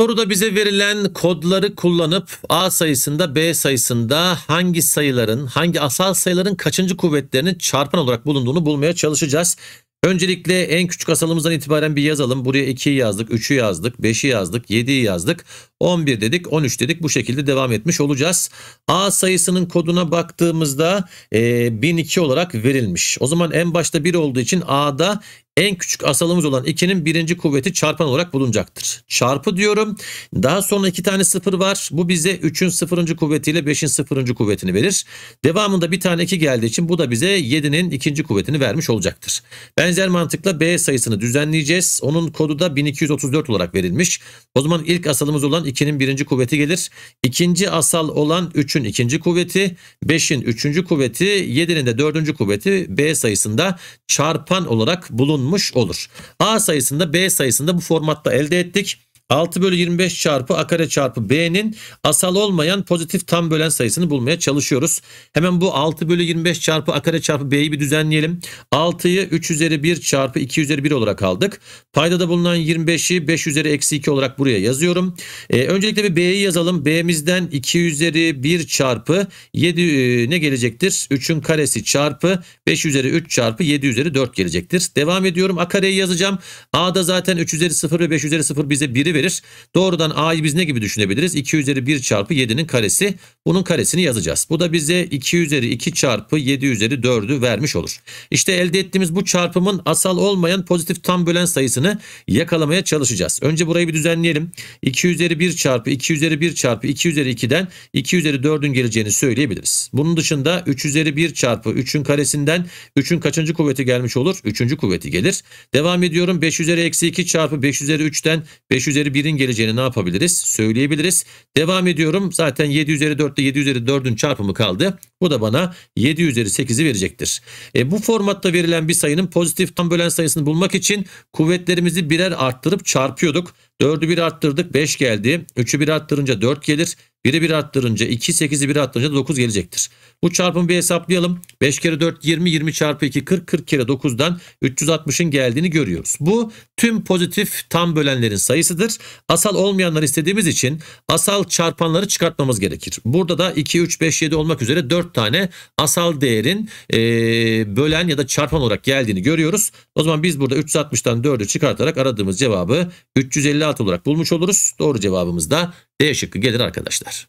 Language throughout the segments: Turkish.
Soruda bize verilen kodları kullanıp A sayısında B sayısında hangi sayıların, hangi asal sayıların kaçıncı kuvvetlerinin çarpan olarak bulunduğunu bulmaya çalışacağız. Öncelikle en küçük asalımızdan itibaren bir yazalım. Buraya 2'yi yazdık, 3'ü yazdık, 5'i yazdık, 7'yi yazdık, 11 dedik, 13 dedik. Bu şekilde devam etmiş olacağız. A sayısının koduna baktığımızda e, 1002 olarak verilmiş. O zaman en başta 1 olduğu için A'da en küçük asalımız olan 2'nin birinci kuvveti çarpan olarak bulunacaktır. Çarpı diyorum. Daha sonra iki tane sıfır var. Bu bize 3'ün sıfırıncı kuvvetiyle 5'in sıfırıncı kuvvetini verir. Devamında bir tane 2 geldiği için bu da bize 7'nin ikinci kuvvetini vermiş olacaktır. Benzer mantıkla B sayısını düzenleyeceğiz. Onun kodu da 1234 olarak verilmiş. O zaman ilk asalımız olan 2'nin birinci kuvveti gelir. İkinci asal olan 3'ün ikinci kuvveti, 5'in üçüncü kuvveti, 7'nin de dördüncü kuvveti B sayısında çarpan olarak bulunmaktadır bulunmuş olur. A sayısında B sayısında bu formatta elde ettik. 6 bölü 25 çarpı a kare çarpı b'nin asal olmayan pozitif tam bölen sayısını bulmaya çalışıyoruz. Hemen bu 6 bölü 25 çarpı a kare çarpı b'yi bir düzenleyelim. 6'yı 3 üzeri 1 çarpı 2 üzeri 1 olarak aldık. Paydada bulunan 25'i 5 üzeri eksi 2 olarak buraya yazıyorum. ee, öncelikle bir b'yi yazalım. b'mizden 2 üzeri 1 çarpı 7 e, ne gelecektir? 3'ün karesi çarpı 5 üzeri 3 çarpı 7 üzeri 4 gelecektir. Devam ediyorum. a kareyi yazacağım. a'da zaten 3 üzeri 0 ve 5 üzeri 0 bize 1'i verir. Doğrudan a'yı biz ne gibi düşünebiliriz? 2 üzeri 1 çarpı 7'nin karesi. Bunun karesini yazacağız. Bu da bize 2 üzeri 2 çarpı 7 üzeri 4'ü vermiş olur. İşte elde ettiğimiz bu çarpımın asal olmayan pozitif tam bölen sayısını yakalamaya çalışacağız. Önce burayı bir düzenleyelim. 2 üzeri 1 çarpı 2 üzeri 1 çarpı 2 üzeri 2'den 2 üzeri 4'ün geleceğini söyleyebiliriz. Bunun dışında 3 üzeri 1 çarpı 3'ün karesinden 3'ün kaçıncı kuvveti gelmiş olur? 3. kuvveti gelir. Devam ediyorum. 5 üzeri eksi 2 çarpı 5 üzeri 3'ten 5 üzeri üzeri 1'in geleceğini ne yapabiliriz? Söyleyebiliriz. Devam ediyorum. Zaten 7 üzeri 4 ile 7 üzeri 4'ün çarpımı kaldı. Bu da bana 7 üzeri 8'i verecektir. E, bu formatta verilen bir sayının pozitif tam bölen sayısını bulmak için kuvvetlerimizi birer arttırıp çarpıyorduk. 4'ü 1 arttırdık 5 geldi. 3'ü 1 arttırınca 4 gelir. 1'i 1 arttırınca 2, 8'i 1 arttırınca 9 gelecektir. Bu çarpımı bir hesaplayalım. 5 kere 4 20, 20 çarpı 2 40, 40 kere 9'dan 360'ın geldiğini görüyoruz. Bu tüm pozitif tam bölenlerin sayısıdır. Asal olmayanları istediğimiz için asal çarpanları çıkartmamız gerekir. Burada da 2, 3, 5, 7 olmak üzere 4 tane asal değerin e, bölen ya da çarpan olarak geldiğini görüyoruz. O zaman biz burada 360'tan 4'ü çıkartarak aradığımız cevabı 356 olarak bulmuş oluruz. Doğru cevabımız da D şıkkı gelir arkadaşlar.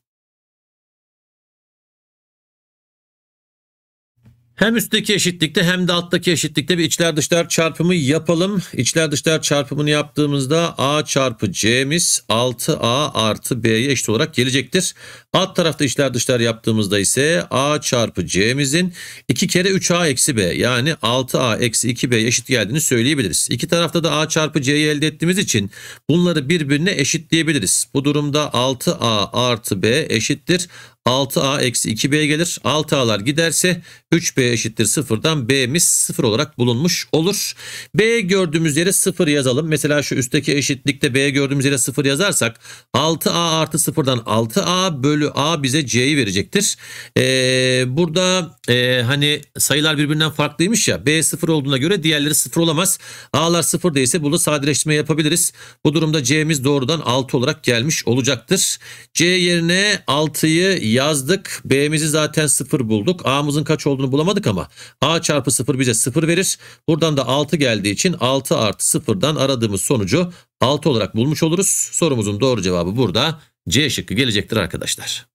Hem üstteki eşitlikte hem de alttaki eşitlikte bir içler dışlar çarpımı yapalım. İçler dışlar çarpımını yaptığımızda A çarpı C'miz 6A artı B'ye eşit olarak gelecektir. Alt tarafta içler dışlar yaptığımızda ise A çarpı C'mizin 2 kere 3A eksi B yani 6A eksi 2B'ye eşit geldiğini söyleyebiliriz. İki tarafta da A çarpı C'yi elde ettiğimiz için bunları birbirine eşitleyebiliriz. Bu durumda 6A artı B eşittir. 6a eksi 2b gelir. 6a'lar giderse 3b eşittir 0'dan b'miz 0 olarak bulunmuş olur. b gördüğümüz yere 0 yazalım. Mesela şu üstteki eşitlikte b gördüğümüz yere 0 yazarsak 6a artı 0'dan 6a bölü a bize c'yi verecektir. Ee, burada e, hani sayılar birbirinden farklıymış ya b 0 olduğuna göre diğerleri 0 olamaz. a'lar 0 değilse bunu sadeleştirme yapabiliriz. Bu durumda c'miz doğrudan 6 olarak gelmiş olacaktır. c yerine 6'yı yazdık. B'mizi zaten 0 bulduk. A'mızın kaç olduğunu bulamadık ama A çarpı 0 bize 0 verir. Buradan da 6 geldiği için 6 artı 0'dan aradığımız sonucu 6 olarak bulmuş oluruz. Sorumuzun doğru cevabı burada C şıkkı gelecektir arkadaşlar.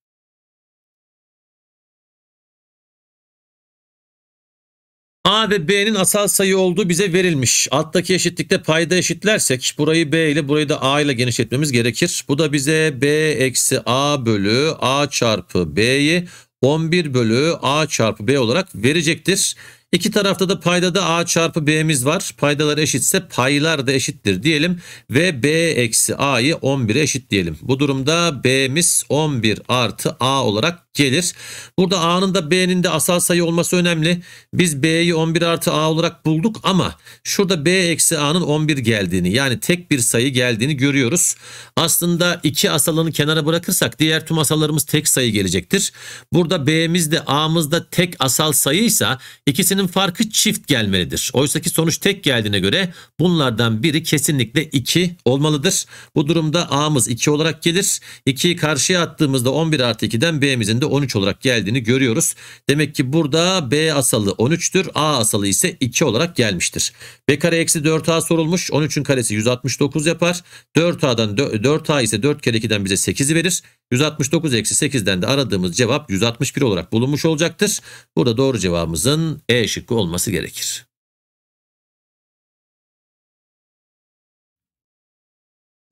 A ve B'nin asal sayı olduğu bize verilmiş. Alttaki eşitlikte payda eşitlersek burayı B ile burayı da A ile genişletmemiz gerekir. Bu da bize B eksi A bölü A çarpı B'yi 11 bölü A çarpı B olarak verecektir. İki tarafta da payda da A çarpı B'miz var. Paydalar eşitse paylar da eşittir diyelim. Ve B eksi A'yı 11'e eşit diyelim. Bu durumda B'miz 11 artı A olarak gelir. Burada A'nın da B'nin de asal sayı olması önemli. Biz B'yi 11 artı A olarak bulduk ama şurada B eksi A'nın 11 geldiğini yani tek bir sayı geldiğini görüyoruz. Aslında iki asalını kenara bırakırsak diğer tüm asalarımız tek sayı gelecektir. Burada B'miz de A'mız da tek asal sayıysa ikisinin farkı çift gelmelidir. Oysaki sonuç tek geldiğine göre bunlardan biri kesinlikle 2 olmalıdır. Bu durumda A'mız 2 olarak gelir. 2'yi karşıya attığımızda 11 artı 2'den B'mizin de 13 olarak geldiğini görüyoruz. Demek ki burada B asalı 13'tür. A asalı ise 2 olarak gelmiştir. B kare eksi 4A sorulmuş. 13'ün karesi 169 yapar. 4A'dan 4A ise 4 kere 2'den bize 8'i verir. 169 eksi 8'den de aradığımız cevap 161 olarak bulunmuş olacaktır. Burada doğru cevabımızın E şıkkı olması gerekir.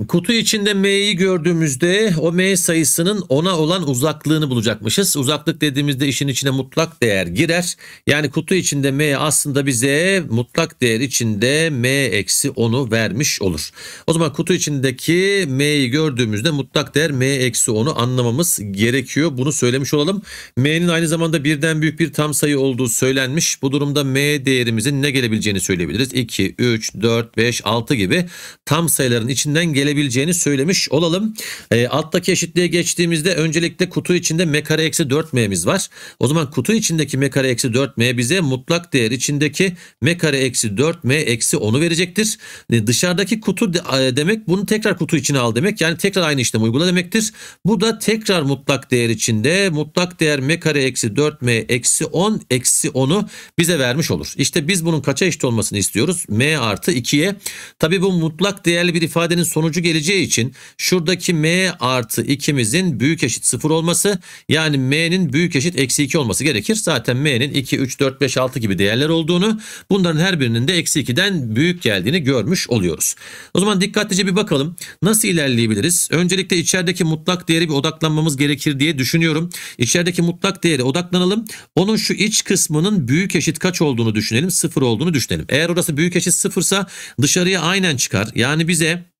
Kutu içinde M'yi gördüğümüzde o M sayısının 10'a olan uzaklığını bulacakmışız. Uzaklık dediğimizde işin içine mutlak değer girer. Yani kutu içinde M aslında bize mutlak değer içinde M eksi 10'u vermiş olur. O zaman kutu içindeki M'yi gördüğümüzde mutlak değer M eksi 10'u anlamamız gerekiyor. Bunu söylemiş olalım. M'nin aynı zamanda birden büyük bir tam sayı olduğu söylenmiş. Bu durumda M değerimizin ne gelebileceğini söyleyebiliriz. 2, 3, 4, 5, 6 gibi tam sayıların içinden gelebileceğini gelebileceğini söylemiş olalım. E, alttaki eşitliğe geçtiğimizde öncelikle kutu içinde m kare eksi 4m'miz var. O zaman kutu içindeki m kare eksi 4m bize mutlak değer içindeki m kare eksi 4m eksi 10'u verecektir. E, dışarıdaki kutu de, e, demek bunu tekrar kutu içine al demek. Yani tekrar aynı işlemi uygula demektir. Bu da tekrar mutlak değer içinde mutlak değer m kare eksi 4m eksi 10 eksi 10'u bize vermiş olur. İşte biz bunun kaça eşit olmasını istiyoruz? m artı 2'ye. Tabi bu mutlak değerli bir ifadenin sonucu üstü geleceği için şuradaki m artı 2'mizin büyük eşit 0 olması yani m'nin büyük eşit eksi 2 olması gerekir. Zaten m'nin 2, 3, 4, 5, 6 gibi değerler olduğunu bunların her birinin de eksi 2'den büyük geldiğini görmüş oluyoruz. O zaman dikkatlice bir bakalım nasıl ilerleyebiliriz? Öncelikle içerideki mutlak değeri bir odaklanmamız gerekir diye düşünüyorum. İçerideki mutlak değeri odaklanalım. Onun şu iç kısmının büyük eşit kaç olduğunu düşünelim. 0 olduğunu düşünelim. Eğer orası büyük eşit 0 dışarıya aynen çıkar. Yani bize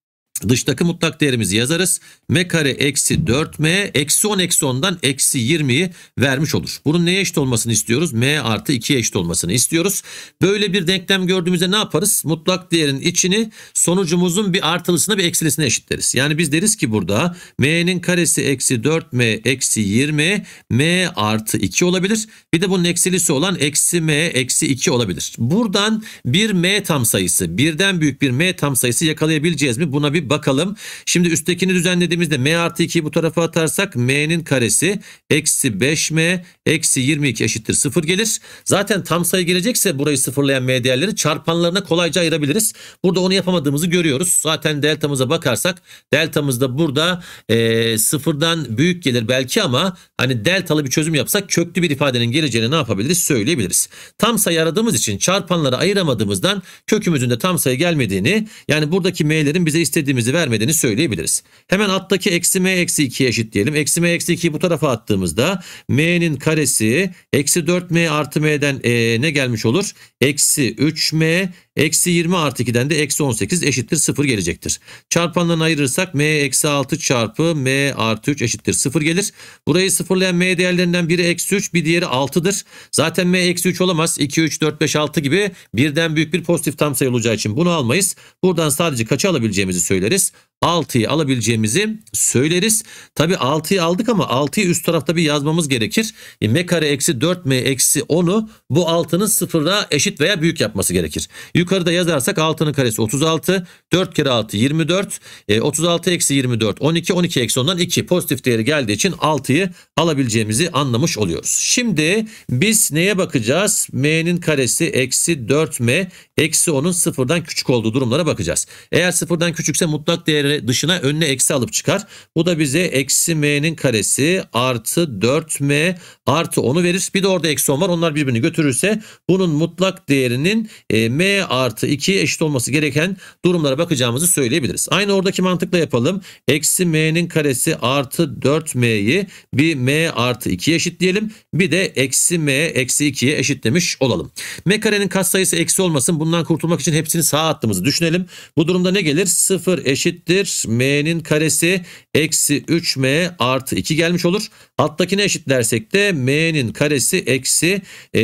Dıştaki mutlak değerimizi yazarız. M kare eksi 4M eksi 10 eksi 10'dan eksi 20'yi vermiş olur. Bunun neye eşit olmasını istiyoruz? M artı 2'ye eşit olmasını istiyoruz. Böyle bir denklem gördüğümüzde ne yaparız? Mutlak değerin içini sonucumuzun bir artılısına bir eksilisine eşitleriz. Yani biz deriz ki burada M'nin karesi eksi 4M eksi 20 M artı 2 olabilir. Bir de bunun eksilisi olan eksi M eksi 2 olabilir. Buradan bir M tam sayısı birden büyük bir M tam sayısı yakalayabileceğiz mi? Buna bir bir bakalım. Şimdi üsttekini düzenlediğimizde m artı 2'yi bu tarafa atarsak m'nin karesi eksi 5m eksi 22 eşittir 0 gelir. Zaten tam sayı gelecekse burayı sıfırlayan m değerleri çarpanlarına kolayca ayırabiliriz. Burada onu yapamadığımızı görüyoruz. Zaten deltamıza bakarsak deltamız da burada e, sıfırdan büyük gelir belki ama hani deltalı bir çözüm yapsak köklü bir ifadenin geleceğini ne yapabiliriz söyleyebiliriz. Tam sayı aradığımız için çarpanları ayıramadığımızdan kökümüzün de tam sayı gelmediğini yani buradaki m'lerin bize istediği istediğimizi vermediğini söyleyebiliriz. Hemen alttaki eksi m eksi 2'ye eşitleyelim. Eksi m eksi 2'yi bu tarafa attığımızda m'nin karesi eksi 4m artı m'den e, ne gelmiş olur? Eksi 3m eksi 20 artı 2'den de eksi 18 eşittir 0 gelecektir. Çarpanlarını ayırırsak m eksi 6 çarpı m artı 3 eşittir 0 gelir. Burayı sıfırlayan m değerlerinden biri eksi 3 bir diğeri 6'dır. Zaten m eksi 3 olamaz. 2, 3, 4, 5, 6 gibi birden büyük bir pozitif tam sayı olacağı için bunu almayız. Buradan sadece kaça alabileceğimizi söyleyeyim söyleriz. 6'yı alabileceğimizi söyleriz. Tabi 6'yı aldık ama 6'yı üst tarafta bir yazmamız gerekir. E, m kare eksi 4m eksi 10'u bu 6'nın sıfıra eşit veya büyük yapması gerekir. Yukarıda yazarsak 6'nın karesi 36. 4 kere 6 24. E, 36 eksi 24 12. 12 eksi 10'dan 2 pozitif değeri geldiği için 6'yı alabileceğimizi anlamış oluyoruz. Şimdi biz neye bakacağız? m'nin karesi eksi 4m eksi 10'un sıfırdan küçük olduğu durumlara bakacağız. Eğer sıfırdan küçükse mutlak değeri dışına önüne eksi alıp çıkar. Bu da bize eksi m'nin karesi artı 4m artı 10'u verir. Bir de orada eksi 10 var. Onlar birbirini götürürse bunun mutlak değerinin e, m artı 2 eşit olması gereken durumlara bakacağımızı söyleyebiliriz. Aynı oradaki mantıkla yapalım. Eksi m'nin karesi artı 4m'yi bir m artı eşit diyelim. Bir de eksi m eksi 2'ye eşitlemiş olalım. m karenin katsayısı eksi olmasın. Bundan kurtulmak için hepsini sağa attığımızı düşünelim. Bu durumda ne gelir? 0 eşittir m'nin karesi eksi 3m artı 2 gelmiş olur. Alttakine eşitlersek de m'nin karesi eksi e,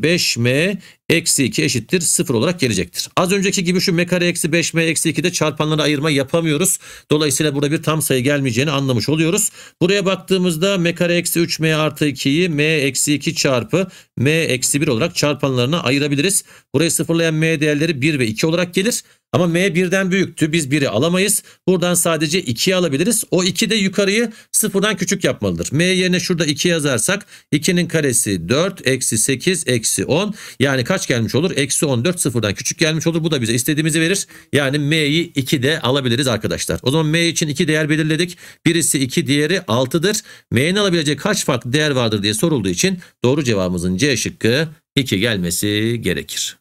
5m eksi 2 eşittir 0 olarak gelecektir. Az önceki gibi şu m kare eksi 5 m eksi 2'de çarpanları ayırma yapamıyoruz. Dolayısıyla burada bir tam sayı gelmeyeceğini anlamış oluyoruz. Buraya baktığımızda m kare eksi 3 m artı 2'yi m eksi 2 çarpı m eksi 1 olarak çarpanlarına ayırabiliriz. Burayı sıfırlayan m değerleri 1 ve 2 olarak gelir. Ama m 1'den büyüktü. Biz 1'i alamayız. Buradan sadece 2'yi alabiliriz. O 2 de yukarıyı sıfırdan küçük yapmalıdır. m yerine şurada 2 yazarsak 2'nin karesi 4 eksi 8 eksi 10 yani kaç gelmiş olur? Eksi 14 sıfırdan küçük gelmiş olur. Bu da bize istediğimizi verir. Yani M'yi 2 de alabiliriz arkadaşlar. O zaman M için 2 değer belirledik. Birisi 2 diğeri 6'dır. M'nin alabileceği kaç farklı değer vardır diye sorulduğu için doğru cevabımızın C şıkkı 2 gelmesi gerekir.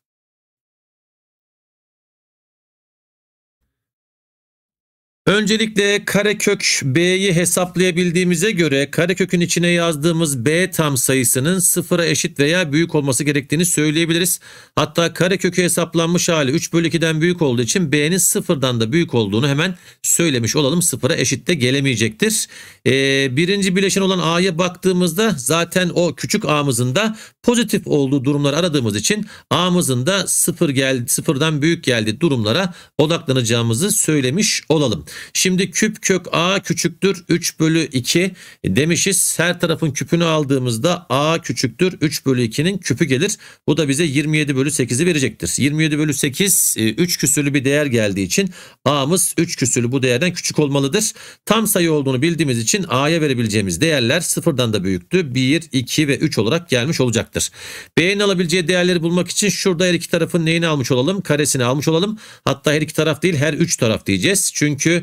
Öncelikle karekök b'yi hesaplayabildiğimize göre karekökün içine yazdığımız b tam sayısının sıfıra eşit veya büyük olması gerektiğini söyleyebiliriz. Hatta karekökü hesaplanmış hali 3 bölü 2'den büyük olduğu için b'nin sıfırdan da büyük olduğunu hemen söylemiş olalım. Sıfıra eşit de gelemeyecektir. Ee, birinci bileşen olan a'ya baktığımızda zaten o küçük a'mızın da pozitif olduğu durumları aradığımız için a'mızın da sıfır geldi, sıfırdan büyük geldiği durumlara odaklanacağımızı söylemiş olalım. Şimdi küp kök a küçüktür 3 bölü 2 demişiz. Her tarafın küpünü aldığımızda a küçüktür 3 bölü 2'nin küpü gelir. Bu da bize 27 bölü 8'i verecektir. 27 bölü 8 3 e, küsürlü bir değer geldiği için a'mız 3 küsürlü bu değerden küçük olmalıdır. Tam sayı olduğunu bildiğimiz için a'ya verebileceğimiz değerler sıfırdan da büyüktü. 1, 2 ve 3 olarak gelmiş olacaktır. B'nin alabileceği değerleri bulmak için şurada her iki tarafın neyini almış olalım? Karesini almış olalım. Hatta her iki taraf değil her üç taraf diyeceğiz. Çünkü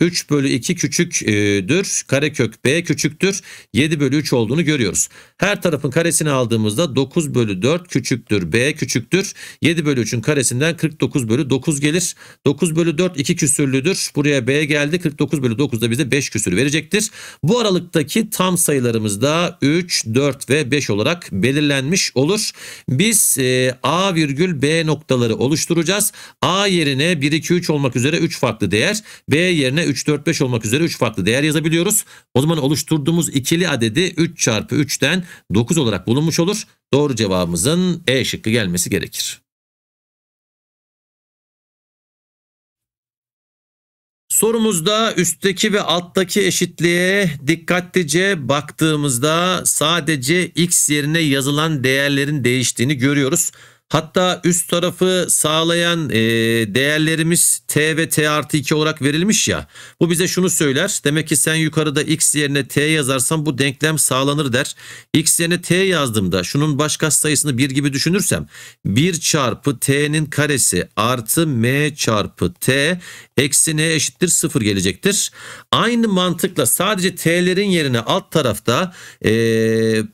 3 bölü 2 küçüktür. Karekök B küçüktür. 7 bölü 3 olduğunu görüyoruz. Her tarafın karesini aldığımızda 9 bölü 4 küçüktür. B küçüktür. 7 bölü 3'ün karesinden 49 bölü 9 gelir. 9 bölü 4 2 küsürlüdür. Buraya B geldi. 49 bölü 9 da bize 5 küsür verecektir. Bu aralıktaki tam sayılarımız da 3, 4 ve 5 olarak belirlenmiş olur. Biz e, A virgül B noktaları oluşturacağız. A yerine 1, 2, 3 olmak üzere 3 farklı değer. B yerine 3, 4, 5 olmak üzere 3 farklı değer yazabiliyoruz. O zaman oluşturduğumuz ikili adedi 3 çarpı 3'ten 9 olarak bulunmuş olur. Doğru cevabımızın E şıkkı gelmesi gerekir. Sorumuzda üstteki ve alttaki eşitliğe dikkatlice baktığımızda sadece x yerine yazılan değerlerin değiştiğini görüyoruz. Hatta üst tarafı sağlayan e, değerlerimiz t ve t artı 2 olarak verilmiş ya. Bu bize şunu söyler. Demek ki sen yukarıda x yerine t yazarsan bu denklem sağlanır der. x yerine t yazdığımda şunun başka sayısını 1 gibi düşünürsem 1 çarpı t'nin karesi artı m çarpı t eksi n eşittir 0 gelecektir. Aynı mantıkla sadece t'lerin yerine alt tarafta e,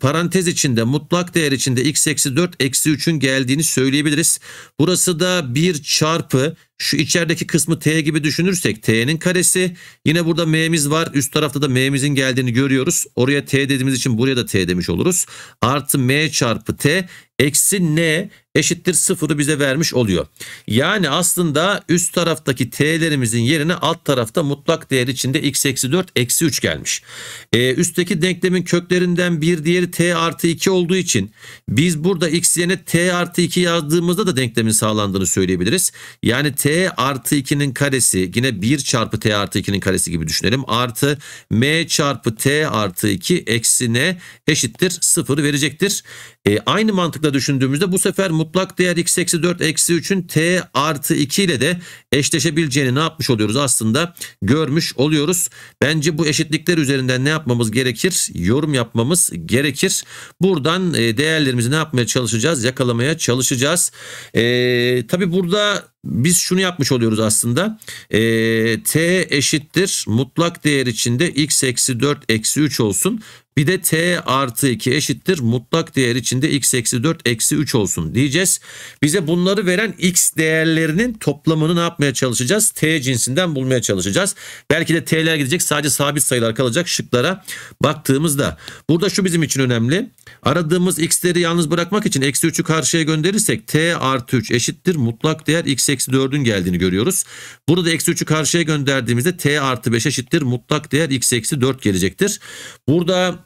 parantez içinde mutlak değer içinde x eksi 4 eksi 3'ün geldiğini söyleyebiliriz. Burası da 1 çarpı şu içerideki kısmı t gibi düşünürsek t'nin karesi. Yine burada m'miz var. Üst tarafta da m'mizin geldiğini görüyoruz. Oraya t dediğimiz için buraya da t demiş oluruz. Artı m çarpı t eksi n eşittir sıfırı bize vermiş oluyor. Yani aslında üst taraftaki t'lerimizin yerine alt tarafta mutlak değer içinde x eksi 4 eksi 3 gelmiş. Ee, üstteki denklemin köklerinden bir diğeri t artı 2 olduğu için biz burada x yerine t artı 2 yazdığımızda da denklemin sağlandığını söyleyebiliriz. Yani t artı 2'nin karesi yine 1 çarpı t artı 2'nin karesi gibi düşünelim. Artı m çarpı t artı 2 eksi n eşittir sıfırı verecektir. Ee, aynı mantıkla düşündüğümüzde bu sefer mutlak mutlak değer x eksi 4 eksi 3'ün t artı 2 ile de eşleşebileceğini ne yapmış oluyoruz aslında görmüş oluyoruz. Bence bu eşitlikler üzerinden ne yapmamız gerekir? Yorum yapmamız gerekir. Buradan e, değerlerimizi ne yapmaya çalışacağız? Yakalamaya çalışacağız. Ee, tabii burada biz şunu yapmış oluyoruz aslında. E, t eşittir mutlak değer içinde x eksi 4 eksi 3 olsun bir de t artı 2 eşittir mutlak değer içinde x eksi 4 eksi 3 olsun diyeceğiz. Bize bunları veren x değerlerinin toplamını ne yapmaya çalışacağız? t cinsinden bulmaya çalışacağız. Belki de t'ler gidecek sadece sabit sayılar kalacak şıklara baktığımızda. Burada şu bizim için önemli. Aradığımız x'leri yalnız bırakmak için eksi 3'ü karşıya gönderirsek t artı 3 eşittir mutlak değer x eksi 4'ün geldiğini görüyoruz. Burada eksi 3'ü karşıya gönderdiğimizde t artı 5 eşittir mutlak değer x eksi 4 gelecektir. Burada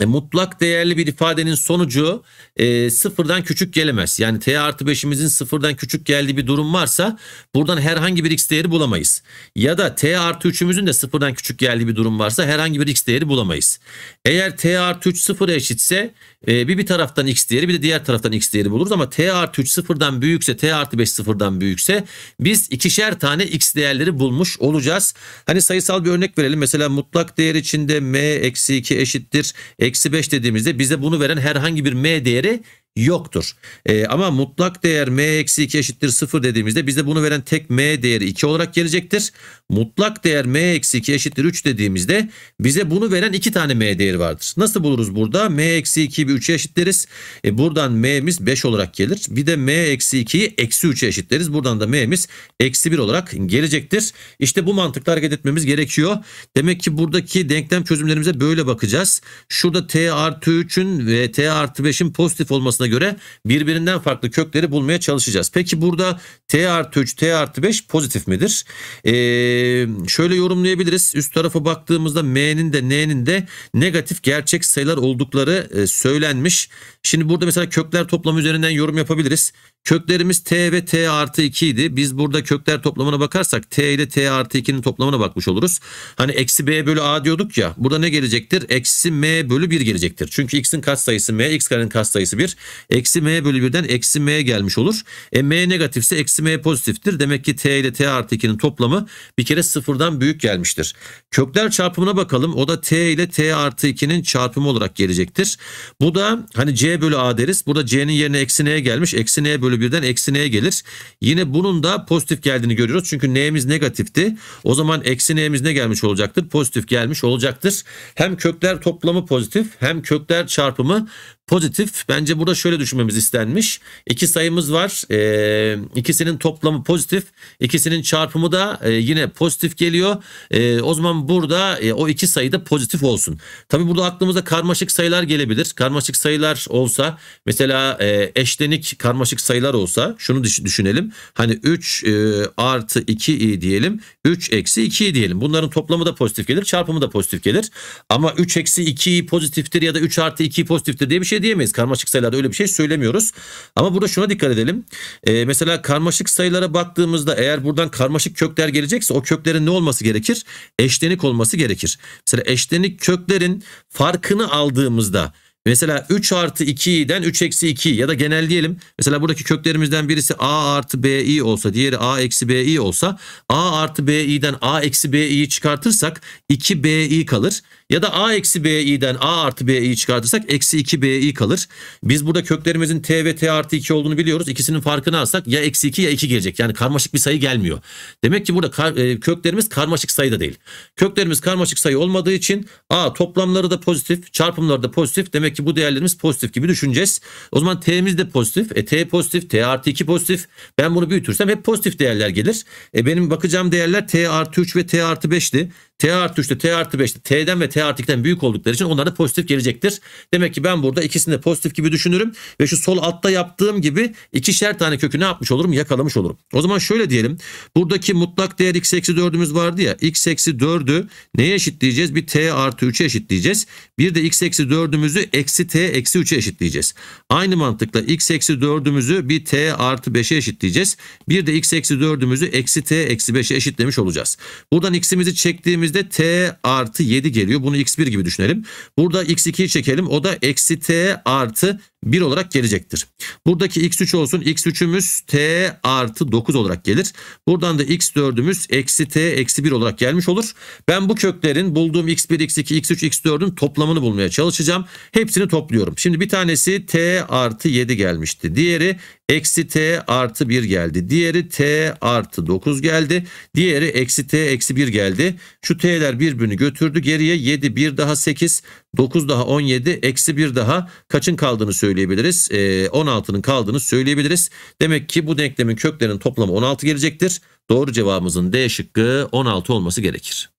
e, mutlak değerli bir ifadenin sonucu e, sıfırdan küçük gelemez. Yani t artı 5'imizin sıfırdan küçük geldiği bir durum varsa buradan herhangi bir x değeri bulamayız. Ya da t artı 3'ümüzün de sıfırdan küçük geldiği bir durum varsa herhangi bir x değeri bulamayız. Eğer t artı 3 sıfıra eşitse e, bir bir taraftan x değeri bir de diğer taraftan x değeri buluruz. Ama t artı 3 sıfırdan büyükse t artı 5 sıfırdan büyükse biz ikişer tane x değerleri bulmuş olacağız. Hani sayısal bir örnek verelim. Mesela mutlak değer içinde m eksi 2 eşittir. Eksi 5 dediğimizde bize bunu veren herhangi bir m değeri yoktur. E, ama mutlak değer m eksi 2 eşittir 0 dediğimizde bize bunu veren tek m değeri 2 olarak gelecektir. Mutlak değer m eksi 2 eşittir 3 dediğimizde bize bunu veren 2 tane m değeri vardır. Nasıl buluruz burada? m eksi 2'yi bir 3'e eşitleriz. E, buradan m'miz 5 olarak gelir. Bir de m eksi 2'yi eksi 3'e eşitleriz. Buradan da m'miz eksi 1 olarak gelecektir. İşte bu mantıkla hareket etmemiz gerekiyor. Demek ki buradaki denklem çözümlerimize böyle bakacağız. Şurada t artı 3'ün ve t artı 5'in pozitif olması olmasına göre birbirinden farklı kökleri bulmaya çalışacağız. Peki burada t artı 3 t artı 5 pozitif midir? Ee, şöyle yorumlayabiliriz. Üst tarafa baktığımızda m'nin de n'nin de negatif gerçek sayılar oldukları e, söylenmiş. Şimdi burada mesela kökler toplamı üzerinden yorum yapabiliriz. Köklerimiz t ve t artı 2 idi. Biz burada kökler toplamına bakarsak t ile t artı 2'nin toplamına bakmış oluruz. Hani eksi b bölü a diyorduk ya. Burada ne gelecektir? Eksi m bölü 1 gelecektir. Çünkü x'in katsayısı m, x karenin katsayısı 1. Eksi m bölü 1'den eksi m gelmiş olur. E m negatifse eksi m pozitiftir. Demek ki t ile t artı 2'nin toplamı bir kere sıfırdan büyük gelmiştir. Kökler çarpımına bakalım. O da t ile t artı 2'nin çarpımı olarak gelecektir. Bu da hani c bölü a deriz. Burada c'nin yerine eksi n gelmiş. Eksi n bölü birden eksi n gelir. Yine bunun da pozitif geldiğini görüyoruz. Çünkü n'miz negatifti. O zaman eksi n'miz ne gelmiş olacaktır? Pozitif gelmiş olacaktır. Hem kökler toplamı pozitif hem kökler çarpımı pozitif. Bence burada şöyle düşünmemiz istenmiş. İki sayımız var. E, ikisinin toplamı pozitif. ikisinin çarpımı da e, yine pozitif geliyor. E, o zaman burada e, o iki sayı da pozitif olsun. Tabi burada aklımıza karmaşık sayılar gelebilir. Karmaşık sayılar olsa mesela e, eşlenik karmaşık sayılar olsa şunu düşünelim. Hani 3 e, artı 2 diyelim. 3 eksi 2 diyelim. Bunların toplamı da pozitif gelir. Çarpımı da pozitif gelir. Ama 3 eksi 2 pozitiftir ya da 3 artı 2 pozitiftir diye bir şey şey diyemeyiz. Karmaşık sayılarda öyle bir şey söylemiyoruz. Ama burada şuna dikkat edelim. E, mesela karmaşık sayılara baktığımızda eğer buradan karmaşık kökler gelecekse o köklerin ne olması gerekir? Eşlenik olması gerekir. Mesela eşlenik köklerin farkını aldığımızda Mesela 3 artı 2'den 3 eksi 2 ya da genelleyelim. Mesela buradaki köklerimizden birisi a artı bi olsa diğeri a eksi bi olsa a artı bi'den a eksi bi'yi çıkartırsak 2bi kalır. Ya da a eksi bi'den a artı b'yi çıkartırsak eksi 2 b'i kalır. Biz burada köklerimizin t ve t artı 2 olduğunu biliyoruz. İkisinin farkını alsak ya eksi 2 ya 2 gelecek. Yani karmaşık bir sayı gelmiyor. Demek ki burada kar, e, köklerimiz karmaşık sayı da değil. Köklerimiz karmaşık sayı olmadığı için a toplamları da pozitif, çarpımları da pozitif. Demek ki bu değerlerimiz pozitif gibi düşüneceğiz. O zaman t'miz de pozitif. E t pozitif, t artı 2 pozitif. Ben bunu büyütürsem hep pozitif değerler gelir. E benim bakacağım değerler t artı 3 ve t artı 5'ti. T artı 3'te T artı 5'te T'den ve T artı 2'den büyük oldukları için onlar da pozitif gelecektir. Demek ki ben burada ikisini de pozitif gibi düşünürüm. Ve şu sol altta yaptığım gibi ikişer tane kökü ne yapmış olurum? Yakalamış olurum. O zaman şöyle diyelim. Buradaki mutlak değer x eksi 4'ümüz vardı ya. x eksi 4'ü neye eşitleyeceğiz? Bir T artı 3'e eşitleyeceğiz. Bir de x eksi 4'ümüzü eksi T eksi 3'e eşitleyeceğiz. Aynı mantıkla x eksi 4'ümüzü bir T artı 5'e eşitleyeceğiz. Bir de x eksi 4'ümüzü eksi T eksi 5'e eşitlemiş olacağız. Buradan x'imizi çektiğimiz elimizde t artı 7 geliyor. Bunu x1 gibi düşünelim. Burada x2'yi çekelim. O da eksi t artı 1 olarak gelecektir. Buradaki x3 olsun. x3'ümüz t artı 9 olarak gelir. Buradan da x4'ümüz eksi t eksi 1 olarak gelmiş olur. Ben bu köklerin bulduğum x1, x2, x3, x4'ün toplamını bulmaya çalışacağım. Hepsini topluyorum. Şimdi bir tanesi t artı 7 gelmişti. Diğeri eksi t artı 1 geldi. Diğeri t artı 9 geldi. Diğeri eksi t eksi 1 geldi. Şu t'ler birbirini götürdü. Geriye 7, 1 daha 8. 9 daha 17 eksi 1 daha kaçın kaldığını söyleyebiliriz? E, ee, 16'nın kaldığını söyleyebiliriz. Demek ki bu denklemin köklerinin toplamı 16 gelecektir. Doğru cevabımızın D şıkkı 16 olması gerekir.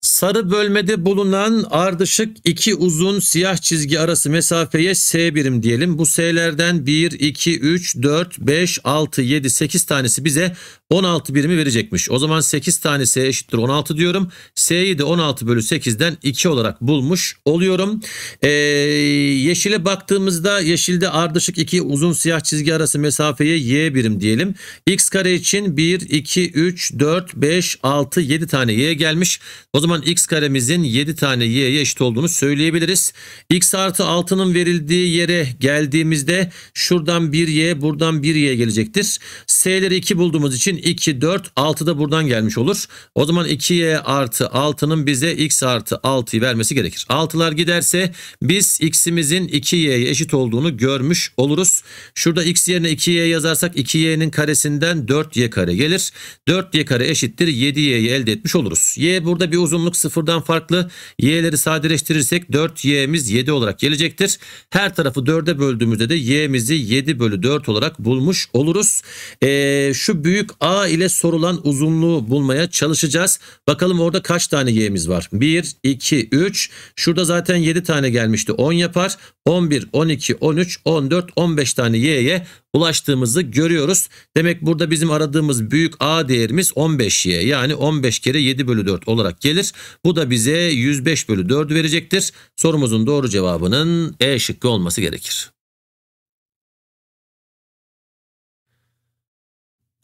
Sarı bölmede bulunan ardışık iki uzun siyah çizgi arası mesafeye S birim diyelim. Bu S'lerden 1, 2, 3, 4, 5, 6, 7, 8 tanesi bize 16 birimi verecekmiş. O zaman 8 tane S eşittir 16 diyorum. S'yi de 16 bölü 8'den 2 olarak bulmuş oluyorum. Ee, yeşile baktığımızda yeşilde ardışık 2 uzun siyah çizgi arası mesafeye Y birim diyelim. X kare için 1, 2, 3, 4, 5, 6, 7 tane Y gelmiş. O zaman X karemizin 7 tane Y'ye eşit olduğunu söyleyebiliriz. X artı 6'nın verildiği yere geldiğimizde şuradan 1Y buradan 1Y gelecektir. S'leri 2 bulduğumuz için için 2, 4, 6 da buradan gelmiş olur. O zaman 2y artı 6'nın bize x artı 6'yı vermesi gerekir. 6'lar giderse biz x'imizin 2y'ye eşit olduğunu görmüş oluruz. Şurada x yerine 2y yazarsak 2y'nin karesinden 4y kare gelir. 4y kare eşittir 7y'yi elde etmiş oluruz. y burada bir uzunluk sıfırdan farklı. y'leri sadeleştirirsek 4y'miz 7 olarak gelecektir. Her tarafı 4'e böldüğümüzde de y'mizi 7 bölü 4 olarak bulmuş oluruz. Ee, şu büyük A ile sorulan uzunluğu bulmaya çalışacağız. Bakalım orada kaç tane y'miz var? 1, 2, 3. Şurada zaten 7 tane gelmişti. 10 yapar. 11, 12, 13, 14, 15 tane y'ye ulaştığımızı görüyoruz. Demek burada bizim aradığımız büyük A değerimiz 15Y. Yani 15 kere 7 bölü 4 olarak gelir. Bu da bize 105 bölü 4 verecektir. Sorumuzun doğru cevabının E şıkkı olması gerekir.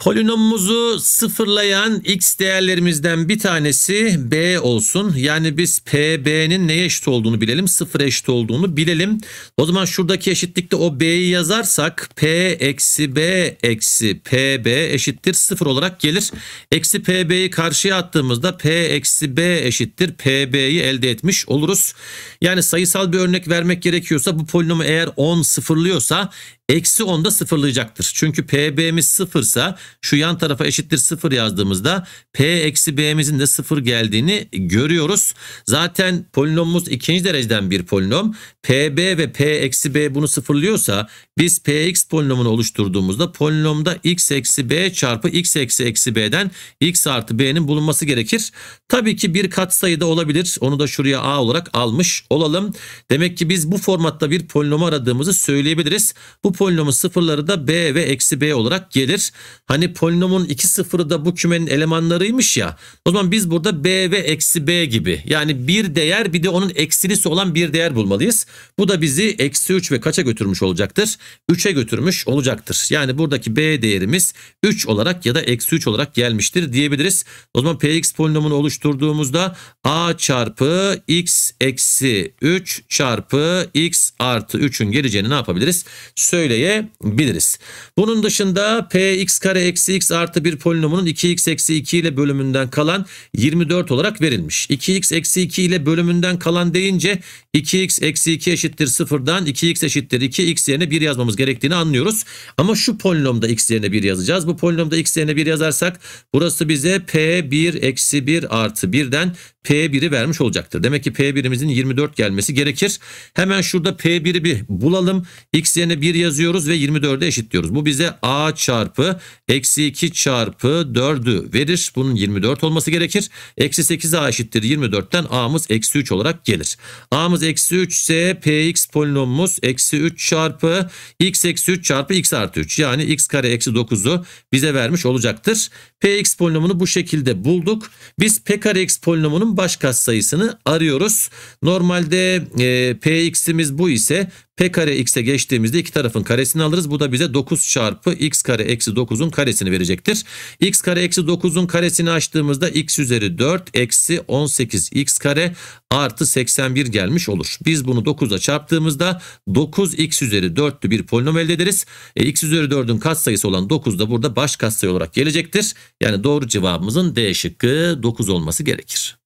Polinomumuzu sıfırlayan x değerlerimizden bir tanesi b olsun. Yani biz p b'nin neye eşit olduğunu bilelim. sıfır eşit olduğunu bilelim. O zaman şuradaki eşitlikte o b'yi yazarsak p eksi b eksi p b eşittir sıfır olarak gelir. Eksi p pb'yi karşıya attığımızda p eksi b eşittir p pb'yi elde etmiş oluruz. Yani sayısal bir örnek vermek gerekiyorsa bu polinomu eğer 10 sıfırlıyorsa eksi 10'da sıfırlayacaktır. Çünkü PB'miz sıfırsa şu yan tarafa eşittir sıfır yazdığımızda P eksi B'mizin de sıfır geldiğini görüyoruz. Zaten polinomumuz ikinci dereceden bir polinom. PB ve P eksi B bunu sıfırlıyorsa biz PX polinomunu oluşturduğumuzda polinomda X eksi B çarpı X eksi eksi B'den X artı B'nin bulunması gerekir. Tabii ki bir katsayı da olabilir. Onu da şuraya A olarak almış olalım. Demek ki biz bu formatta bir polinomu aradığımızı söyleyebiliriz. Bu polinomun sıfırları da b ve eksi b olarak gelir. Hani polinomun iki sıfırı da bu kümenin elemanlarıymış ya. O zaman biz burada b ve eksi b gibi yani bir değer bir de onun eksilisi olan bir değer bulmalıyız. Bu da bizi eksi 3 ve kaça götürmüş olacaktır? 3'e götürmüş olacaktır. Yani buradaki b değerimiz 3 olarak ya da eksi 3 olarak gelmiştir diyebiliriz. O zaman px polinomunu oluşturduğumuzda a çarpı x eksi 3 çarpı x artı 3'ün geleceğini ne yapabiliriz? Söyle söyleyebiliriz. Bunun dışında px kare eksi x artı bir polinomunun 2x eksi 2 ile bölümünden kalan 24 olarak verilmiş. 2x eksi 2 ile bölümünden kalan deyince 2x eksi 2 eşittir 0'dan 2x eşittir 2 x yerine 1 yazmamız gerektiğini anlıyoruz. Ama şu polinomda x yerine 1 yazacağız. Bu polinomda x yerine 1 yazarsak burası bize p1 eksi 1 artı 1'den P1'i vermiş olacaktır. Demek ki P1'imizin 24 gelmesi gerekir. Hemen şurada P1'i bir bulalım. X yerine 1 yazıyoruz ve 24'e eşitliyoruz. Bu bize A çarpı eksi 2 çarpı 4'ü verir. Bunun 24 olması gerekir. Eksi 8 A eşittir 24'ten A'mız eksi 3 olarak gelir. A'mız eksi 3 ise Px polinomumuz eksi 3 çarpı x eksi 3 çarpı x artı 3. Yani x kare eksi 9'u bize vermiş olacaktır. Px polinomunu bu şekilde bulduk. Biz P kare x polinomunun baş katsayısını arıyoruz. Normalde e, Px'imiz bu ise P kare x'e geçtiğimizde iki tarafın karesini alırız. Bu da bize 9 çarpı x kare eksi 9'un karesini verecektir. x kare eksi 9'un karesini açtığımızda x üzeri 4 eksi 18 x kare artı 81 gelmiş olur. Biz bunu 9'a çarptığımızda 9x üzeri 4'lü bir polinom elde ederiz. E, x üzeri 4'ün katsayısı olan 9 da burada baş katsayı olarak gelecektir. Yani doğru cevabımızın D şıkkı 9 olması gerekir.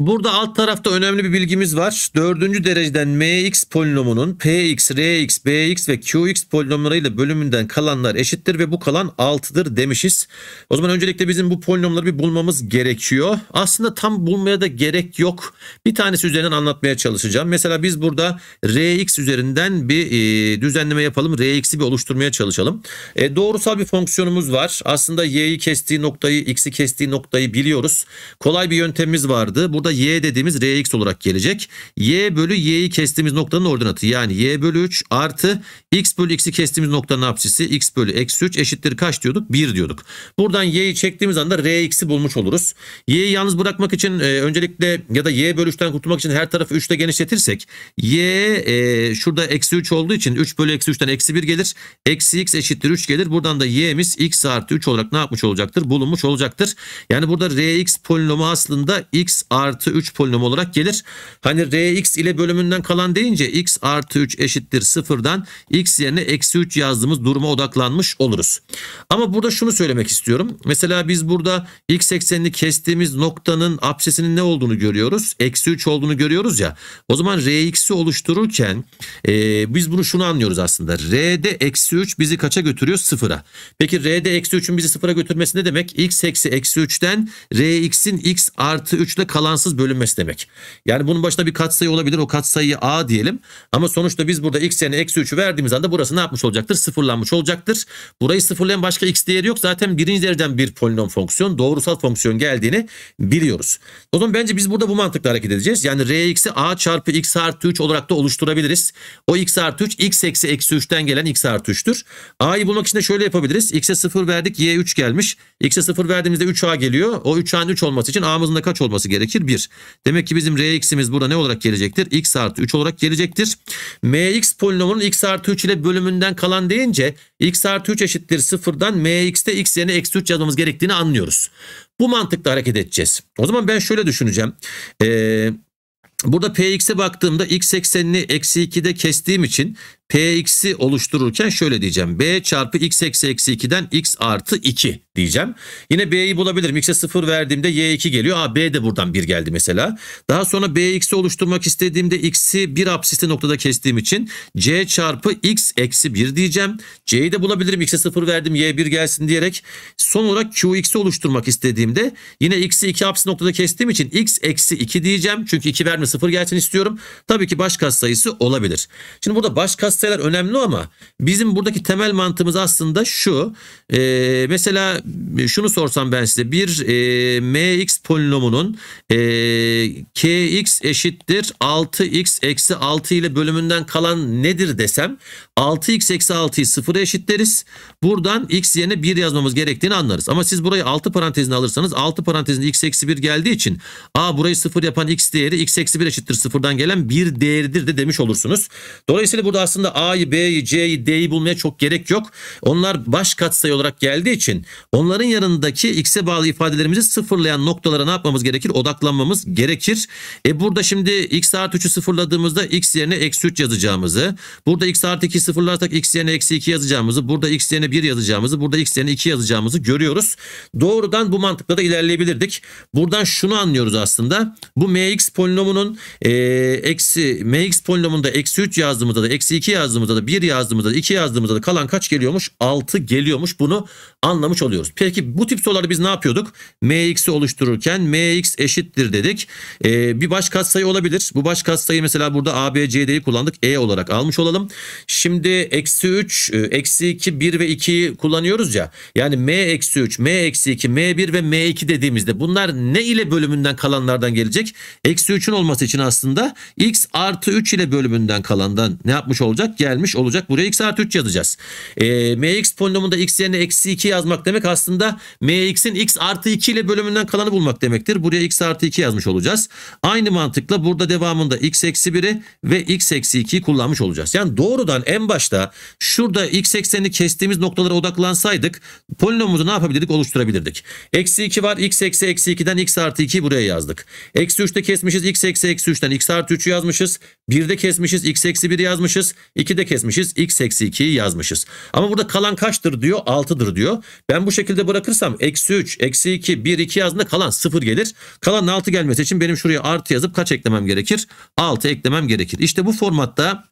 Burada alt tarafta önemli bir bilgimiz var. Dördüncü dereceden mx polinomunun px, rx, bx ve qx polinomlarıyla bölümünden kalanlar eşittir ve bu kalan 6'dır demişiz. O zaman öncelikle bizim bu polinomları bir bulmamız gerekiyor. Aslında tam bulmaya da gerek yok. Bir tanesi üzerinden anlatmaya çalışacağım. Mesela biz burada rx üzerinden bir e, düzenleme yapalım. rx'i bir oluşturmaya çalışalım. E, doğrusal bir fonksiyonumuz var. Aslında y'yi kestiği noktayı, x'i kestiği noktayı biliyoruz. Kolay bir yöntemimiz vardı. Burada da y dediğimiz rx olarak gelecek. y bölü y'yi kestiğimiz noktanın ordinatı yani y bölü 3 artı x bölü x'i kestiğimiz noktanın apsisi x bölü eksi 3 eşittir kaç diyorduk? 1 diyorduk. Buradan y'yi çektiğimiz anda rx'i bulmuş oluruz. y'yi yalnız bırakmak için e, öncelikle ya da y bölü 3'ten kurtulmak için her tarafı 3'te genişletirsek y e, şurada eksi 3 olduğu için 3 bölü eksi 3'ten eksi 1 gelir. Eksi x eşittir 3 gelir. Buradan da y'miz x artı 3 olarak ne yapmış olacaktır? Bulunmuş olacaktır. Yani burada rx polinomu aslında x artı artı 3 polinom olarak gelir. Hani Rx ile bölümünden kalan deyince x artı 3 eşittir sıfırdan x yerine eksi 3 yazdığımız duruma odaklanmış oluruz. Ama burada şunu söylemek istiyorum. Mesela biz burada x eksenini kestiğimiz noktanın absesinin ne olduğunu görüyoruz. Eksi 3 olduğunu görüyoruz ya. O zaman Rx'i oluştururken e, biz bunu şunu anlıyoruz aslında. R'de eksi 3 bizi kaça götürüyor? Sıfıra. Peki R'de eksi 3'ün bizi sıfıra götürmesi ne demek? x eksi eksi 3'ten Rx'in x artı 3 ile kalan orantısız bölünmesi demek. Yani bunun başında bir katsayı olabilir. O katsayı a diyelim. Ama sonuçta biz burada x yerine eksi 3'ü verdiğimiz anda burası ne yapmış olacaktır? Sıfırlanmış olacaktır. Burayı sıfırlayan başka x değeri yok. Zaten birinci dereceden bir polinom fonksiyon, doğrusal fonksiyon geldiğini biliyoruz. O zaman bence biz burada bu mantıkla hareket edeceğiz. Yani rx'i a çarpı x artı 3 olarak da oluşturabiliriz. O x artı 3 x eksi eksi 3'ten gelen x artı 3'tür. a'yı bulmak için de şöyle yapabiliriz. x'e 0 verdik y 3 gelmiş. x'e 0 verdiğimizde 3a geliyor. O 3a'nın 3 olması için a'mızın da kaç olması gerekir? 1. Demek ki bizim rx'imiz burada ne olarak gelecektir? x artı 3 olarak gelecektir. mx polinomunun x artı 3 ile bölümünden kalan deyince x artı 3 eşittir 0'dan mx'te x yerine eksi 3 yazmamız gerektiğini anlıyoruz. Bu mantıkla hareket edeceğiz. O zaman ben şöyle düşüneceğim. Eee Burada px'e baktığımda x eksenini eksi 2'de kestiğim için Px'i oluştururken şöyle diyeceğim. B çarpı x eksi eksi 2'den x artı 2 diyeceğim. Yine b'yi bulabilirim. X'e 0 verdiğimde y 2 geliyor. Aa b de buradan 1 geldi mesela. Daha sonra bx'i oluşturmak istediğimde x'i bir absisli noktada kestiğim için c çarpı x eksi 1 diyeceğim. c'yi de bulabilirim. X'e 0 verdim y 1 gelsin diyerek. Son olarak qx'i oluşturmak istediğimde yine x'i iki absisli noktada kestiğim için x eksi 2 diyeceğim. Çünkü 2 verme 0 gelsin istiyorum. Tabii ki baş sayısı olabilir. Şimdi burada baş katsayısı sayılar önemli ama bizim buradaki temel mantığımız aslında şu. E, mesela şunu sorsam ben size bir e, mx polinomunun e, kx eşittir 6x eksi 6 ile bölümünden kalan nedir desem 6x eksi 6'yı sıfıra eşitleriz. Buradan x yerine 1 yazmamız gerektiğini anlarız. Ama siz burayı 6 parantezine alırsanız 6 parantezinde x eksi 1 geldiği için a burayı 0 yapan x değeri x eksi 1 eşittir 0'dan gelen 1 değeridir de demiş olursunuz. Dolayısıyla burada aslında burada A'yı, B'yi, C'yi, D'yi bulmaya çok gerek yok. Onlar baş katsayı olarak geldiği için onların yanındaki x'e bağlı ifadelerimizi sıfırlayan noktalara ne yapmamız gerekir? Odaklanmamız gerekir. E burada şimdi x artı 3'ü sıfırladığımızda x yerine eksi 3 yazacağımızı, burada x artı 2 sıfırlarsak x yerine eksi 2 yazacağımızı, burada x yerine 1 yazacağımızı, burada x yerine 2 yazacağımızı görüyoruz. Doğrudan bu mantıkla da ilerleyebilirdik. Buradan şunu anlıyoruz aslında. Bu mx polinomunun e, eksi mx polinomunda eksi 3 yazdığımızda da eksi 2 yazdığımızda yazdığımızda da 1 yazdığımızda da 2 yazdığımızda da kalan kaç geliyormuş? 6 geliyormuş. Bunu anlamış oluyoruz. Peki bu tip soruları biz ne yapıyorduk? Mx'i oluştururken Mx eşittir dedik. Ee, bir baş katsayı olabilir. Bu baş katsayı mesela burada A, B, C, D'yi kullandık. E olarak almış olalım. Şimdi eksi 3, e, eksi 2, 1 ve 2'yi kullanıyoruz ya. Yani M eksi 3, M eksi 2, M1 ve M2 dediğimizde bunlar ne ile bölümünden kalanlardan gelecek? Eksi 3'ün olması için aslında x artı 3 ile bölümünden kalandan ne yapmış olacak? Gelmiş olacak. Buraya x artı 3 yazacağız. Ee, Mx polinomunda x yerine eksi 2 yazmak demek aslında mx'in x artı 2 ile bölümünden kalanı bulmak demektir. Buraya x artı 2 yazmış olacağız. Aynı mantıkla burada devamında x eksi 1'i ve x eksi 2'yi kullanmış olacağız. Yani doğrudan en başta şurada x eksenini kestiğimiz noktalara odaklansaydık polinomumuzu ne yapabilirdik? Oluşturabilirdik. Eksi 2 var. x eksi eksi 2'den x artı 2'yi buraya yazdık. Eksi 3'te kesmişiz. x eksi eksi 3'ten x artı 3'ü yazmışız. 1'de kesmişiz. x eksi 1'i yazmışız. 2'de kesmişiz. x eksi 2'yi yazmışız. Ama burada kalan kaçtır diyor? 6'dır diyor. Ben bu şekilde bırakırsam eksi 3, eksi 2, 1, 2 yazdığında kalan 0 gelir. Kalan 6 gelmesi için benim şuraya artı yazıp kaç eklemem gerekir? 6 eklemem gerekir. İşte bu formatta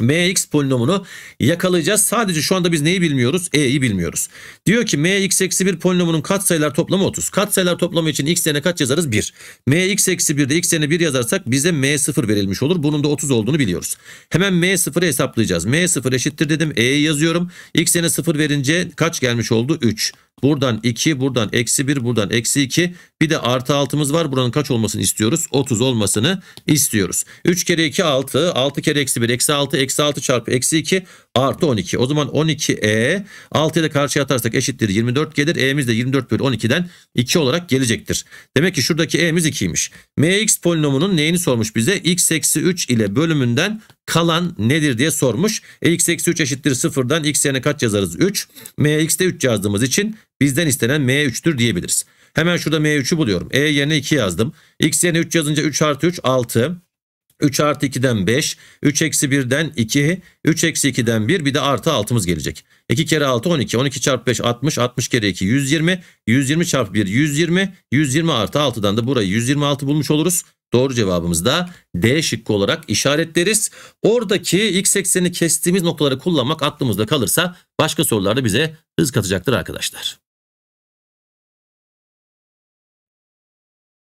mx polinomunu yakalayacağız. Sadece şu anda biz neyi bilmiyoruz? e'yi bilmiyoruz. Diyor ki mx eksi 1 polinomunun katsayılar toplamı 30. Katsayılar toplamı için x yerine kaç yazarız? 1. mx eksi 1'de x yerine 1 yazarsak bize m0 verilmiş olur. Bunun da 30 olduğunu biliyoruz. Hemen m0'ı hesaplayacağız. m0 eşittir dedim. e'yi yazıyorum. x yerine 0 verince kaç gelmiş oldu? 3. Buradan 2, buradan eksi 1, buradan eksi 2. Bir de artı 6'mız var. Buranın kaç olmasını istiyoruz? 30 olmasını istiyoruz. 3 kere 2 6, 6 kere eksi 1, eksi 6, eksi 6 çarpı eksi 2 artı 12. O zaman 12E 6 ile karşıya atarsak eşittir 24 gelir. E'miz de 24 bölü 12'den 2 olarak gelecektir. Demek ki şuradaki E'miz 2'ymiş. Mx polinomunun neyini sormuş bize? x eksi 3 ile bölümünden kalan nedir diye sormuş. E x eksi 3 eşittir 0'dan x yerine kaç yazarız? 3. Mx'de 3 yazdığımız için bizden istenen M3'tür diyebiliriz. Hemen şurada M3'ü buluyorum. E yerine 2 yazdım. X yerine 3 yazınca 3 artı 3 6. 3 artı 2'den 5, 3 eksi 1'den 2, 3 eksi 2'den 1 bir de artı 6'mız gelecek. 2 kere 6 12, 12 çarpı 5 60, 60 kere 2 120, 120 çarpı 1 120, 120 artı 6'dan da burayı 126 bulmuş oluruz. Doğru cevabımız da D şıkkı olarak işaretleriz. Oradaki x eksenini kestiğimiz noktaları kullanmak aklımızda kalırsa başka sorularda bize hız katacaktır arkadaşlar.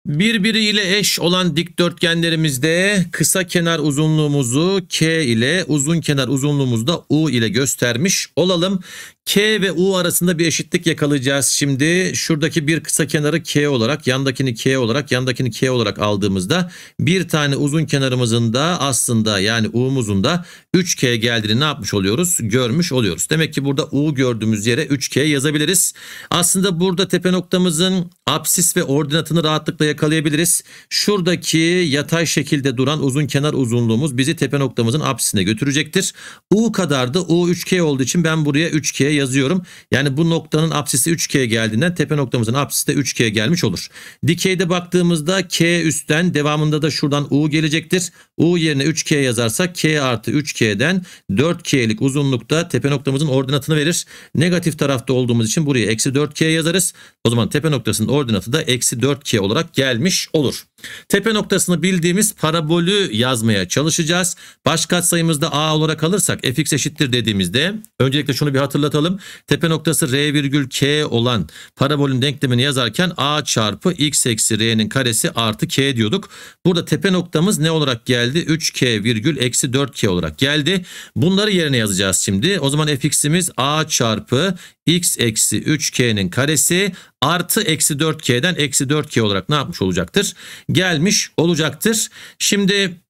Birbiriyle eş olan dikdörtgenlerimizde kısa kenar uzunluğumuzu K ile uzun kenar uzunluğumuzu da U ile göstermiş olalım. K ve U arasında bir eşitlik yakalayacağız şimdi. Şuradaki bir kısa kenarı K olarak, yandakini K olarak, yandakini K olarak aldığımızda bir tane uzun kenarımızın da aslında yani U'muzun da 3K geldiğini ne yapmış oluyoruz? Görmüş oluyoruz. Demek ki burada U gördüğümüz yere 3K yazabiliriz. Aslında burada tepe noktamızın apsis ve ordinatını rahatlıkla yakalayabiliriz. Şuradaki yatay şekilde duran uzun kenar uzunluğumuz bizi tepe noktamızın apsisine götürecektir. U kadar da U 3K olduğu için ben buraya 3K yazıyorum. Yani bu noktanın apsisi 3K geldiğinden tepe noktamızın apsisi de 3K gelmiş olur. Dikeyde baktığımızda K üstten devamında da şuradan U gelecektir. U yerine 3K yazarsak K artı 3K'den 4K'lik uzunlukta tepe noktamızın ordinatını verir. Negatif tarafta olduğumuz için buraya eksi 4K yazarız. O zaman tepe noktasının ordinatı da eksi 4K olarak gelmiş olur. Tepe noktasını bildiğimiz parabolü yazmaya çalışacağız. Baş katsayımızda a olarak alırsak fx eşittir dediğimizde öncelikle şunu bir hatırlatalım. Tepe noktası r virgül k olan parabolün denklemini yazarken a çarpı x eksi r'nin karesi artı k diyorduk. Burada tepe noktamız ne olarak geldi? 3k virgül eksi 4k olarak geldi. Bunları yerine yazacağız şimdi. O zaman fx'imiz a çarpı x eksi 3k'nin karesi artı eksi 4k'den eksi 4k olarak ne yapmış olacaktır? Gelmiş olacaktır. Şimdi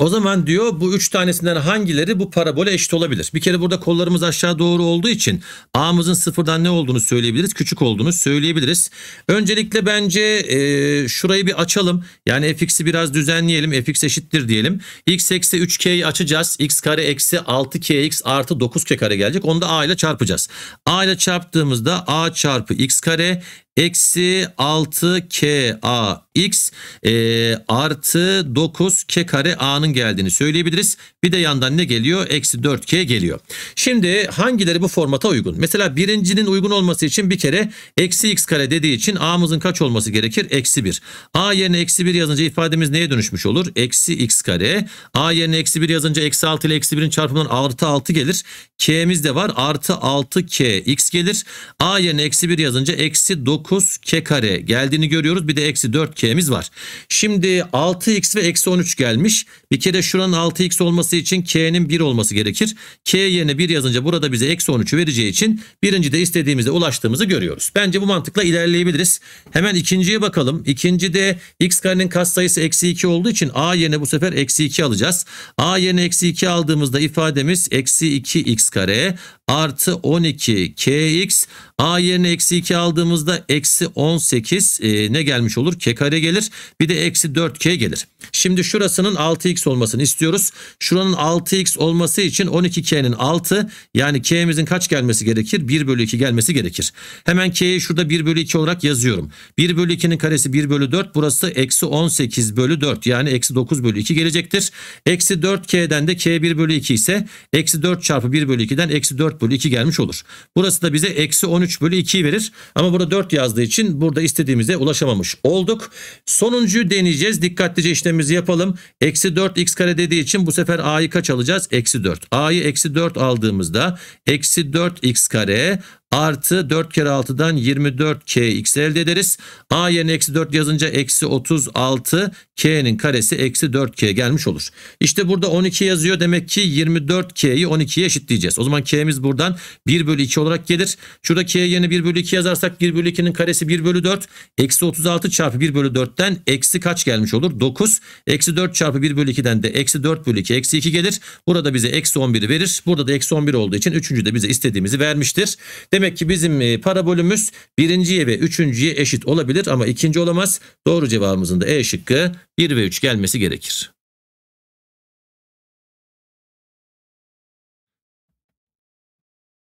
o zaman diyor bu üç tanesinden hangileri bu parabole eşit olabilir? Bir kere burada kollarımız aşağı doğru olduğu için A'mızın sıfırdan ne olduğunu söyleyebiliriz. Küçük olduğunu söyleyebiliriz. Öncelikle bence e, şurayı bir açalım. Yani fx'i biraz düzenleyelim. fx eşittir diyelim. x eksi 3k'yi açacağız. x kare eksi 6kx artı 9k kare gelecek. Onu da a ile çarpacağız. a ile çarptığımızda a çarpı x kare eksi 6 k a x e, artı 9 k kare a'nın geldiğini söyleyebiliriz. Bir de yandan ne geliyor? Eksi 4 k geliyor. Şimdi hangileri bu formata uygun? Mesela birincinin uygun olması için bir kere eksi x kare dediği için a'mızın kaç olması gerekir? Eksi 1. a yerine eksi 1 yazınca ifademiz neye dönüşmüş olur? Eksi x kare. a yerine eksi 1 yazınca eksi 6 ile eksi 1'in çarpımından artı 6 gelir. k'miz de var. Artı 6 k x gelir. a yerine eksi 1 yazınca eksi 9 9k kare geldiğini görüyoruz. Bir de eksi 4k'miz var. Şimdi 6x ve eksi 13 gelmiş. Bir kere şuranın 6x olması için k'nin 1 olması gerekir. k yerine 1 yazınca burada bize eksi 13'ü vereceği için birinci de istediğimizde ulaştığımızı görüyoruz. Bence bu mantıkla ilerleyebiliriz. Hemen ikinciye bakalım. İkinci de x karenin katsayısı eksi 2 olduğu için a yerine bu sefer eksi 2 alacağız. a yerine eksi 2 aldığımızda ifademiz eksi 2x kare artı 12 kx a yerine eksi 2 aldığımızda eksi 18 e, ne gelmiş olur k kare gelir bir de eksi 4k gelir. Şimdi şurasının 6x olmasını istiyoruz. Şuranın 6x olması için 12k'nin 6 yani k'mizin kaç gelmesi gerekir? 1 bölü 2 gelmesi gerekir. Hemen k'yi şurada 1 bölü 2 olarak yazıyorum. 1 bölü 2'nin karesi 1 bölü 4 burası eksi 18 bölü 4 yani eksi 9 bölü 2 gelecektir. Eksi 4k'den de k 1 bölü 2 ise eksi 4 çarpı 1 bölü 2'den eksi 4 bölü 2 gelmiş olur. Burası da bize eksi 13 bölü 2'yi verir. Ama burada 4 yazdığı için burada istediğimize ulaşamamış olduk. Sonuncuyu deneyeceğiz. Dikkatlice işlemimizi yapalım. Eksi 4 4x kare dediği için bu sefer a'yı kaç alacağız? Eksi 4. a'yı eksi 4 aldığımızda eksi 4x kare artı 4 kere 6'dan 24 kx elde ederiz. A yerine eksi 4 yazınca eksi 36 k'nin karesi eksi 4k gelmiş olur. İşte burada 12 yazıyor demek ki 24k'yi 12'ye eşitleyeceğiz. O zaman k'miz buradan 1 bölü 2 olarak gelir. Şurada k yerine 1 bölü 2 yazarsak 1 bölü 2'nin karesi 1 bölü 4 eksi 36 çarpı 1 bölü 4'ten eksi kaç gelmiş olur? 9 eksi 4 çarpı 1 bölü 2'den de eksi 4 bölü 2 eksi 2 gelir. Burada bize eksi 11'i verir. Burada da eksi 11 olduğu için 3. de bize istediğimizi vermiştir. Demek Demek ki bizim e, parabolümüz birinciye ve üçüncüye eşit olabilir ama ikinci olamaz. Doğru cevabımızın da E şıkkı 1 ve 3 gelmesi gerekir.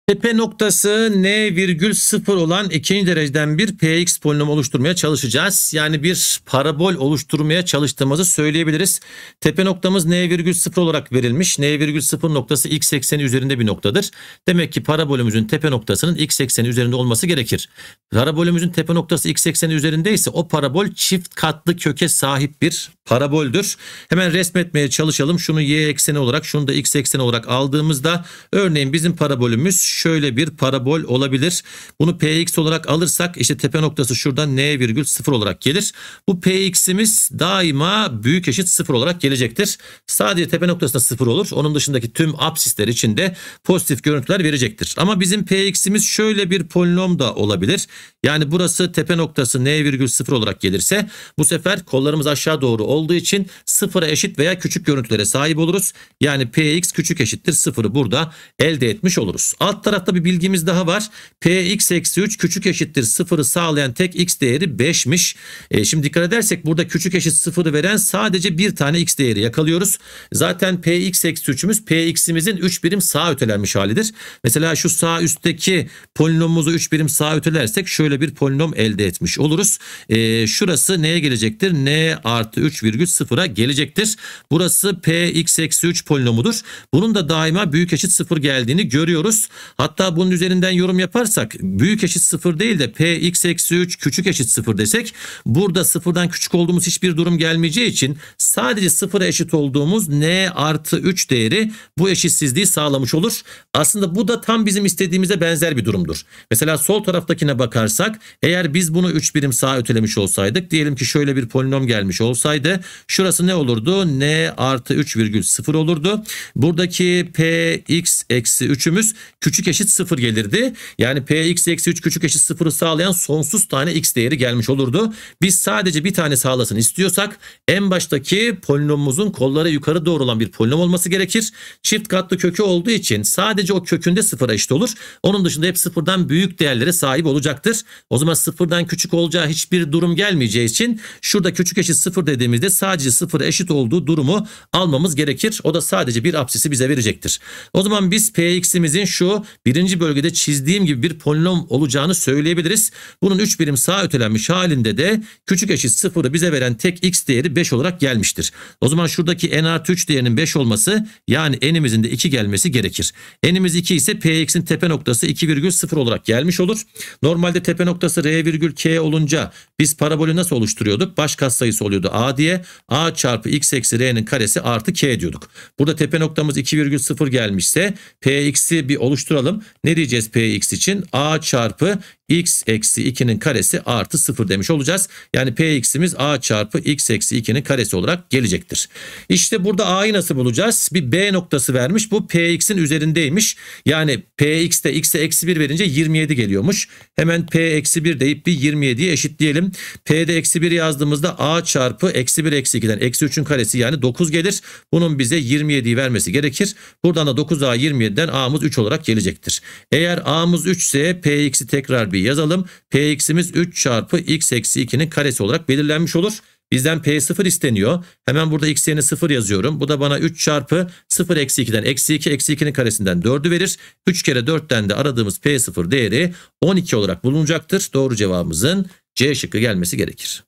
Tepe noktası n virgül 0 olan ikinci dereceden bir px polinomu oluşturmaya çalışacağız. Yani bir parabol oluşturmaya çalıştığımızı söyleyebiliriz. Tepe noktamız n virgül 0 olarak verilmiş. n virgül 0 noktası x ekseni üzerinde bir noktadır. Demek ki parabolümüzün tepe noktasının x ekseni üzerinde olması gerekir. Parabolümüzün tepe noktası x ekseni üzerindeyse o parabol çift katlı köke sahip bir paraboldür. Hemen resmetmeye çalışalım. Şunu y ekseni olarak şunu da x ekseni olarak aldığımızda örneğin bizim parabolümüz şöyle bir parabol olabilir. Bunu px olarak alırsak işte tepe noktası şuradan n virgül 0 olarak gelir. Bu px'imiz daima büyük eşit 0 olarak gelecektir. Sadece tepe noktasında 0 olur. Onun dışındaki tüm absisler içinde pozitif görüntüler verecektir. Ama bizim px'imiz şöyle bir polinom da olabilir. Yani burası tepe noktası n virgül 0 olarak gelirse bu sefer kollarımız aşağı doğru olduğu için sıfıra eşit veya küçük görüntülere sahip oluruz. Yani px küçük eşittir sıfırı burada elde etmiş oluruz. Altta tarafta bir bilgimiz daha var. Px eksi 3 küçük eşittir 0'ı sağlayan tek x değeri 5'miş. E, şimdi dikkat edersek burada küçük eşit 0'ı veren sadece bir tane x değeri yakalıyoruz. Zaten Px eksi 3'ümüz Px'imizin 3 birim sağ ötelenmiş halidir. Mesela şu sağ üstteki polinomumuzu 3 birim sağ ötelersek şöyle bir polinom elde etmiş oluruz. E, şurası neye gelecektir? n artı 3 virgül 0'a gelecektir. Burası Px eksi 3 polinomudur. Bunun da daima büyük eşit 0 geldiğini görüyoruz. Hatta bunun üzerinden yorum yaparsak büyük eşit sıfır değil de p x eksi 3 küçük eşit sıfır desek burada sıfırdan küçük olduğumuz hiçbir durum gelmeyeceği için sadece sıfıra eşit olduğumuz n artı 3 değeri bu eşitsizliği sağlamış olur. Aslında bu da tam bizim istediğimize benzer bir durumdur. Mesela sol taraftakine bakarsak eğer biz bunu 3 birim sağa ötelemiş olsaydık diyelim ki şöyle bir polinom gelmiş olsaydı şurası ne olurdu? n artı 3 virgül 0 olurdu. Buradaki p x eksi 3'ümüz küçük eşit 0 gelirdi. Yani px eksi 3 küçük eşit 0'ı sağlayan sonsuz tane x değeri gelmiş olurdu. Biz sadece bir tane sağlasın istiyorsak en baştaki polinomumuzun kollara yukarı doğru olan bir polinom olması gerekir. Çift katlı kökü olduğu için sadece o kökünde 0'a eşit olur. Onun dışında hep 0'dan büyük değerlere sahip olacaktır. O zaman 0'dan küçük olacağı hiçbir durum gelmeyeceği için şurada küçük eşit 0 dediğimizde sadece 0'a eşit olduğu durumu almamız gerekir. O da sadece bir apsisi bize verecektir. O zaman biz px'imizin şu birinci bölgede çizdiğim gibi bir polinom olacağını söyleyebiliriz. Bunun 3 birim sağ ötelenmiş halinde de küçük eşit 0'ı bize veren tek x değeri 5 olarak gelmiştir. O zaman şuradaki n artı 3 değerinin 5 olması yani n'imizin de 2 gelmesi gerekir. n'imiz 2 ise px'in tepe noktası 2,0 olarak gelmiş olur. Normalde tepe noktası r virgül k olunca biz parabolü nasıl oluşturuyorduk? Baş katsayısı oluyordu a diye. a çarpı x eksi r'nin karesi artı k diyorduk. Burada tepe noktamız 2,0 gelmişse px'i bir oluşturalım bakalım. Ne diyeceğiz px için? a çarpı x eksi 2'nin karesi artı 0 demiş olacağız. Yani px'imiz a çarpı x eksi 2'nin karesi olarak gelecektir. İşte burada a'yı nasıl bulacağız? Bir b noktası vermiş. Bu px'in üzerindeymiş. Yani px'te x'e eksi 1 verince 27 geliyormuş. Hemen p eksi 1 deyip bir 27'yi eşitleyelim. p'de eksi 1 yazdığımızda a çarpı eksi 1 eksi 2'den eksi 3'ün karesi yani 9 gelir. Bunun bize 27'yi vermesi gerekir. Buradan da 9a 27'den a'mız 3 olarak gelecektir. Eğer a'mız 3 ise px'i tekrar bir bir yazalım. Px'imiz 3 çarpı x eksi 2'nin karesi olarak belirlenmiş olur. Bizden P0 isteniyor. Hemen burada x yerine 0 yazıyorum. Bu da bana 3 çarpı 0 eksi 2'den eksi 2 eksi 2'nin karesinden 4'ü verir. 3 kere 4'ten de aradığımız P0 değeri 12 olarak bulunacaktır. Doğru cevabımızın C şıkkı gelmesi gerekir.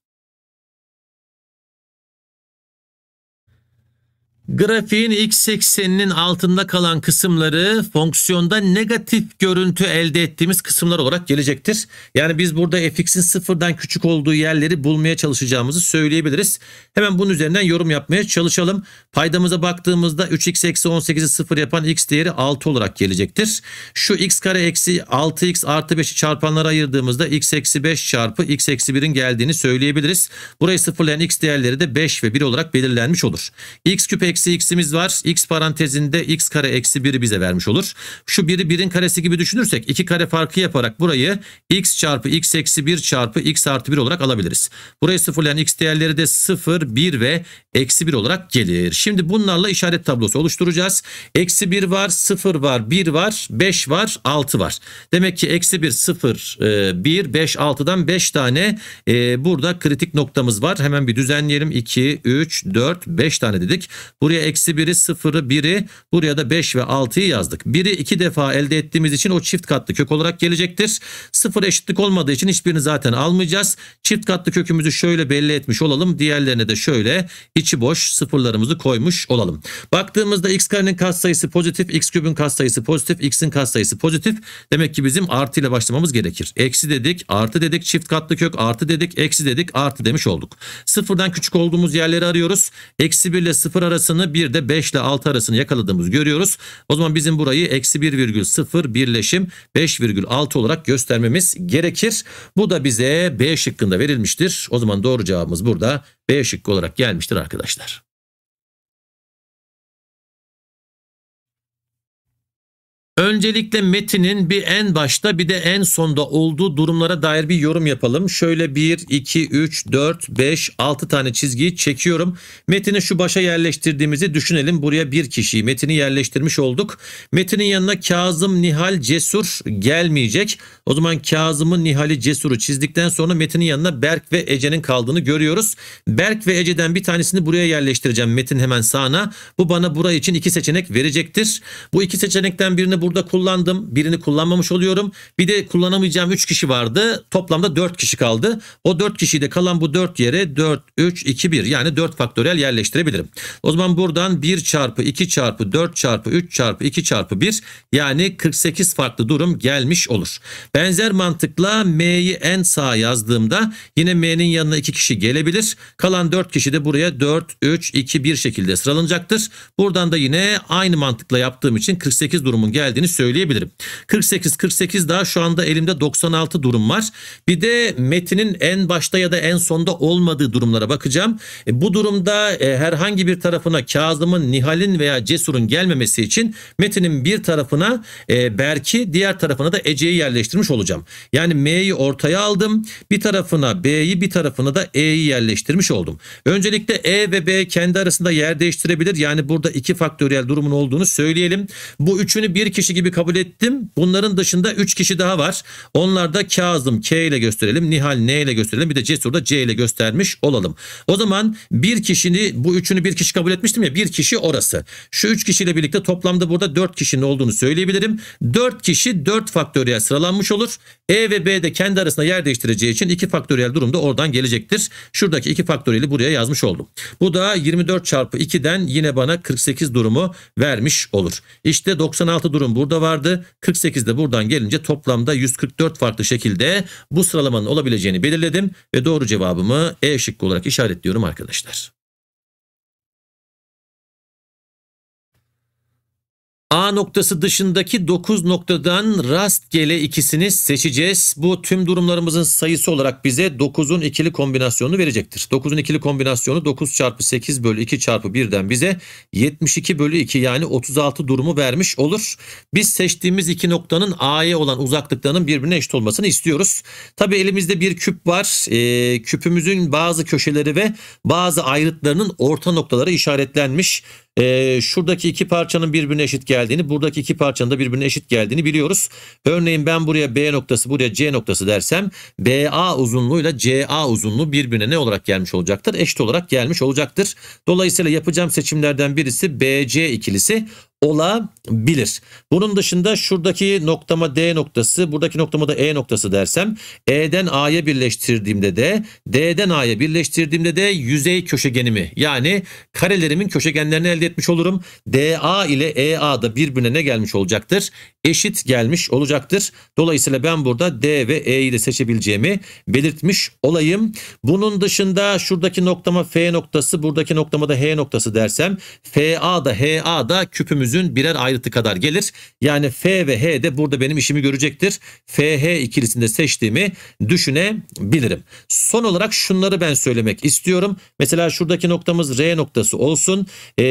Grafiğin x ekseninin altında kalan kısımları fonksiyonda negatif görüntü elde ettiğimiz kısımlar olarak gelecektir. Yani biz burada fx'in sıfırdan küçük olduğu yerleri bulmaya çalışacağımızı söyleyebiliriz. Hemen bunun üzerinden yorum yapmaya çalışalım. Paydamıza baktığımızda 3x eksi 18'i sıfır yapan x değeri 6 olarak gelecektir. Şu x kare eksi 6x artı 5'i çarpanlara ayırdığımızda x eksi 5 çarpı x eksi 1'in geldiğini söyleyebiliriz. Burayı sıfırlayan x değerleri de 5 ve 1 olarak belirlenmiş olur. x küp eksi x'imiz var. x parantezinde x kare eksi 1 bize vermiş olur. Şu 1'i 1'in karesi gibi düşünürsek 2 kare farkı yaparak burayı x çarpı x eksi 1 çarpı x artı 1 olarak alabiliriz. Burayı sıfırlayan x değerleri de 0, 1 ve eksi 1 olarak gelir. Şimdi bunlarla işaret tablosu oluşturacağız. Eksi 1 var, 0 var, 1 var, 5 var, 6 var. Demek ki eksi 1, 0, 1, 5, 6'dan 5 tane e, burada kritik noktamız var. Hemen bir düzenleyelim. 2, 3, 4, 5 tane dedik. Bu Buraya eksi 1'i 0'ı 1'i buraya da 5 ve 6'yı yazdık. 1'i 2 defa elde ettiğimiz için o çift katlı kök olarak gelecektir. 0 eşitlik olmadığı için hiçbirini zaten almayacağız. Çift katlı kökümüzü şöyle belli etmiş olalım. Diğerlerine de şöyle içi boş sıfırlarımızı koymuş olalım. Baktığımızda x karenin katsayısı pozitif, x kübün katsayısı pozitif, x'in katsayısı pozitif. Demek ki bizim artı ile başlamamız gerekir. Eksi dedik, artı dedik, çift katlı kök artı dedik, eksi dedik, artı demiş olduk. Sıfırdan küçük olduğumuz yerleri arıyoruz. Eksi 1 ile 0 arası arasını bir de 5 ile 6 arasını yakaladığımız görüyoruz. O zaman bizim burayı eksi 1,0 birleşim 5,6 olarak göstermemiz gerekir. Bu da bize B şıkkında verilmiştir. O zaman doğru cevabımız burada B şıkkı olarak gelmiştir arkadaşlar. Öncelikle metinin bir en başta bir de en sonda olduğu durumlara dair bir yorum yapalım. Şöyle 1, 2, 3, 4, 5, 6 tane çizgiyi çekiyorum. Metini şu başa yerleştirdiğimizi düşünelim. Buraya bir kişiyi metini yerleştirmiş olduk. Metinin yanına Kazım, Nihal, Cesur gelmeyecek. O zaman Kazım'ın Nihal'i Cesur'u çizdikten sonra metinin yanına Berk ve Ece'nin kaldığını görüyoruz. Berk ve Ece'den bir tanesini buraya yerleştireceğim metin hemen sağına. Bu bana burayı için iki seçenek verecektir. Bu iki seçenekten birini burada kullandım. Birini kullanmamış oluyorum. Bir de kullanamayacağım üç kişi vardı. Toplamda dört kişi kaldı. O dört kişiyi de kalan bu dört yere dört, üç, iki, bir yani dört faktöriyel yerleştirebilirim. O zaman buradan bir çarpı iki çarpı dört çarpı üç çarpı iki çarpı bir yani 48 farklı durum gelmiş olur. Ben Benzer mantıkla M'yi en sağa yazdığımda yine M'nin yanına 2 kişi gelebilir. Kalan 4 kişi de buraya 4, 3, 2, 1 şekilde sıralanacaktır. Buradan da yine aynı mantıkla yaptığım için 48 durumun geldiğini söyleyebilirim. 48, 48 daha şu anda elimde 96 durum var. Bir de metinin en başta ya da en sonda olmadığı durumlara bakacağım. E, bu durumda e, herhangi bir tarafına Kazım'ın, Nihal'in veya Cesur'un gelmemesi için metinin bir tarafına e, Berk'i, diğer tarafına da Ece'yi yerleştirmiş olacağım. Yani M'yi ortaya aldım. Bir tarafına B'yi bir tarafına da E'yi yerleştirmiş oldum. Öncelikle E ve B kendi arasında yer değiştirebilir. Yani burada iki faktöriyel durumun olduğunu söyleyelim. Bu üçünü bir kişi gibi kabul ettim. Bunların dışında üç kişi daha var. Onlar da Kazım K ile gösterelim. Nihal N ile gösterelim. Bir de Cesur da C ile göstermiş olalım. O zaman bir kişini bu üçünü bir kişi kabul etmiştim ya bir kişi orası. Şu üç kişiyle birlikte toplamda burada dört kişinin olduğunu söyleyebilirim. Dört kişi dört faktöriyel sıralanmış olur. E ve B de kendi arasında yer değiştireceği için 2 faktöriyel durumda oradan gelecektir. Şuradaki 2 faktöriyeli buraya yazmış oldum. Bu da 24 çarpı 2'den yine bana 48 durumu vermiş olur. İşte 96 durum burada vardı. 48 de buradan gelince toplamda 144 farklı şekilde bu sıralamanın olabileceğini belirledim ve doğru cevabımı E şıkkı olarak işaretliyorum arkadaşlar. A noktası dışındaki 9 noktadan rastgele ikisini seçeceğiz. Bu tüm durumlarımızın sayısı olarak bize 9'un ikili kombinasyonunu verecektir. 9'un ikili kombinasyonu 9 çarpı 8 bölü 2 çarpı 1'den bize 72 bölü 2 yani 36 durumu vermiş olur. Biz seçtiğimiz iki noktanın A'ya olan uzaklıklarının birbirine eşit olmasını istiyoruz. Tabi elimizde bir küp var. Ee, küpümüzün bazı köşeleri ve bazı ayrıtlarının orta noktaları işaretlenmiş e, şuradaki iki parçanın birbirine eşit geldiğini, buradaki iki parçanın da birbirine eşit geldiğini biliyoruz. Örneğin ben buraya B noktası, buraya C noktası dersem BA uzunluğuyla CA uzunluğu birbirine ne olarak gelmiş olacaktır? Eşit olarak gelmiş olacaktır. Dolayısıyla yapacağım seçimlerden birisi BC ikilisi olabilir. Bunun dışında şuradaki noktama D noktası, buradaki noktama da E noktası dersem E'den A'ya birleştirdiğimde de D'den A'ya birleştirdiğimde de yüzey köşegenimi yani karelerimin köşegenlerini elde etmiş olurum. DA ile EA da birbirine ne gelmiş olacaktır? eşit gelmiş olacaktır. Dolayısıyla ben burada D ve E'yi de seçebileceğimi belirtmiş olayım. Bunun dışında şuradaki noktama F noktası, buradaki noktama da H noktası dersem FA da HA da küpümüzün birer ayrıtı kadar gelir. Yani F ve H de burada benim işimi görecektir. FH ikilisinde de seçtiğimi düşünebilirim. Son olarak şunları ben söylemek istiyorum. Mesela şuradaki noktamız R noktası olsun. Ee,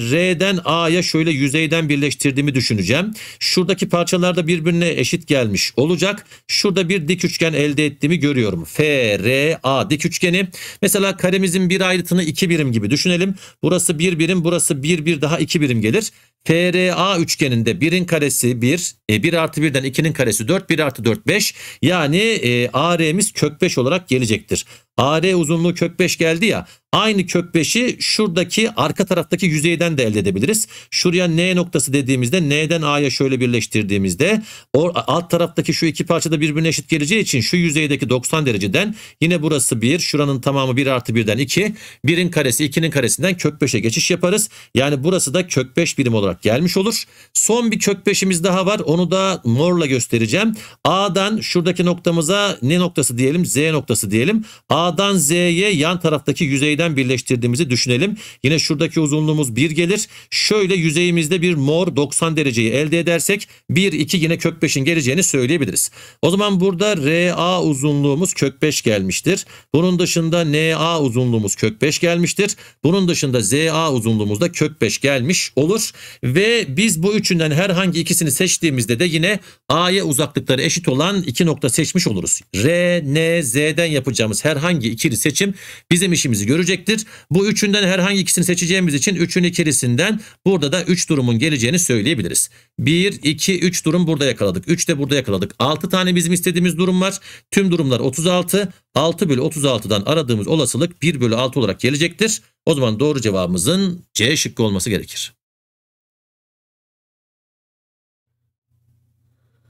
R'den A'ya şöyle yüzeyden birleştirdiğimi düşüneceğim. Şurada Buradaki parçalar da birbirine eşit gelmiş olacak. Şurada bir dik üçgen elde ettiğimi görüyorum. F, R, A dik üçgeni. Mesela karemizin bir ayrıtını iki birim gibi düşünelim. Burası bir birim, burası bir, bir daha iki birim gelir. FRA üçgeninde birin karesi bir e bir artı birden ikinin karesi dört bir artı dört beş. Yani e, AR'miz kök beş olarak gelecektir. AR uzunluğu kök 5 geldi ya. Aynı kök 5'i şuradaki arka taraftaki yüzeyden de elde edebiliriz. Şuraya N noktası dediğimizde N'den A'ya şöyle birleştirdiğimizde o alt taraftaki şu iki parçada birbirine eşit geleceği için şu yüzeydeki 90 dereceden yine burası 1 şuranın tamamı 1 artı 1'den 2 1'in karesi 2'nin karesinden kök 5'e geçiş yaparız. Yani burası da kök 5 birim olarak gelmiş olur. Son bir kök 5'imiz daha var onu da morla göstereceğim. A'dan şuradaki noktamıza ne noktası diyelim Z noktası diyelim. A A'dan Z'ye yan taraftaki yüzeyden birleştirdiğimizi düşünelim. Yine şuradaki uzunluğumuz 1 gelir. Şöyle yüzeyimizde bir mor 90 dereceyi elde edersek 1, 2 yine kök 5'in geleceğini söyleyebiliriz. O zaman burada RA uzunluğumuz kök 5 gelmiştir. Bunun dışında NA uzunluğumuz kök 5 gelmiştir. Bunun dışında ZA uzunluğumuz da kök 5 gelmiş olur. Ve biz bu üçünden herhangi ikisini seçtiğimizde de yine A'ya uzaklıkları eşit olan iki nokta seçmiş oluruz. R, N, Z'den yapacağımız herhangi hangi ikili seçim bizim işimizi görecektir. Bu üçünden herhangi ikisini seçeceğimiz için üçün ikilisinden burada da üç durumun geleceğini söyleyebiliriz. Bir, iki, üç durum burada yakaladık. Üç de burada yakaladık. Altı tane bizim istediğimiz durum var. Tüm durumlar 36. 6 bölü 36'dan aradığımız olasılık 1 bölü 6 olarak gelecektir. O zaman doğru cevabımızın C şıkkı olması gerekir.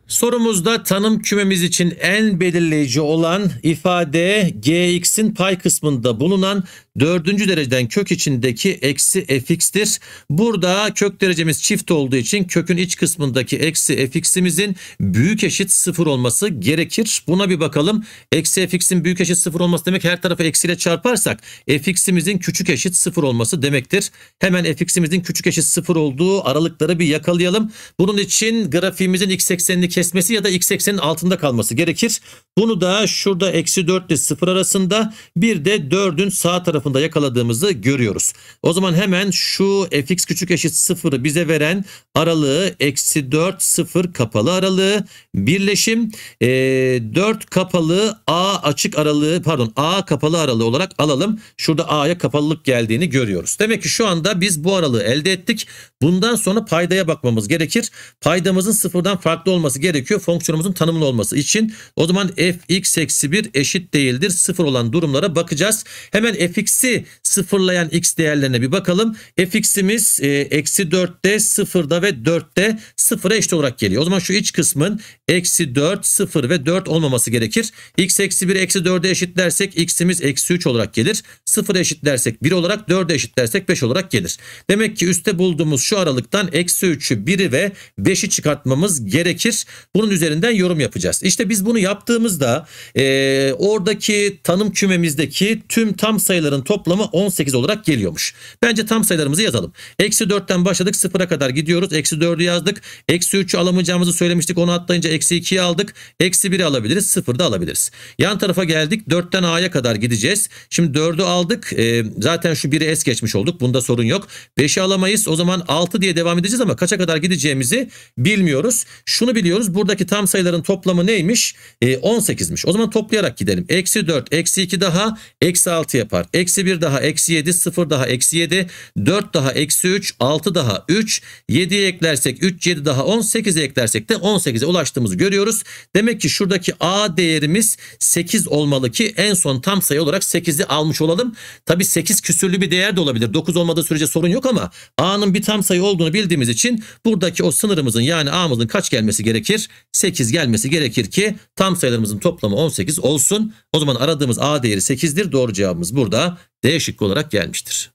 Sorumuzda tanım kümemiz için en belirleyici olan ifade gx'in pay kısmında bulunan Dördüncü dereceden kök içindeki eksi fx'tir. Burada kök derecemiz çift olduğu için kökün iç kısmındaki eksi fx'imizin büyük eşit sıfır olması gerekir. Buna bir bakalım. Eksi fx'in büyük eşit sıfır olması demek her tarafı eksiyle çarparsak fx'imizin küçük eşit sıfır olması demektir. Hemen fx'imizin küçük eşit sıfır olduğu aralıkları bir yakalayalım. Bunun için grafiğimizin x eksenini kesmesi ya da x eksenin altında kalması gerekir. Bunu da şurada eksi 4 ile 0 arasında bir de 4'ün sağ tarafı çapında yakaladığımızı görüyoruz. O zaman hemen şu fx küçük eşit 0'ı bize veren aralığı eksi 4 0 kapalı aralığı birleşim e, 4 kapalı a açık aralığı pardon a kapalı aralığı olarak alalım. Şurada a'ya kapalılık geldiğini görüyoruz. Demek ki şu anda biz bu aralığı elde ettik. Bundan sonra paydaya bakmamız gerekir. Paydamızın sıfırdan farklı olması gerekiyor. Fonksiyonumuzun tanımlı olması için. O zaman fx eksi 1 eşit değildir. Sıfır olan durumlara bakacağız. Hemen fx'i sıfırlayan x değerlerine bir bakalım. fx'imiz e, eksi 4'te, 0'da ve 4'te 0'a eşit olarak geliyor. O zaman şu iç kısmın eksi 4, 0 ve 4 olmaması gerekir. x eksi 1 eksi 4'e eşitlersek x'imiz eksi 3 olarak gelir. 0 eşitlersek 1 olarak 4'e eşitlersek 5 olarak gelir. Demek ki üstte bulduğumuz şu aralıktan eksi 3'ü 1'i ve 5'i çıkartmamız gerekir. Bunun üzerinden yorum yapacağız. İşte biz bunu yaptığımızda e, oradaki tanım kümemizdeki tüm tam sayıların toplamı 18 olarak geliyormuş. Bence tam sayılarımızı yazalım. Eksi 4'ten başladık 0'a kadar gidiyoruz. Eksi 4'ü yazdık. Eksi 3'ü alamayacağımızı söylemiştik. Onu atlayınca eksi 2'yi aldık. Eksi 1'i alabiliriz. 0'da alabiliriz. Yan tarafa geldik. 4'ten A'ya kadar gideceğiz. Şimdi 4'ü aldık. E, zaten şu 1'i es geçmiş olduk. Bunda sorun yok. 5'i alamayız. O zaman A 6 diye devam edeceğiz ama kaça kadar gideceğimizi bilmiyoruz. Şunu biliyoruz buradaki tam sayıların toplamı neymiş? E, ee, 18'miş. O zaman toplayarak gidelim. Eksi 4, eksi 2 daha, eksi 6 yapar. Eksi 1 daha, eksi 7, 0 daha, eksi 7, 4 daha, eksi 3, 6 daha, 3, 7'ye eklersek 3, 7 daha 18'e eklersek de 18'e ulaştığımızı görüyoruz. Demek ki şuradaki A değerimiz 8 olmalı ki en son tam sayı olarak 8'i almış olalım. Tabi 8 küsürlü bir değer de olabilir. 9 olmadığı sürece sorun yok ama A'nın bir tam sayı olduğunu bildiğimiz için buradaki o sınırımızın yani a'mızın kaç gelmesi gerekir? 8 gelmesi gerekir ki tam sayılarımızın toplamı 18 olsun. O zaman aradığımız a değeri 8'dir. Doğru cevabımız burada D şıkkı olarak gelmiştir.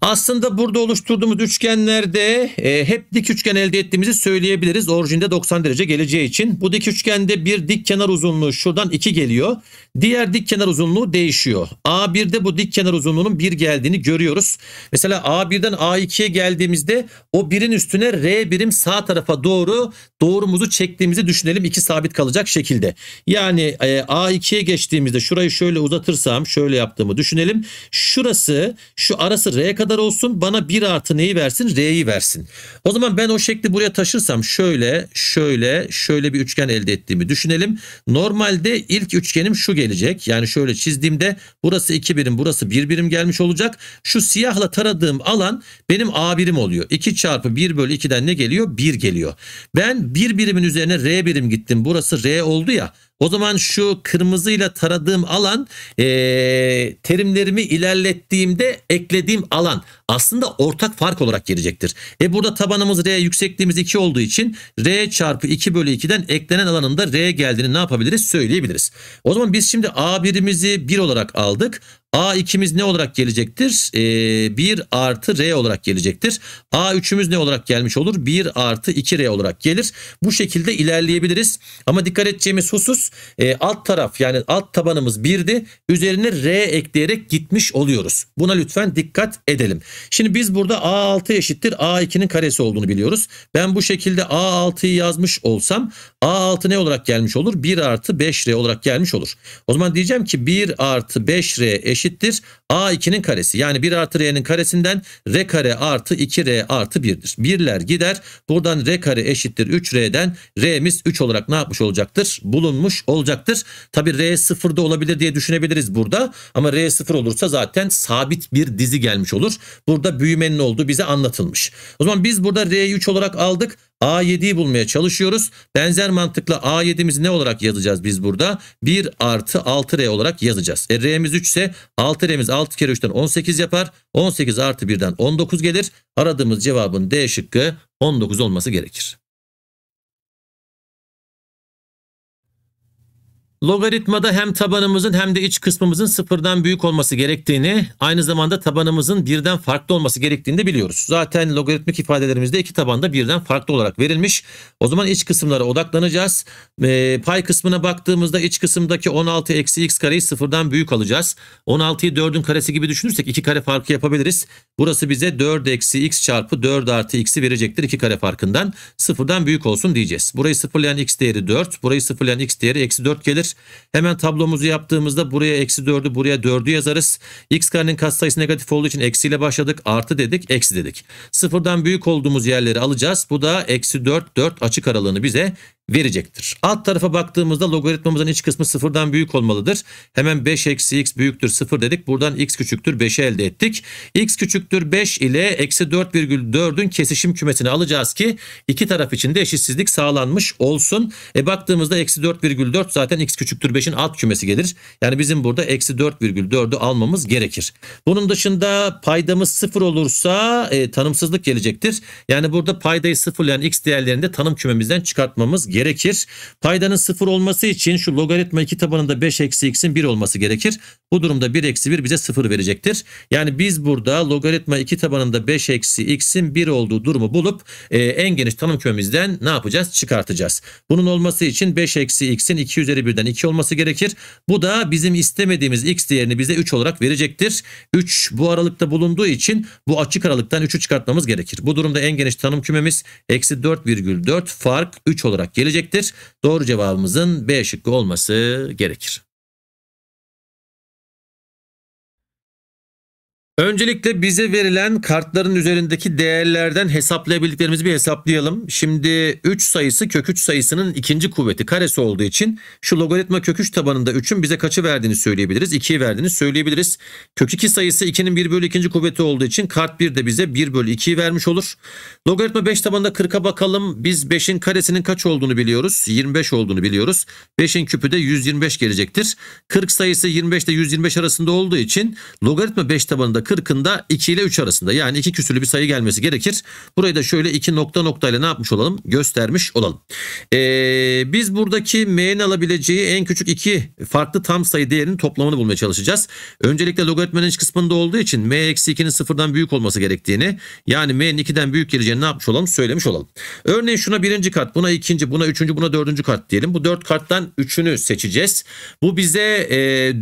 Aslında burada oluşturduğumuz üçgenlerde e, hep dik üçgen elde ettiğimizi söyleyebiliriz. Orijinde 90 derece geleceği için. Bu dik üçgende bir dik kenar uzunluğu şuradan 2 geliyor. Diğer dik kenar uzunluğu değişiyor. A1'de bu dik kenar uzunluğunun 1 geldiğini görüyoruz. Mesela A1'den A2'ye geldiğimizde o birin üstüne R birim sağ tarafa doğru doğrumuzu çektiğimizi düşünelim. 2 sabit kalacak şekilde. Yani e, A2'ye geçtiğimizde şurayı şöyle uzatırsam şöyle yaptığımı düşünelim. Şurası şu arası R kadar kadar olsun bana 1 artı neyi versin? R'yi versin. O zaman ben o şekli buraya taşırsam şöyle şöyle şöyle bir üçgen elde ettiğimi düşünelim. Normalde ilk üçgenim şu gelecek. Yani şöyle çizdiğimde burası 2 birim burası 1 bir birim gelmiş olacak. Şu siyahla taradığım alan benim A birim oluyor. 2 çarpı 1 bölü 2'den ne geliyor? 1 geliyor. Ben 1 bir birimin üzerine R birim gittim. Burası R oldu ya. O zaman şu kırmızıyla taradığım alan e, terimlerimi ilerlettiğimde eklediğim alan aslında ortak fark olarak gelecektir. E burada tabanımız R yüksekliğimiz 2 olduğu için R çarpı 2 bölü 2'den eklenen alanında R geldiğini ne yapabiliriz söyleyebiliriz. O zaman biz şimdi A birimizi 1 olarak aldık. A2'miz ne olarak gelecektir? E, ee, 1 artı R olarak gelecektir. A3'ümüz ne olarak gelmiş olur? 1 artı 2R olarak gelir. Bu şekilde ilerleyebiliriz. Ama dikkat edeceğimiz husus e, alt taraf yani alt tabanımız 1'di. Üzerine R ekleyerek gitmiş oluyoruz. Buna lütfen dikkat edelim. Şimdi biz burada A6 eşittir A2'nin karesi olduğunu biliyoruz. Ben bu şekilde A6'yı yazmış olsam A6 ne olarak gelmiş olur? 1 artı 5R olarak gelmiş olur. O zaman diyeceğim ki 1 artı 5R eşittir eşittir a2'nin karesi. Yani 1 artı r'nin karesinden r kare artı 2r artı 1'dir. Birler gider. Buradan r kare eşittir 3r'den r'miz 3 olarak ne yapmış olacaktır? Bulunmuş olacaktır. Tabi r da olabilir diye düşünebiliriz burada. Ama r sıfır olursa zaten sabit bir dizi gelmiş olur. Burada büyümenin olduğu bize anlatılmış. O zaman biz burada r'yi 3 olarak aldık. A7'yi bulmaya çalışıyoruz. Benzer mantıkla A7'mizi ne olarak yazacağız biz burada? 1 artı 6R olarak yazacağız. E, R'miz 3 ise 6R'miz 6 kere 3'ten 18 yapar. 18 artı 1'den 19 gelir. Aradığımız cevabın D şıkkı 19 olması gerekir. Logaritmada hem tabanımızın hem de iç kısmımızın sıfırdan büyük olması gerektiğini, aynı zamanda tabanımızın birden farklı olması gerektiğini de biliyoruz. Zaten logaritmik ifadelerimizde iki tabanda birden farklı olarak verilmiş. O zaman iç kısımlara odaklanacağız. E, pay kısmına baktığımızda iç kısımdaki 16 eksi x kareyi sıfırdan büyük alacağız. 16'yı 4'ün karesi gibi düşünürsek iki kare farkı yapabiliriz. Burası bize 4 eksi x çarpı 4 artı x'i verecektir iki kare farkından. Sıfırdan büyük olsun diyeceğiz. Burayı sıfırlayan x değeri 4, burayı sıfırlayan x değeri eksi 4 gelir. Hemen tablomuzu yaptığımızda buraya eksi 4'ü buraya 4'ü yazarız. X karenin katsayısı negatif olduğu için eksiyle başladık. Artı dedik eksi dedik. Sıfırdan büyük olduğumuz yerleri alacağız. Bu da eksi 4 4 açık aralığını bize verecektir. Alt tarafa baktığımızda logaritmamızın iç kısmı sıfırdan büyük olmalıdır. Hemen 5 eksi x büyüktür 0 dedik. Buradan x küçüktür 5'i elde ettik. x küçüktür 5 ile eksi 4,4'ün kesişim kümesini alacağız ki iki taraf için de eşitsizlik sağlanmış olsun. E baktığımızda eksi 4,4 zaten x küçüktür 5'in alt kümesi gelir. Yani bizim burada eksi 4,4'ü almamız gerekir. Bunun dışında paydamız 0 olursa e, tanımsızlık gelecektir. Yani burada paydayı sıfırlayan x değerlerini de tanım kümemizden çıkartmamız gerekir gerekir. Paydanın sıfır olması için şu logaritma 2 tabanında 5 eksi x'in 1 olması gerekir. Bu durumda 1 eksi 1 bize sıfır verecektir. Yani biz burada logaritma 2 tabanında 5 eksi x'in 1 olduğu durumu bulup e, en geniş tanım kümemizden ne yapacağız? Çıkartacağız. Bunun olması için 5 eksi x'in 2 üzeri 1'den 2 olması gerekir. Bu da bizim istemediğimiz x değerini bize 3 olarak verecektir. 3 bu aralıkta bulunduğu için bu açık aralıktan 3'ü çıkartmamız gerekir. Bu durumda en geniş tanım kümemiz eksi 4,4 fark 3 olarak gelir gelecektir. Doğru cevabımızın B şıkkı olması gerekir. Öncelikle bize verilen kartların üzerindeki değerlerden hesaplayabildiklerimizi bir hesaplayalım. Şimdi 3 sayısı kök 3 sayısının ikinci kuvveti karesi olduğu için şu logaritma kök 3 tabanında 3'ün bize kaçı verdiğini söyleyebiliriz. 2'yi verdiğini söyleyebiliriz. Kök 2 sayısı 2'nin 1 bölü 2. kuvveti olduğu için kart 1 de bize 1 bölü 2'yi vermiş olur. Logaritma 5 tabanında 40'a bakalım. Biz 5'in karesinin kaç olduğunu biliyoruz. 25 olduğunu biliyoruz. 5'in küpü de 125 gelecektir. 40 sayısı 25 ile 125 arasında olduğu için logaritma 5 tabanında 40'ında 2 ile 3 arasında yani 2 küsürlü bir sayı gelmesi gerekir. Burayı da şöyle 2 nokta nokta ile ne yapmış olalım göstermiş olalım. Ee, biz buradaki m'nin alabileceği en küçük 2 farklı tam sayı değerinin toplamını bulmaya çalışacağız. Öncelikle logaritmanın iç kısmında olduğu için m eksi 2'nin sıfırdan büyük olması gerektiğini yani m'nin 2'den büyük geleceğini ne yapmış olalım söylemiş olalım. Örneğin şuna birinci kart buna ikinci buna üçüncü buna dördüncü kart diyelim. Bu dört karttan üçünü seçeceğiz. Bu bize e,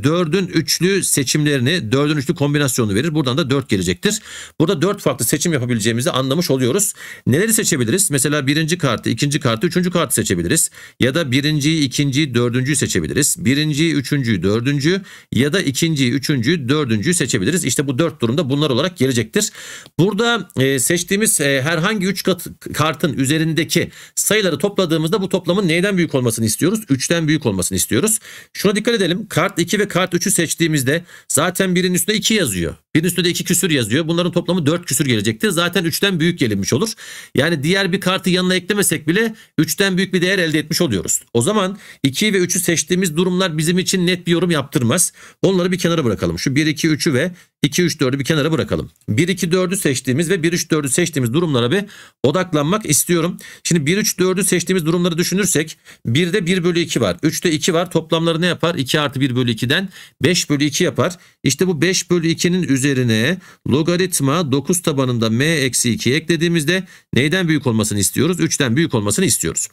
dördün üçlü seçimlerini dördün üçlü kombinasyonu verir. Buradan da 4 gelecektir. Burada 4 farklı seçim yapabileceğimizi anlamış oluyoruz. Neleri seçebiliriz? Mesela birinci kartı, ikinci kartı, üçüncü kartı seçebiliriz. Ya da birinciyi, ikinciyi, dördüncüyü seçebiliriz. Birinciyi, üçüncüyü, dördüncüyü ya da ikinciyi, üçüncüyü, dördüncüyü seçebiliriz. İşte bu 4 durumda bunlar olarak gelecektir. Burada e, seçtiğimiz e, herhangi 3 kartın üzerindeki sayıları topladığımızda bu toplamın neyden büyük olmasını istiyoruz? 3'ten büyük olmasını istiyoruz. Şuna dikkat edelim. Kart 2 ve kart 3'ü seçtiğimizde zaten birinin üstüne 2 yazıyor. Bir 1'in üstünde 2 küsür yazıyor. Bunların toplamı 4 küsür gelecekti. Zaten 3'ten büyük gelinmiş olur. Yani diğer bir kartı yanına eklemesek bile 3'ten büyük bir değer elde etmiş oluyoruz. O zaman 2 ve 3'ü seçtiğimiz durumlar bizim için net bir yorum yaptırmaz. Onları bir kenara bırakalım. Şu 1, 2, 3'ü ve 2, 3, 4'ü bir kenara bırakalım. 1, 2, 4'ü seçtiğimiz ve 1, 3, 4'ü seçtiğimiz durumlara bir odaklanmak istiyorum. Şimdi 1, 3, 4'ü seçtiğimiz durumları düşünürsek 1'de 1 bölü 2 var. 3'te 2 var. Toplamları ne yapar? 2 artı 1 bölü 2'den 5 bölü 2 yapar. İşte bu 5 bölü 2'nin üzerine logaritma 9 tabanında m eksi 2 eklediğimizde neyden büyük olmasını istiyoruz? 3'ten büyük olmasını istiyoruz.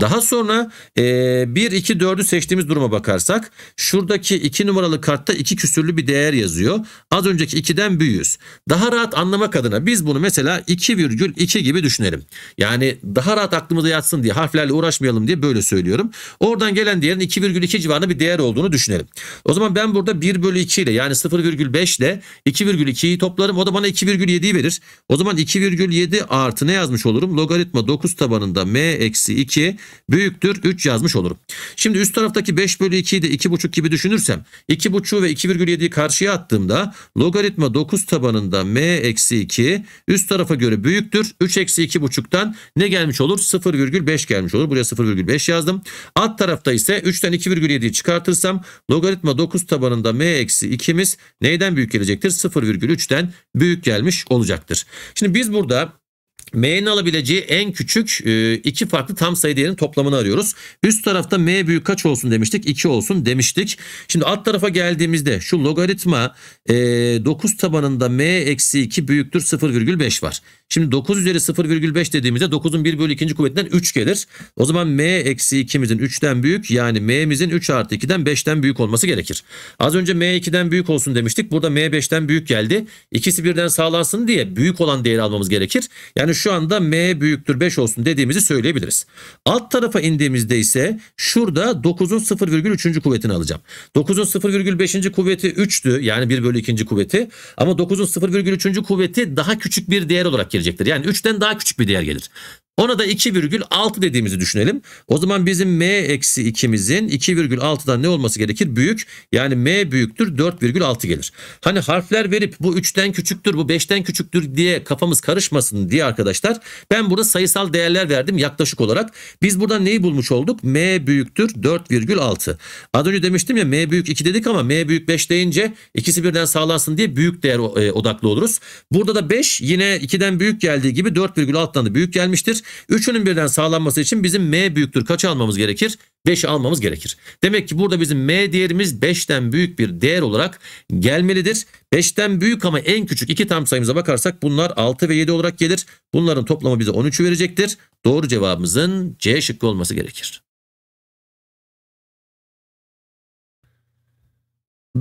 Daha sonra e, 1, 2, 4'ü seçtiğimiz duruma bakarsak şuradaki 2 numaralı kartta 2 küsürlü bir değer yazıyor. Az önce önceki 2'den büyüğüz. Daha rahat anlamak adına biz bunu mesela 2,2 gibi düşünelim. Yani daha rahat aklımıza yatsın diye harflerle uğraşmayalım diye böyle söylüyorum. Oradan gelen değerin 2,2 civarında bir değer olduğunu düşünelim. O zaman ben burada 1 bölü 2 ile yani 0,5 ile 2,2'yi toplarım. O da bana 2,7'yi verir. O zaman 2,7 artı ne yazmış olurum? Logaritma 9 tabanında m eksi 2 büyüktür 3 yazmış olurum. Şimdi üst taraftaki 5 bölü 2'yi de 2,5 gibi düşünürsem 2,5 ve 2,7'yi karşıya attığımda Logaritma 9 tabanında m eksi 2 üst tarafa göre büyüktür. 3 eksi 2 buçuktan ne gelmiş olur? 0,5 gelmiş olur. Buraya 0,5 yazdım. Alt tarafta ise 3'ten 2,7'yi çıkartırsam logaritma 9 tabanında m eksi 2'miz neyden büyük gelecektir? 0,3'ten büyük gelmiş olacaktır. Şimdi biz burada M'nin alabileceği en küçük e, iki farklı tam sayı değerinin toplamını arıyoruz. Üst tarafta M büyük kaç olsun demiştik? 2 olsun demiştik. Şimdi alt tarafa geldiğimizde şu logaritma 9 e, tabanında M eksi 2 büyüktür 0,5 var. Şimdi 9 üzeri 0,5 dediğimizde 9'un 1 bölü 2. kuvvetinden 3 gelir. O zaman M eksi 2'mizin 3'ten büyük yani M'mizin 3 artı 2'den 5'ten büyük olması gerekir. Az önce M 2'den büyük olsun demiştik. Burada M 5'ten büyük geldi. İkisi birden sağlansın diye büyük olan değeri almamız gerekir. Yani şu anda m büyüktür 5 olsun dediğimizi söyleyebiliriz. Alt tarafa indiğimizde ise şurada 9'un 0,3. kuvvetini alacağım. 9'un 0,5. kuvveti 3'tü yani 1 bölü 2. kuvveti ama 9'un 0,3. kuvveti daha küçük bir değer olarak gelecektir. Yani 3'ten daha küçük bir değer gelir. Ona da 2,6 dediğimizi düşünelim. O zaman bizim m eksi 2'mizin 2,6'dan ne olması gerekir? Büyük yani m büyüktür 4,6 gelir. Hani harfler verip bu 3'ten küçüktür bu 5'ten küçüktür diye kafamız karışmasın diye arkadaşlar. Ben burada sayısal değerler verdim yaklaşık olarak. Biz burada neyi bulmuş olduk? m büyüktür 4,6. Az önce demiştim ya m büyük 2 dedik ama m büyük 5 deyince ikisi birden sağlansın diye büyük değer e, odaklı oluruz. Burada da 5 yine 2'den büyük geldiği gibi 4,6'dan da büyük gelmiştir. Üçünün birden sağlanması için bizim m büyüktür kaç almamız gerekir? 5 almamız gerekir. Demek ki burada bizim m değerimiz 5'ten büyük bir değer olarak gelmelidir. 5'ten büyük ama en küçük iki tam sayımıza bakarsak bunlar 6 ve 7 olarak gelir. Bunların toplamı bize 13'ü verecektir. Doğru cevabımızın C şıkkı olması gerekir.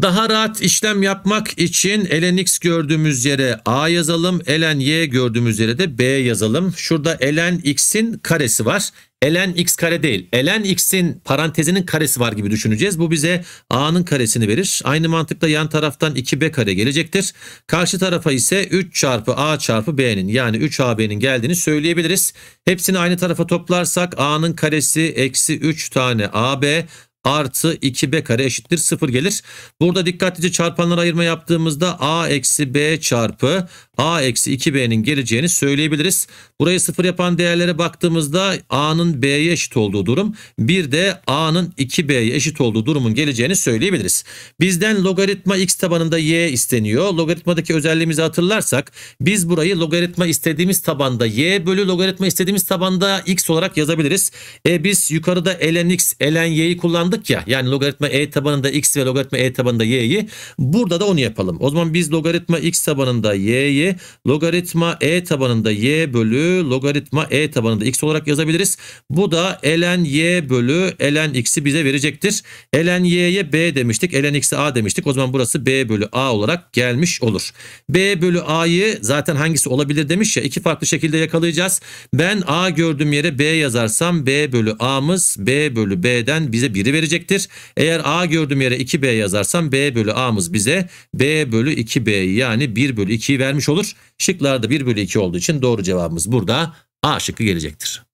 Daha rahat işlem yapmak için ln x gördüğümüz yere a yazalım. ln y gördüğümüz yere de b yazalım. Şurada ln x'in karesi var. ln x kare değil. ln x'in parantezinin karesi var gibi düşüneceğiz. Bu bize a'nın karesini verir. Aynı mantıkla yan taraftan 2b kare gelecektir. Karşı tarafa ise 3 çarpı a çarpı b'nin yani 3ab'nin geldiğini söyleyebiliriz. Hepsini aynı tarafa toplarsak a'nın karesi eksi 3 tane ab artı 2b kare eşittir 0 gelir. Burada dikkatlice çarpanlara ayırma yaptığımızda a eksi b çarpı A eksi 2B'nin geleceğini söyleyebiliriz. Burayı sıfır yapan değerlere baktığımızda A'nın B'ye eşit olduğu durum bir de A'nın 2B'ye eşit olduğu durumun geleceğini söyleyebiliriz. Bizden logaritma x tabanında y isteniyor. Logaritmadaki özelliğimizi hatırlarsak biz burayı logaritma istediğimiz tabanda y bölü logaritma istediğimiz tabanda x olarak yazabiliriz. E biz yukarıda ln x ln y'yi kullandık ya yani logaritma e tabanında x ve logaritma e tabanında y'yi burada da onu yapalım. O zaman biz logaritma x tabanında y'yi eşitliği logaritma e tabanında y bölü logaritma e tabanında x olarak yazabiliriz. Bu da ln y bölü ln x'i bize verecektir. ln y'ye b demiştik. ln x'e a demiştik. O zaman burası b bölü a olarak gelmiş olur. b bölü a'yı zaten hangisi olabilir demiş ya iki farklı şekilde yakalayacağız. Ben a gördüğüm yere b yazarsam b bölü a'mız b bölü b'den bize 1'i verecektir. Eğer a gördüğüm yere 2b yazarsam b bölü a'mız bize b bölü 2b yani 1 bölü 2'yi vermiş olur olur. Şıklarda 1 bölü 2 olduğu için doğru cevabımız burada A şıkkı gelecektir.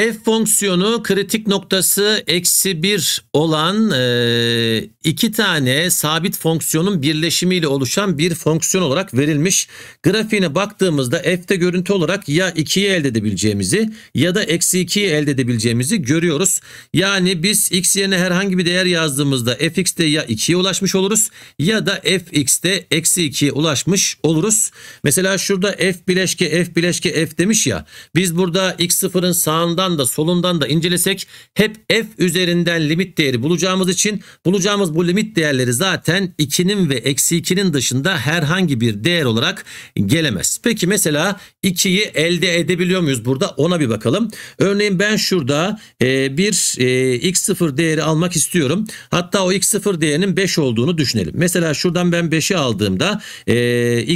F e fonksiyonu kritik noktası eksi 1 olan e, iki tane sabit fonksiyonun birleşimiyle oluşan bir fonksiyon olarak verilmiş. Grafiğine baktığımızda F'te görüntü olarak ya 2'yi elde edebileceğimizi ya da eksi 2'yi elde edebileceğimizi görüyoruz. Yani biz x yerine herhangi bir değer yazdığımızda fx'te ya 2'ye ulaşmış oluruz ya da fx'te eksi 2'ye ulaşmış oluruz. Mesela şurada f bileşke f bileşke f demiş ya biz burada x sıfırın sağından sağından da solundan da incelesek hep f üzerinden limit değeri bulacağımız için bulacağımız bu limit değerleri zaten 2'nin ve eksi 2'nin dışında herhangi bir değer olarak gelemez. Peki mesela 2'yi elde edebiliyor muyuz burada ona bir bakalım. Örneğin ben şurada e, bir e, x0 değeri almak istiyorum. Hatta o x0 değerinin 5 olduğunu düşünelim. Mesela şuradan ben 5'i aldığımda e,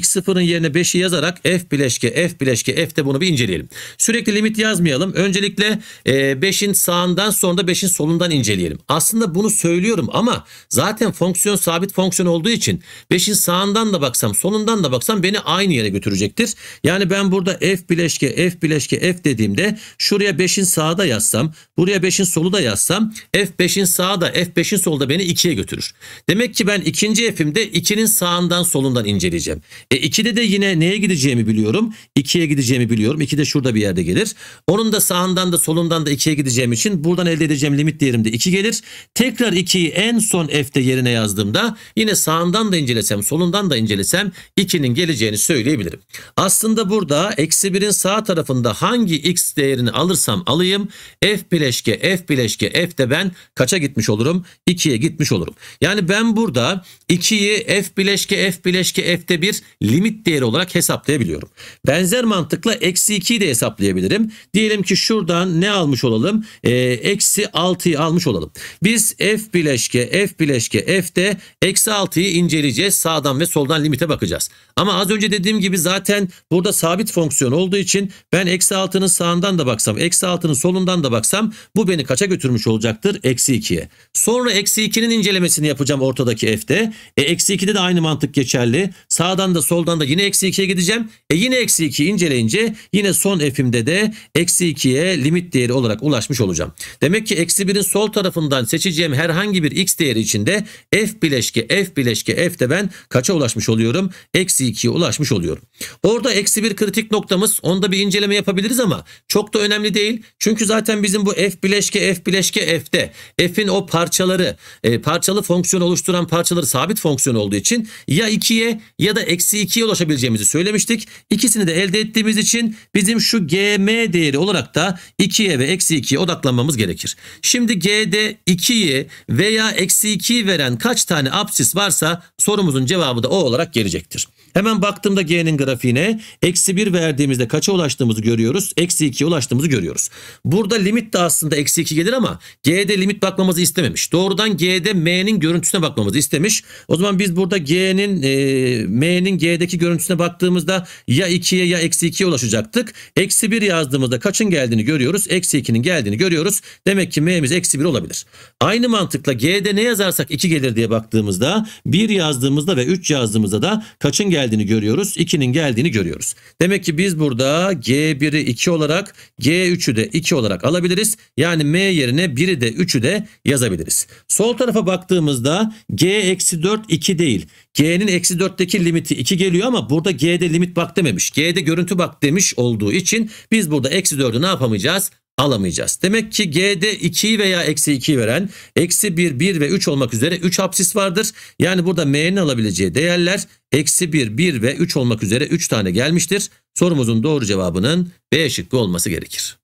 x0'ın yerine 5'i yazarak f bileşke f bileşke f de bunu bir inceleyelim. Sürekli limit yazmayalım. Öncelikle Özellikle 5'in e, sağından sonra da 5'in solundan inceleyelim. Aslında bunu söylüyorum ama zaten fonksiyon sabit fonksiyon olduğu için 5'in sağından da baksam solundan da baksam beni aynı yere götürecektir. Yani ben burada f bileşke f bileşke f dediğimde şuraya 5'in sağda yazsam buraya 5'in solu da yazsam f 5'in sağda f 5'in solda beni 2'ye götürür. Demek ki ben ikinci f'imde 2'nin sağından solundan inceleyeceğim. E 2'de de yine neye gideceğimi biliyorum. 2'ye gideceğimi biliyorum. 2 de şurada bir yerde gelir. Onun da sağından da da solundan da 2'ye gideceğim için buradan elde edeceğim limit değerim de 2 gelir. Tekrar 2'yi en son f'de yerine yazdığımda yine sağından da incelesem solundan da incelesem 2'nin geleceğini söyleyebilirim. Aslında burada eksi 1'in sağ tarafında hangi x değerini alırsam alayım f bileşke f bileşke f'de ben kaça gitmiş olurum? 2'ye gitmiş olurum. Yani ben burada 2'yi f bileşke f bileşke f'de bir limit değeri olarak hesaplayabiliyorum. Benzer mantıkla eksi 2'yi de hesaplayabilirim. Diyelim ki şurada buradan ne almış olalım? Ee, eksi 6'yı almış olalım. Biz f bileşke f bileşke f'de eksi 6'yı inceleyeceğiz. Sağdan ve soldan limite bakacağız. Ama az önce dediğim gibi zaten burada sabit fonksiyon olduğu için ben eksi 6'nın sağından da baksam eksi 6'nın solundan da baksam bu beni kaça götürmüş olacaktır? Eksi 2'ye. Sonra eksi 2'nin incelemesini yapacağım ortadaki f'de. E, eksi 2'de de aynı mantık geçerli. Sağdan da soldan da yine eksi 2'ye gideceğim. E yine eksi 2'yi inceleyince yine son f'imde de eksi 2'ye limit değeri olarak ulaşmış olacağım. Demek ki eksi 1'in sol tarafından seçeceğim herhangi bir x değeri içinde f bileşke f bileşke f de ben kaça ulaşmış oluyorum? Eksi 2'ye ulaşmış oluyorum. Orada eksi 1 kritik noktamız onda bir inceleme yapabiliriz ama çok da önemli değil. Çünkü zaten bizim bu f bileşke f bileşke f'de f'in o parçaları e, parçalı fonksiyon oluşturan parçaları sabit fonksiyon olduğu için ya 2'ye ya da eksi 2'ye ulaşabileceğimizi söylemiştik. İkisini de elde ettiğimiz için bizim şu gm değeri olarak da 2'ye ve eksi 2'ye odaklanmamız gerekir. Şimdi G'de 2'yi veya eksi 2'yi veren kaç tane apsis varsa sorumuzun cevabı da o olarak gelecektir. Hemen baktığımda G'nin grafiğine eksi 1 verdiğimizde kaça ulaştığımızı görüyoruz. Eksi 2'ye ulaştığımızı görüyoruz. Burada limit de aslında eksi 2 gelir ama G'de limit bakmamızı istememiş. Doğrudan G'de M'nin görüntüsüne bakmamızı istemiş. O zaman biz burada G'nin e, M'nin G'deki görüntüsüne baktığımızda ya 2'ye ya eksi 2'ye ulaşacaktık. Eksi 1 yazdığımızda kaçın geldiğini görüyoruz. Eksi 2'nin geldiğini görüyoruz. Demek ki M'miz eksi 1 olabilir. Aynı mantıkla G'de ne yazarsak 2 gelir diye baktığımızda 1 yazdığımızda ve 3 yazdığımızda da kaçın geldiğini geldiğini görüyoruz. 2'nin geldiğini görüyoruz. Demek ki biz burada G1'i 2 olarak G3'ü de 2 olarak alabiliriz. Yani M yerine 1'i de 3'ü de yazabiliriz. Sol tarafa baktığımızda G-4 2 değil. G'nin eksi 4'teki limiti 2 geliyor ama burada G'de limit bak dememiş. G'de görüntü bak demiş olduğu için biz burada eksi 4'ü ne yapamayacağız? alamayacağız. Demek ki G'de 2'yi veya eksi 2'yi veren eksi 1, 1 ve 3 olmak üzere 3 absis vardır. Yani burada M'nin alabileceği değerler eksi 1, 1 ve 3 olmak üzere 3 tane gelmiştir. Sorumuzun doğru cevabının B şıkkı olması gerekir.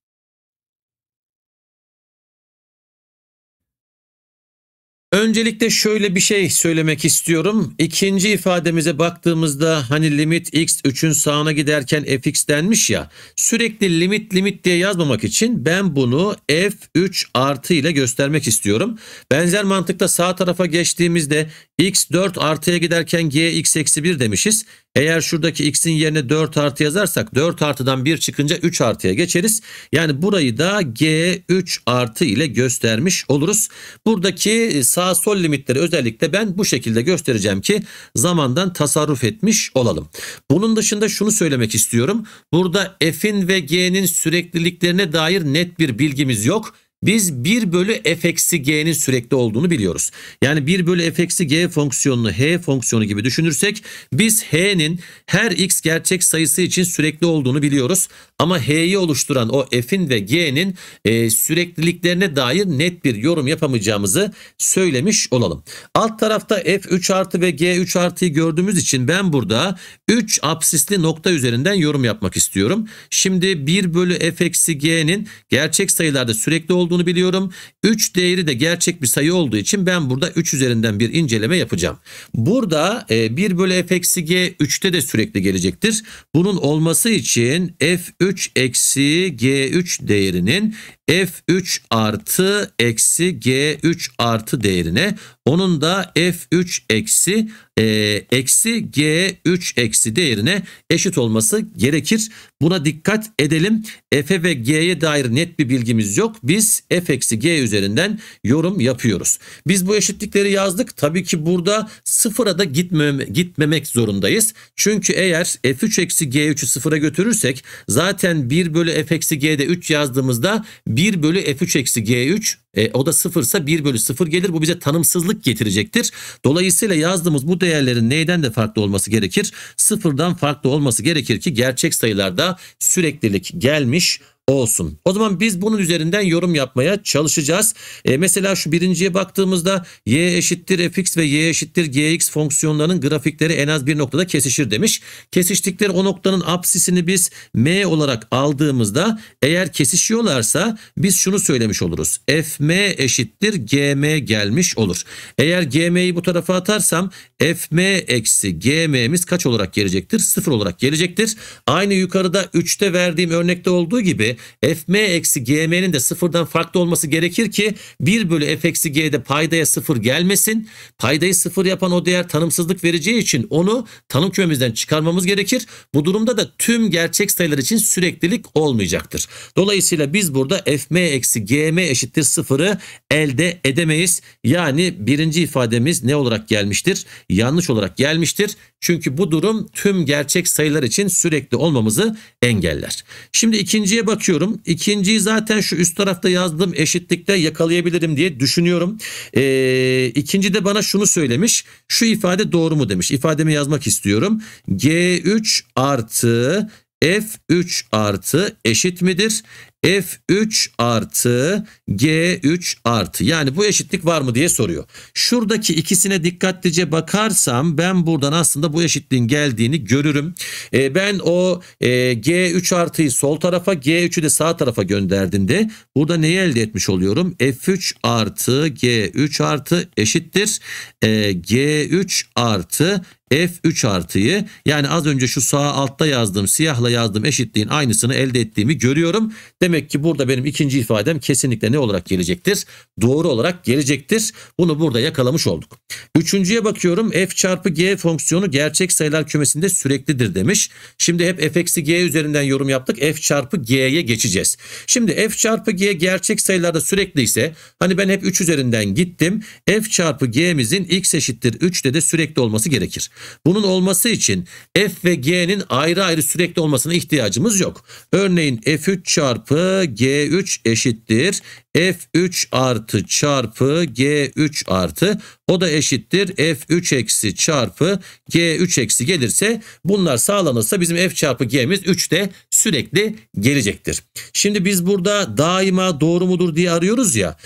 Öncelikle şöyle bir şey söylemek istiyorum. İkinci ifademize baktığımızda hani limit x 3'ün sağına giderken fx denmiş ya. Sürekli limit limit diye yazmamak için ben bunu f3 artı ile göstermek istiyorum. Benzer mantıkta sağ tarafa geçtiğimizde x 4 artıya giderken g x eksi 1 demişiz. Eğer şuradaki x'in yerine 4 artı yazarsak 4 artıdan 1 çıkınca 3 artıya geçeriz. Yani burayı da g3 artı ile göstermiş oluruz. Buradaki e, sağ sol limitleri özellikle ben bu şekilde göstereceğim ki zamandan tasarruf etmiş olalım. Bunun dışında şunu söylemek istiyorum. Burada f'in ve g'nin sürekliliklerine dair net bir bilgimiz yok. Biz 1 bölü f g'nin sürekli olduğunu biliyoruz. Yani 1 bölü f g fonksiyonunu h fonksiyonu gibi düşünürsek biz h'nin her x gerçek sayısı için sürekli olduğunu biliyoruz. Ama h'yi oluşturan o f'in ve g'nin e, sürekliliklerine dair net bir yorum yapamayacağımızı söylemiş olalım. Alt tarafta f3 artı ve g3 artıyı gördüğümüz için ben burada 3 apsisli nokta üzerinden yorum yapmak istiyorum. Şimdi 1 bölü f g'nin gerçek sayılarda sürekli olduğunu olduğunu biliyorum. 3 değeri de gerçek bir sayı olduğu için ben burada 3 üzerinden bir inceleme yapacağım. Burada 1 e, bölü f eksi g 3'te de sürekli gelecektir. Bunun olması için f3 eksi g3 değerinin f3 artı eksi g3 artı değerine onun da f3 eksi e, eksi g3 eksi değerine eşit olması gerekir. Buna dikkat edelim. f'e ve g'ye dair net bir bilgimiz yok. Biz f eksi g üzerinden yorum yapıyoruz. Biz bu eşitlikleri yazdık. Tabii ki burada sıfıra da gitmeme, gitmemek zorundayız. Çünkü eğer f3 eksi g3'ü sıfıra götürürsek zaten 1 bölü f eksi g'de 3 yazdığımızda 1 1 bölü F3 eksi G3 e, o da 0 ise 1 bölü 0 gelir. Bu bize tanımsızlık getirecektir. Dolayısıyla yazdığımız bu değerlerin neyden de farklı olması gerekir? Sıfırdan farklı olması gerekir ki gerçek sayılarda süreklilik gelmiş olsun. O zaman biz bunun üzerinden yorum yapmaya çalışacağız. E, mesela şu birinciye baktığımızda y eşittir fx ve y eşittir gx fonksiyonlarının grafikleri en az bir noktada kesişir demiş. Kesiştikleri o noktanın apsisini biz m olarak aldığımızda eğer kesişiyorlarsa biz şunu söylemiş oluruz. fm eşittir gm gelmiş olur. Eğer gm'yi bu tarafa atarsam fm eksi gm'miz kaç olarak gelecektir? Sıfır olarak gelecektir. Aynı yukarıda 3'te verdiğim örnekte olduğu gibi fm eksi gm'nin de sıfırdan farklı olması gerekir ki 1 bölü f eksi g'de paydaya sıfır gelmesin. Paydayı sıfır yapan o değer tanımsızlık vereceği için onu tanım kümemizden çıkarmamız gerekir. Bu durumda da tüm gerçek sayılar için süreklilik olmayacaktır. Dolayısıyla biz burada fm eksi gm eşittir sıfırı elde edemeyiz. Yani birinci ifademiz ne olarak gelmiştir? Yanlış olarak gelmiştir. Çünkü bu durum tüm gerçek sayılar için sürekli olmamızı engeller. Şimdi ikinciye bakıyorum. İkinciyi zaten şu üst tarafta yazdığım eşitlikte yakalayabilirim diye düşünüyorum. Ee, ikinci de bana şunu söylemiş. Şu ifade doğru mu demiş. İfademi yazmak istiyorum. G3 artı F3 artı eşit midir? F3 artı G3 artı. Yani bu eşitlik var mı diye soruyor. Şuradaki ikisine dikkatlice bakarsam ben buradan aslında bu eşitliğin geldiğini görürüm. E, ben o e, G3 artıyı sol tarafa G3'ü de sağ tarafa gönderdiğimde burada neyi elde etmiş oluyorum? F3 artı G3 artı eşittir. E, G3 artı F3 artıyı yani az önce şu sağ altta yazdığım siyahla yazdığım eşitliğin aynısını elde ettiğimi görüyorum. Demek ki burada benim ikinci ifadem kesinlikle ne olarak gelecektir? Doğru olarak gelecektir. Bunu burada yakalamış olduk. Üçüncüye bakıyorum F çarpı G fonksiyonu gerçek sayılar kümesinde süreklidir demiş. Şimdi hep F eksi G üzerinden yorum yaptık. F çarpı G'ye geçeceğiz. Şimdi F çarpı G gerçek sayılarda sürekli ise hani ben hep 3 üzerinden gittim. F çarpı G'mizin x eşittir 3'te de sürekli olması gerekir. Bunun olması için f ve g'nin ayrı ayrı sürekli olmasına ihtiyacımız yok. Örneğin f3 çarpı g3 eşittir. f3 artı çarpı g3 artı o da eşittir. f3 eksi çarpı g3 eksi gelirse bunlar sağlanırsa bizim f çarpı g'miz 3 de sürekli gelecektir. Şimdi biz burada daima doğru mudur diye arıyoruz ya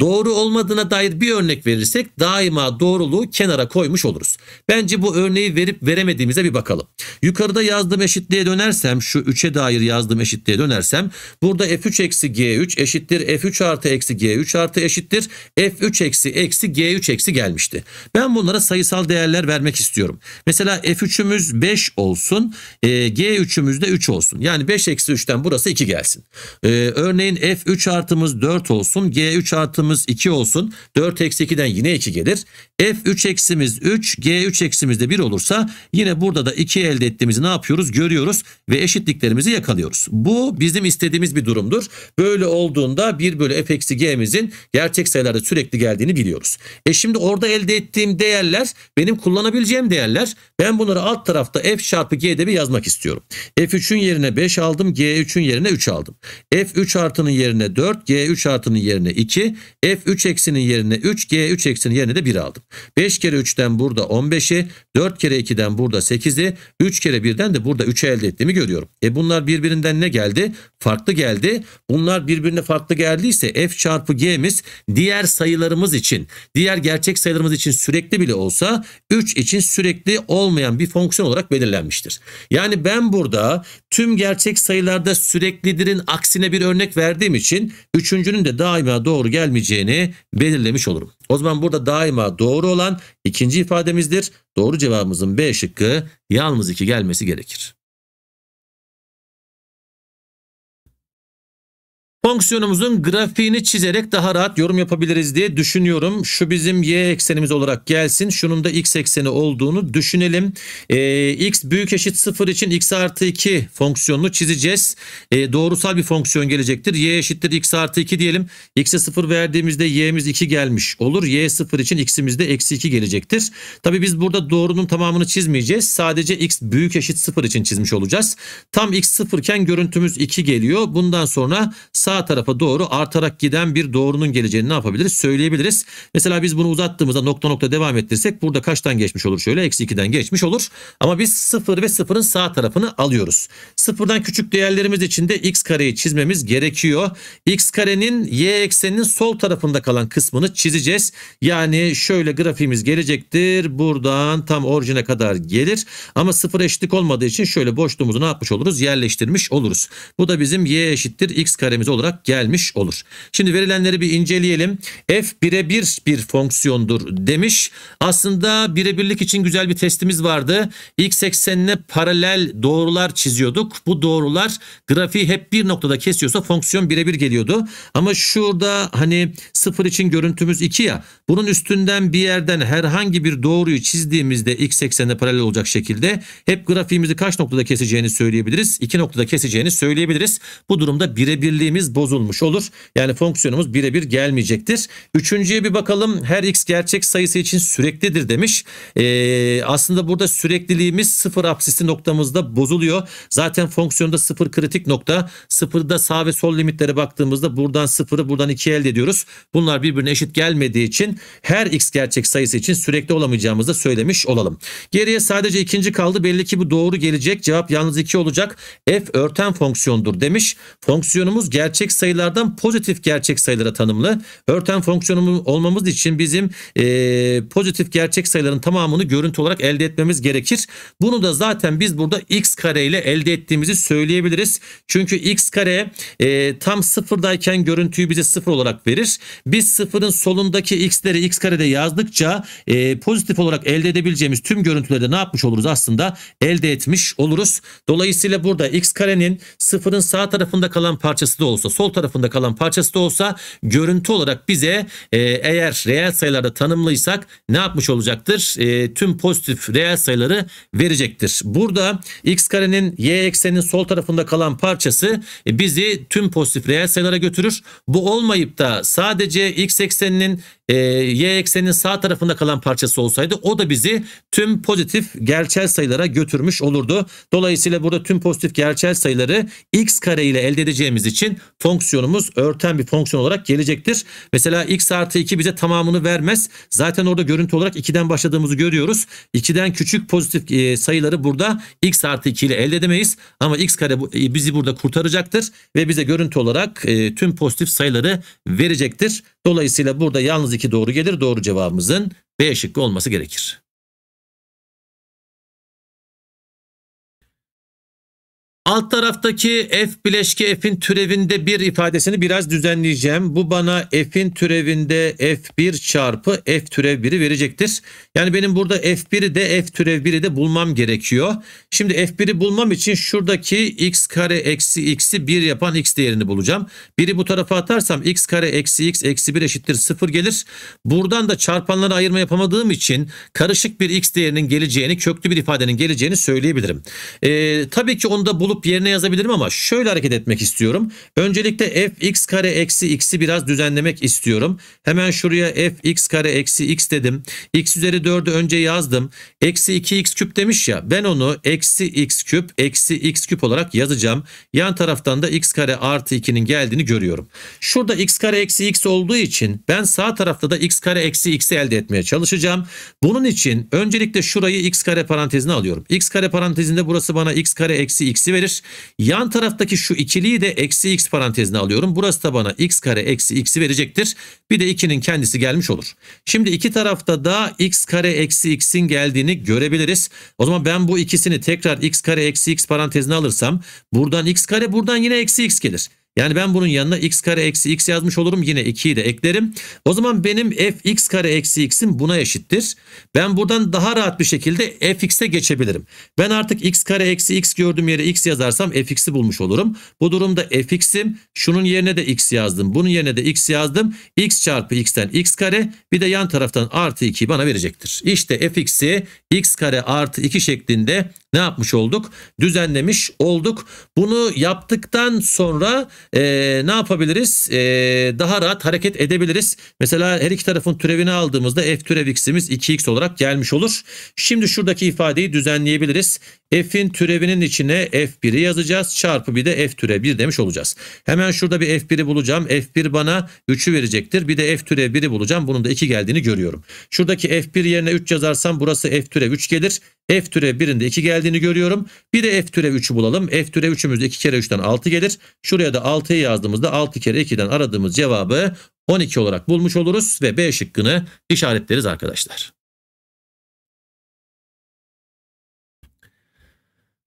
doğru olmadığına dair bir örnek verirsek daima doğruluğu kenara koymuş oluruz. Bence bu örneği verip veremediğimize bir bakalım. Yukarıda yazdığım eşitliğe dönersem şu 3'e dair yazdığım eşitliğe dönersem burada f3 eksi g3 eşittir f3 artı eksi g3 artı eşittir f3 eksi eksi g3 eksi gelmişti. Ben bunlara sayısal değerler vermek istiyorum. Mesela f3'ümüz 5 olsun e, g3'ümüz de 3 olsun. Yani 5 eksi 3'ten burası 2 gelsin. E, örneğin f3 artımız 4 olsun g3 artı altımız 2 olsun. 4 eksi 2'den yine 2 gelir. F3 eksimiz 3. G3 eksimiz de 1 olursa yine burada da 2 elde ettiğimizi ne yapıyoruz? Görüyoruz ve eşitliklerimizi yakalıyoruz. Bu bizim istediğimiz bir durumdur. Böyle olduğunda 1 bölü F eksi G'mizin gerçek sayılarda sürekli geldiğini biliyoruz. E şimdi orada elde ettiğim değerler benim kullanabileceğim değerler. Ben bunları alt tarafta F çarpı G'de bir yazmak istiyorum. F3'ün yerine 5 aldım. G3'ün yerine 3 aldım. F3 artının yerine 4. G3 artının yerine 2. F3 eksinin yerine 3, G3 eksinin yerine de 1 aldım. 5 kere 3'ten burada 15'i, 4 kere 2'den burada 8'i, 3 kere 1'den de burada 3'ü elde ettiğimi görüyorum. E bunlar birbirinden ne geldi? Farklı geldi. Bunlar birbirine farklı geldiyse F çarpı G'miz diğer sayılarımız için, diğer gerçek sayılarımız için sürekli bile olsa 3 için sürekli olmayan bir fonksiyon olarak belirlenmiştir. Yani ben burada tüm gerçek sayılarda süreklidirin aksine bir örnek verdiğim için üçüncünün de daima doğru gelmeyeceğini geleceğini belirlemiş olurum. O zaman burada daima doğru olan ikinci ifademizdir. Doğru cevabımızın B şıkkı yalnız 2 gelmesi gerekir. Fonksiyonumuzun grafiğini çizerek daha rahat yorum yapabiliriz diye düşünüyorum. Şu bizim y eksenimiz olarak gelsin. Şunun da x ekseni olduğunu düşünelim. Ee, x büyük eşit 0 için x artı 2 fonksiyonunu çizeceğiz. Ee, doğrusal bir fonksiyon gelecektir. y eşittir x artı 2 diyelim. x'e 0 verdiğimizde y'miz 2 gelmiş olur. y 0 için x'imiz de eksi 2 gelecektir. Tabi biz burada doğrunun tamamını çizmeyeceğiz. Sadece x büyük eşit 0 için çizmiş olacağız. Tam x 0 iken görüntümüz 2 geliyor. Bundan sonra sağ sağ tarafa doğru artarak giden bir doğrunun geleceğini ne yapabiliriz? Söyleyebiliriz. Mesela biz bunu uzattığımızda nokta nokta devam ettirsek burada kaçtan geçmiş olur? Şöyle eksi 2'den geçmiş olur. Ama biz 0 ve 0'ın sağ tarafını alıyoruz. 0'dan küçük değerlerimiz için de x kareyi çizmemiz gerekiyor. x karenin y ekseninin sol tarafında kalan kısmını çizeceğiz. Yani şöyle grafiğimiz gelecektir. Buradan tam orijine kadar gelir. Ama 0 eşitlik olmadığı için şöyle boşluğumuzu ne yapmış oluruz? Yerleştirmiş oluruz. Bu da bizim y eşittir x karemiz olarak olarak gelmiş olur. Şimdi verilenleri bir inceleyelim. F birebir bir fonksiyondur demiş. Aslında birebirlik için güzel bir testimiz vardı. X eksenine paralel doğrular çiziyorduk. Bu doğrular grafiği hep bir noktada kesiyorsa fonksiyon birebir geliyordu. Ama şurada hani sıfır için görüntümüz 2 ya. Bunun üstünden bir yerden herhangi bir doğruyu çizdiğimizde x eksenine paralel olacak şekilde hep grafiğimizi kaç noktada keseceğini söyleyebiliriz. 2 noktada keseceğini söyleyebiliriz. Bu durumda birebirliğimiz bozulmuş olur. Yani fonksiyonumuz birebir gelmeyecektir. Üçüncüye bir bakalım. Her x gerçek sayısı için süreklidir demiş. Ee, aslında burada sürekliliğimiz sıfır apsisi noktamızda bozuluyor. Zaten fonksiyonda sıfır kritik nokta. Sıfırda sağ ve sol limitlere baktığımızda buradan sıfırı buradan iki elde ediyoruz. Bunlar birbirine eşit gelmediği için her x gerçek sayısı için sürekli olamayacağımızı da söylemiş olalım. Geriye sadece ikinci kaldı. Belli ki bu doğru gelecek. Cevap yalnız iki olacak. F örten fonksiyondur demiş. Fonksiyonumuz gerçek gerçek sayılardan pozitif gerçek sayılara tanımlı. Örten fonksiyonumuz olmamız için bizim e, pozitif gerçek sayıların tamamını görüntü olarak elde etmemiz gerekir. Bunu da zaten biz burada x kare ile elde ettiğimizi söyleyebiliriz. Çünkü x kare e, tam sıfırdayken görüntüyü bize sıfır olarak verir. Biz sıfırın solundaki x'leri x karede yazdıkça e, pozitif olarak elde edebileceğimiz tüm görüntüleri de ne yapmış oluruz aslında elde etmiş oluruz. Dolayısıyla burada x karenin sıfırın sağ tarafında kalan parçası da olsun olsa sol tarafında kalan parçası da olsa görüntü olarak bize e, eğer reel sayılarda tanımlıysak ne yapmış olacaktır? E, tüm pozitif reel sayıları verecektir. Burada x karenin y eksenin sol tarafında kalan parçası e, bizi tüm pozitif reel sayılara götürür. Bu olmayıp da sadece x ekseninin e, y ekseninin sağ tarafında kalan parçası olsaydı o da bizi tüm pozitif gerçel sayılara götürmüş olurdu. Dolayısıyla burada tüm pozitif gerçel sayıları x kare ile elde edeceğimiz için fonksiyonumuz örten bir fonksiyon olarak gelecektir. Mesela x artı 2 bize tamamını vermez. Zaten orada görüntü olarak 2'den başladığımızı görüyoruz. 2'den küçük pozitif e, sayıları burada x artı 2 ile elde edemeyiz. Ama x kare bu, e, bizi burada kurtaracaktır ve bize görüntü olarak e, tüm pozitif sayıları verecektir. Dolayısıyla burada yalnız iki doğru gelir. Doğru cevabımızın B şıkkı olması gerekir. Alt taraftaki f bileşke f'in türevinde bir ifadesini biraz düzenleyeceğim. Bu bana f'in türevinde f1 çarpı f türev 1'i verecektir. Yani benim burada f1'i de f türev 1'i de bulmam gerekiyor. Şimdi f1'i bulmam için şuradaki x kare eksi x'i 1 yapan x değerini bulacağım. 1'i bu tarafa atarsam x kare eksi x eksi 1 eşittir 0 gelir. Buradan da çarpanları ayırma yapamadığım için karışık bir x değerinin geleceğini, köklü bir ifadenin geleceğini söyleyebilirim. Ee, tabii ki onu da bulup bulup yerine yazabilirim ama şöyle hareket etmek istiyorum. Öncelikle fx kare eksi x'i biraz düzenlemek istiyorum. Hemen şuraya fx kare eksi x dedim. x üzeri 4'ü önce yazdım. Eksi 2x küp demiş ya ben onu eksi x küp eksi x küp olarak yazacağım. Yan taraftan da x kare artı 2'nin geldiğini görüyorum. Şurada x kare eksi x olduğu için ben sağ tarafta da x kare eksi x'i elde etmeye çalışacağım. Bunun için öncelikle şurayı x kare parantezine alıyorum. x kare parantezinde burası bana x kare eksi x'i verir verir. Yan taraftaki şu ikiliyi de eksi x parantezine alıyorum. Burası da bana x kare eksi x'i verecektir. Bir de 2'nin kendisi gelmiş olur. Şimdi iki tarafta da x kare eksi x'in geldiğini görebiliriz. O zaman ben bu ikisini tekrar x kare eksi x parantezine alırsam buradan x kare buradan yine eksi x gelir. Yani ben bunun yanına x kare eksi x yazmış olurum. Yine 2'yi de eklerim. O zaman benim f x kare eksi x'im buna eşittir. Ben buradan daha rahat bir şekilde f x'e geçebilirim. Ben artık x kare eksi x gördüğüm yere x yazarsam f x'i bulmuş olurum. Bu durumda f x'im şunun yerine de x yazdım. Bunun yerine de x yazdım. x çarpı x'ten x kare bir de yan taraftan artı 2 bana verecektir. İşte f x'i x kare artı 2 şeklinde ne yapmış olduk? Düzenlemiş olduk. Bunu yaptıktan sonra e, ne yapabiliriz? E, daha rahat hareket edebiliriz. Mesela her iki tarafın türevini aldığımızda f türev x'imiz 2x olarak gelmiş olur. Şimdi şuradaki ifadeyi düzenleyebiliriz. F'in türevinin içine F1'i yazacağız. Çarpı bir de F türev 1 demiş olacağız. Hemen şurada bir F1'i bulacağım. F1 bana 3'ü verecektir. Bir de F türev 1'i bulacağım. Bunun da 2 geldiğini görüyorum. Şuradaki F1 yerine 3 yazarsam burası F türev 3 gelir. F türev 1'in de 2 geldiğini görüyorum. Bir de F türev 3'ü bulalım. F türev 3'ümüz 2 kere 3'ten 6 gelir. Şuraya da 6'yı yazdığımızda 6 kere 2'den aradığımız cevabı 12 olarak bulmuş oluruz ve B şıkkını işaretleriz arkadaşlar.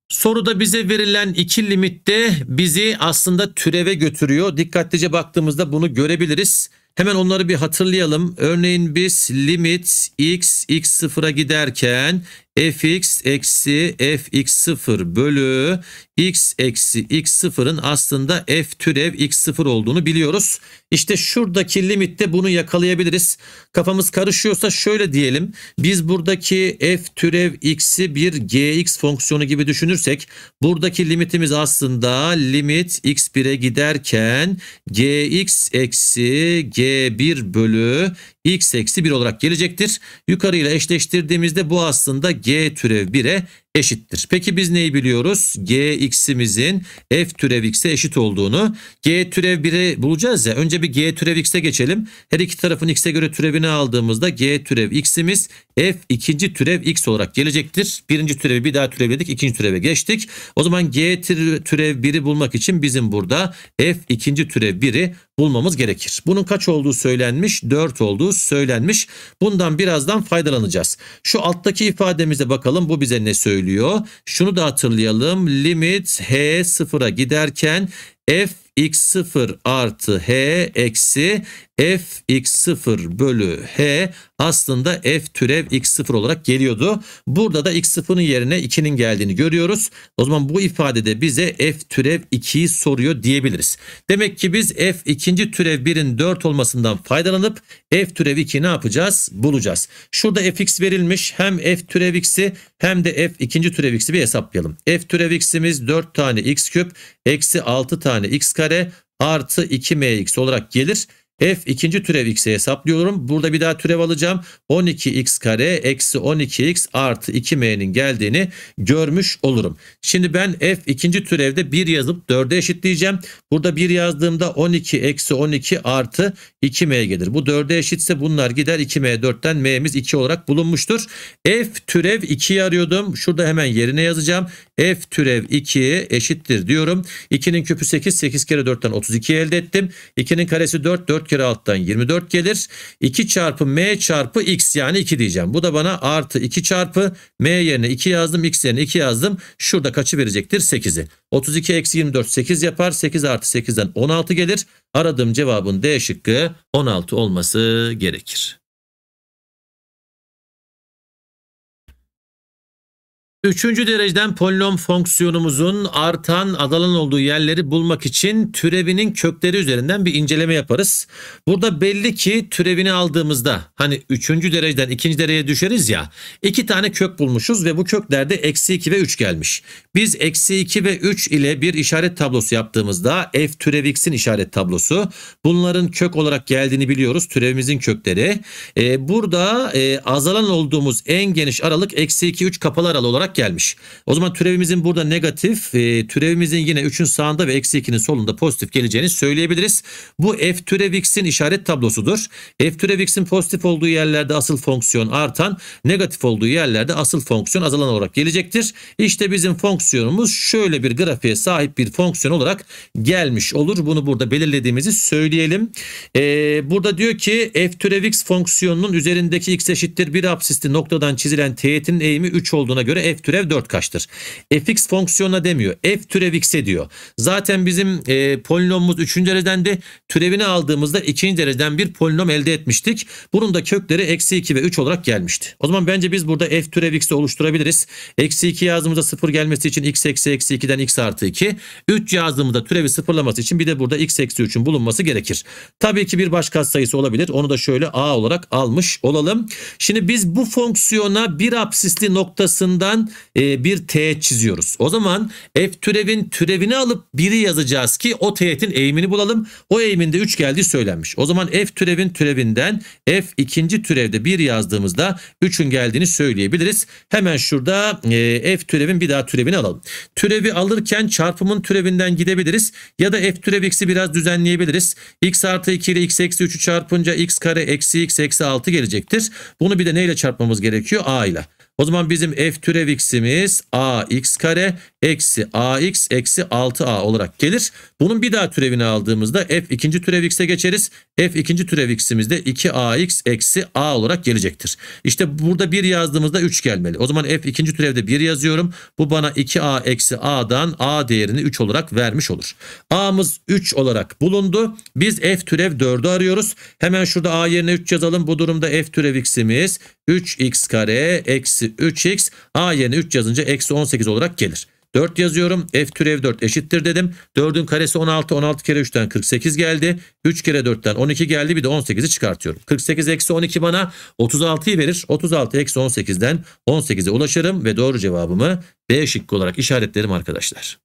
Soruda bize verilen iki limitte bizi aslında türeve götürüyor. Dikkatlice baktığımızda bunu görebiliriz. Hemen onları bir hatırlayalım. Örneğin biz limit x x sıfıra giderken fx eksi fx0 bölü x eksi x0'ın aslında f türev x0 olduğunu biliyoruz. İşte şuradaki limitte bunu yakalayabiliriz. Kafamız karışıyorsa şöyle diyelim. Biz buradaki f türev x'i bir gx fonksiyonu gibi düşünürsek buradaki limitimiz aslında limit x1'e giderken gx eksi g1 bölü x eksi 1 olarak gelecektir. Yukarıyla eşleştirdiğimizde bu aslında g türev 1'e eşittir. Peki biz neyi biliyoruz? Gx'imizin f türev x'e eşit olduğunu. G türev 1'i bulacağız ya. Önce bir g türev x'e geçelim. Her iki tarafın x'e göre türevini aldığımızda g türev x'imiz f ikinci türev x olarak gelecektir. Birinci türevi bir daha türevledik. ikinci türeve geçtik. O zaman g türev 1'i bulmak için bizim burada f ikinci türev 1'i bulmamız gerekir. Bunun kaç olduğu söylenmiş? 4 olduğu söylenmiş. Bundan birazdan faydalanacağız. Şu alttaki ifademize bakalım bu bize ne söylüyor? söylüyor. Şunu da hatırlayalım. Limit h sıfıra giderken f x0 artı h eksi f x0 bölü h aslında f türev x0 olarak geliyordu. Burada da x0'ın yerine 2'nin geldiğini görüyoruz. O zaman bu ifadede bize f türev 2'yi soruyor diyebiliriz. Demek ki biz f ikinci türev 1'in 4 olmasından faydalanıp f türev 2 ne yapacağız? Bulacağız. Şurada fx verilmiş. Hem f türev x'i hem de f ikinci türev x'i bir hesaplayalım. f türev x'imiz 4 tane x küp eksi 6 tane x kare artı 2mx olarak gelir. F ikinci türev x'e hesaplıyorum. Burada bir daha türev alacağım. 12x kare eksi 12x artı 2m'nin geldiğini görmüş olurum. Şimdi ben f ikinci türevde 1 yazıp 4'e eşitleyeceğim. Burada 1 yazdığımda 12 eksi 12 artı 2m gelir. Bu 4'e eşitse bunlar gider 2m 4'ten m'miz 2 olarak bulunmuştur. f türev 2'yi arıyordum. Şurada hemen yerine yazacağım. f türev 2'ye eşittir diyorum. 2'nin küpü 8. 8 kere 4'ten 32 elde ettim. 2'nin karesi 4. 4 4 kere alttan 24 gelir. 2 çarpı m çarpı x yani 2 diyeceğim. Bu da bana artı 2 çarpı m yerine 2 yazdım x yerine 2 yazdım. Şurada kaçı verecektir? 8'i. 32 eksi 24 8 yapar. 8 artı 8'den 16 gelir. Aradığım cevabın D şıkkı 16 olması gerekir. Üçüncü dereceden polinom fonksiyonumuzun artan adalan olduğu yerleri bulmak için türevinin kökleri üzerinden bir inceleme yaparız. Burada belli ki türevini aldığımızda hani üçüncü dereceden ikinci dereceye düşeriz ya iki tane kök bulmuşuz ve bu köklerde eksi 2 ve 3 gelmiş. Biz eksi 2 ve 3 ile bir işaret tablosu yaptığımızda f türev x'in işaret tablosu. Bunların kök olarak geldiğini biliyoruz. Türevimizin kökleri. E, burada e, azalan olduğumuz en geniş aralık eksi 2 3 kapalı aralı olarak gelmiş. O zaman türevimizin burada negatif. E, türevimizin yine 3'ün sağında ve eksi 2'nin solunda pozitif geleceğini söyleyebiliriz. Bu f türev x'in işaret tablosudur. f türev x'in pozitif olduğu yerlerde asıl fonksiyon artan negatif olduğu yerlerde asıl fonksiyon azalan olarak gelecektir. İşte bizim fonksiyon fonksiyonumuz şöyle bir grafiğe sahip bir fonksiyon olarak gelmiş olur. Bunu burada belirlediğimizi söyleyelim. Ee, burada diyor ki f türev x fonksiyonunun üzerindeki x eşittir 1 apsisli noktadan çizilen teğetin eğimi 3 olduğuna göre f türev 4 kaçtır? fx fonksiyonuna demiyor. f türev x'e diyor. Zaten bizim e, polinomumuz 3. dereceden de türevini aldığımızda 2. dereceden bir polinom elde etmiştik. Bunun da kökleri eksi 2 ve 3 olarak gelmişti. O zaman bence biz burada f türev x'i oluşturabiliriz. Eksi 2 yazdığımızda 0 gelmesi için için x eksi eksi 2'den x artı 2. 3 yazdığımızda türevi sıfırlaması için bir de burada x eksi 3'ün bulunması gerekir. Tabii ki bir başka katsayısı olabilir. Onu da şöyle a olarak almış olalım. Şimdi biz bu fonksiyona bir absisli noktasından e, bir teğet çiziyoruz. O zaman f türevin türevini alıp 1'i yazacağız ki o teğetin eğimini bulalım. O eğiminde 3 geldiği söylenmiş. O zaman f türevin türevinden f ikinci türevde 1 yazdığımızda 3'ün geldiğini söyleyebiliriz. Hemen şurada e, f türevin bir daha türevini türevini alalım. Türevi alırken çarpımın türevinden gidebiliriz ya da f türev x'i biraz düzenleyebiliriz. x artı 2 ile x eksi 3'ü çarpınca x kare eksi x eksi 6 gelecektir. Bunu bir de neyle çarpmamız gerekiyor? a ile. O zaman bizim f türev x'imiz a x kare eksi ax eksi 6a olarak gelir. Bunun bir daha türevini aldığımızda f ikinci türev x'e geçeriz. F ikinci türev x'imiz de 2ax eksi a olarak gelecektir. İşte burada 1 yazdığımızda 3 gelmeli. O zaman f ikinci türevde 1 yazıyorum. Bu bana 2a eksi a'dan a değerini 3 olarak vermiş olur. a'mız 3 olarak bulundu. Biz f türev 4'ü arıyoruz. Hemen şurada a yerine 3 yazalım. Bu durumda f türev x'imiz 3x kare eksi 3x a yerine 3 yazınca eksi 18 olarak gelir. 4 yazıyorum. F türev 4 eşittir dedim. 4'ün karesi 16. 16 kere 3'ten 48 geldi. 3 kere 4'ten 12 geldi. Bir de 18'i çıkartıyorum. 48 eksi 12 bana 36'yı verir. 36 eksi 18'den 18'e ulaşırım ve doğru cevabımı B şıkkı olarak işaretlerim arkadaşlar.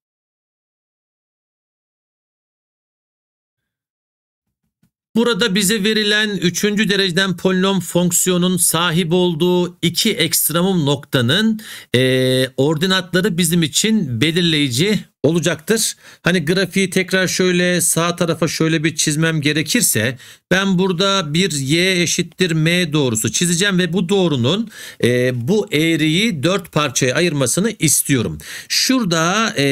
Burada bize verilen üçüncü dereceden polinom fonksiyonun sahip olduğu iki ekstremum noktanın e, ordinatları bizim için belirleyici olacaktır. Hani grafiği tekrar şöyle sağ tarafa şöyle bir çizmem gerekirse ben burada bir y eşittir m doğrusu çizeceğim ve bu doğrunun e, bu eğriyi dört parçaya ayırmasını istiyorum. Şurada e,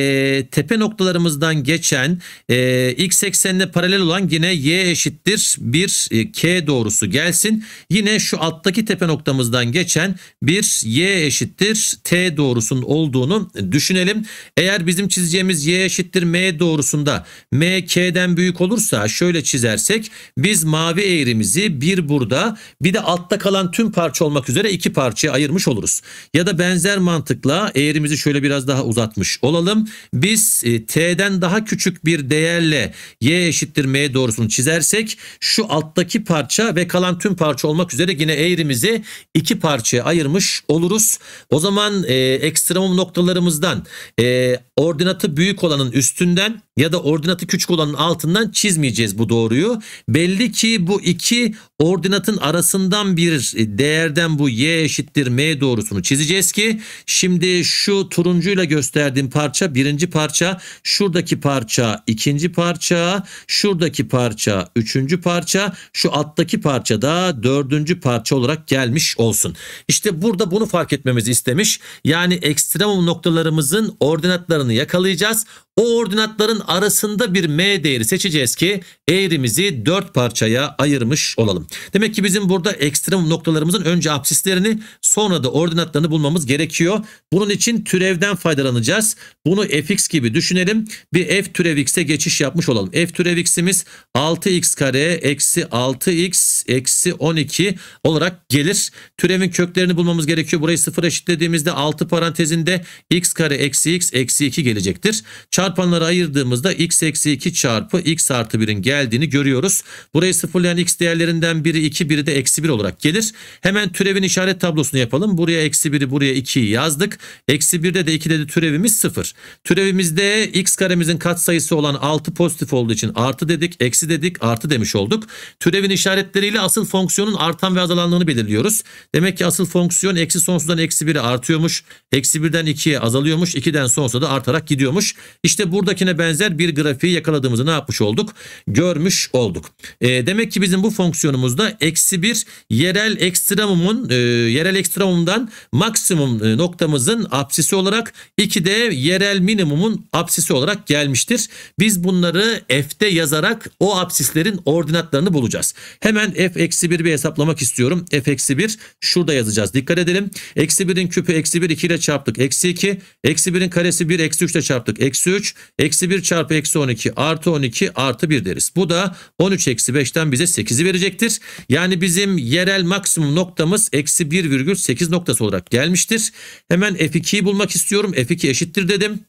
tepe noktalarımızdan geçen e, x eksenine paralel olan yine y eşittir bir e, k doğrusu gelsin. Yine şu alttaki tepe noktamızdan geçen bir y eşittir t doğrusunun olduğunu düşünelim. Eğer bizim çizeceğimiz İfademiz y eşittir m doğrusunda m k'den büyük olursa şöyle çizersek biz mavi eğrimizi bir burada bir de altta kalan tüm parça olmak üzere iki parçaya ayırmış oluruz. Ya da benzer mantıkla eğrimizi şöyle biraz daha uzatmış olalım. Biz e, t'den daha küçük bir değerle y eşittir m doğrusunu çizersek şu alttaki parça ve kalan tüm parça olmak üzere yine eğrimizi iki parçaya ayırmış oluruz. O zaman e, ekstremum noktalarımızdan e, ordinatı büyük olanın üstünden ya da ordinatı küçük olanın altından çizmeyeceğiz bu doğruyu. Belli ki bu iki ordinatın arasından bir değerden bu y eşittir m doğrusunu çizeceğiz ki şimdi şu turuncuyla gösterdiğim parça birinci parça, şuradaki parça ikinci parça, şuradaki parça üçüncü parça, şu alttaki parça da dördüncü parça olarak gelmiş olsun. İşte burada bunu fark etmemizi istemiş. Yani ekstremum noktalarımızın ordinatlarını yakalayacağız. O ordinatların arasında bir m değeri seçeceğiz ki eğrimizi 4 parçaya ayırmış olalım. Demek ki bizim burada ekstrem noktalarımızın önce absislerini sonra da ordinatlarını bulmamız gerekiyor. Bunun için türevden faydalanacağız. Bunu fx gibi düşünelim. Bir f türev x'e geçiş yapmış olalım. f türev x'imiz 6x kare eksi 6x eksi 12 olarak gelir. Türevin köklerini bulmamız gerekiyor. Burayı sıfır eşitlediğimizde 6 parantezinde x kare eksi x eksi 2 gelecektir. Çarpanları ayırdığımızda x eksi 2 çarpı x artı 1'in geldiğini görüyoruz. Burayı sıfırlayan x değerlerinden biri 2 biri de eksi 1 olarak gelir. Hemen türevin işaret tablosunu yapalım. Buraya eksi 1'i buraya 2'yi yazdık. Eksi 1'de de 2'de de türevimiz 0. Türevimizde x karemizin katsayısı olan 6 pozitif olduğu için artı dedik eksi dedik artı demiş olduk. Türevin işaretleriyle asıl fonksiyonun artan ve azalanlığını belirliyoruz. Demek ki asıl fonksiyon eksi sonsuzdan eksi 1'e artıyormuş. Eksi 1'den 2'ye azalıyormuş. 2'den sonsuza da artarak gidiyormuş. İşte işte buradakine benzer bir grafiği yakaladığımızı ne yapmış olduk? Görmüş olduk. E, demek ki bizim bu fonksiyonumuzda eksi bir yerel ekstremumun e, yerel ekstremumdan maksimum e, noktamızın apsisi olarak 2 de yerel minimumun apsisi olarak gelmiştir. Biz bunları f'de yazarak o apsislerin ordinatlarını bulacağız. Hemen f eksi 1'i bir hesaplamak istiyorum. f eksi 1 şurada yazacağız. Dikkat edelim. Eksi 1'in küpü eksi 1 2 ile çarptık. Eksi 2. Eksi 1'in karesi 1 eksi 3 ile çarptık. Eksi 3 3 Eksi 1 çarpı eksi 12 artı 12 artı 1 deriz. Bu da 13 eksi 5'ten bize 8'i verecektir. Yani bizim yerel maksimum noktamız eksi 1,8 noktası olarak gelmiştir. Hemen F2'yi bulmak istiyorum. F2 eşittir dedim.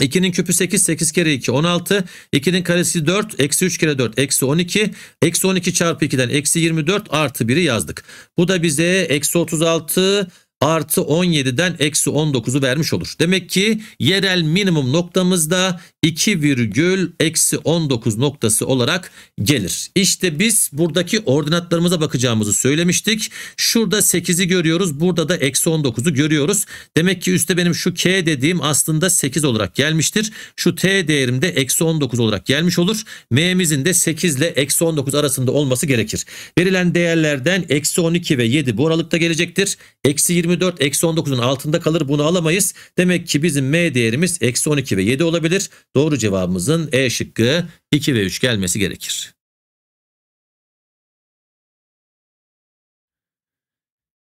2'nin küpü 8, 8 kere 2, 16. 2'nin karesi 4, eksi 3 kere 4, eksi 12. Eksi 12 çarpı 2'den eksi 24 artı 1'i yazdık. Bu da bize eksi 36 artı 17'den eksi 19'u vermiş olur. Demek ki yerel minimum noktamızda 2 virgül eksi 19 noktası olarak gelir. İşte biz buradaki ordinatlarımıza bakacağımızı söylemiştik. Şurada 8'i görüyoruz. Burada da eksi 19'u görüyoruz. Demek ki üstte benim şu k dediğim aslında 8 olarak gelmiştir. Şu t değerim de eksi 19 olarak gelmiş olur. m'mizin de 8 ile eksi 19 arasında olması gerekir. Verilen değerlerden eksi 12 ve 7 bu aralıkta gelecektir. Eksi 20 24 eksi 19'un altında kalır bunu alamayız. Demek ki bizim M değerimiz eksi 12 ve 7 olabilir. Doğru cevabımızın E şıkkı 2 ve 3 gelmesi gerekir.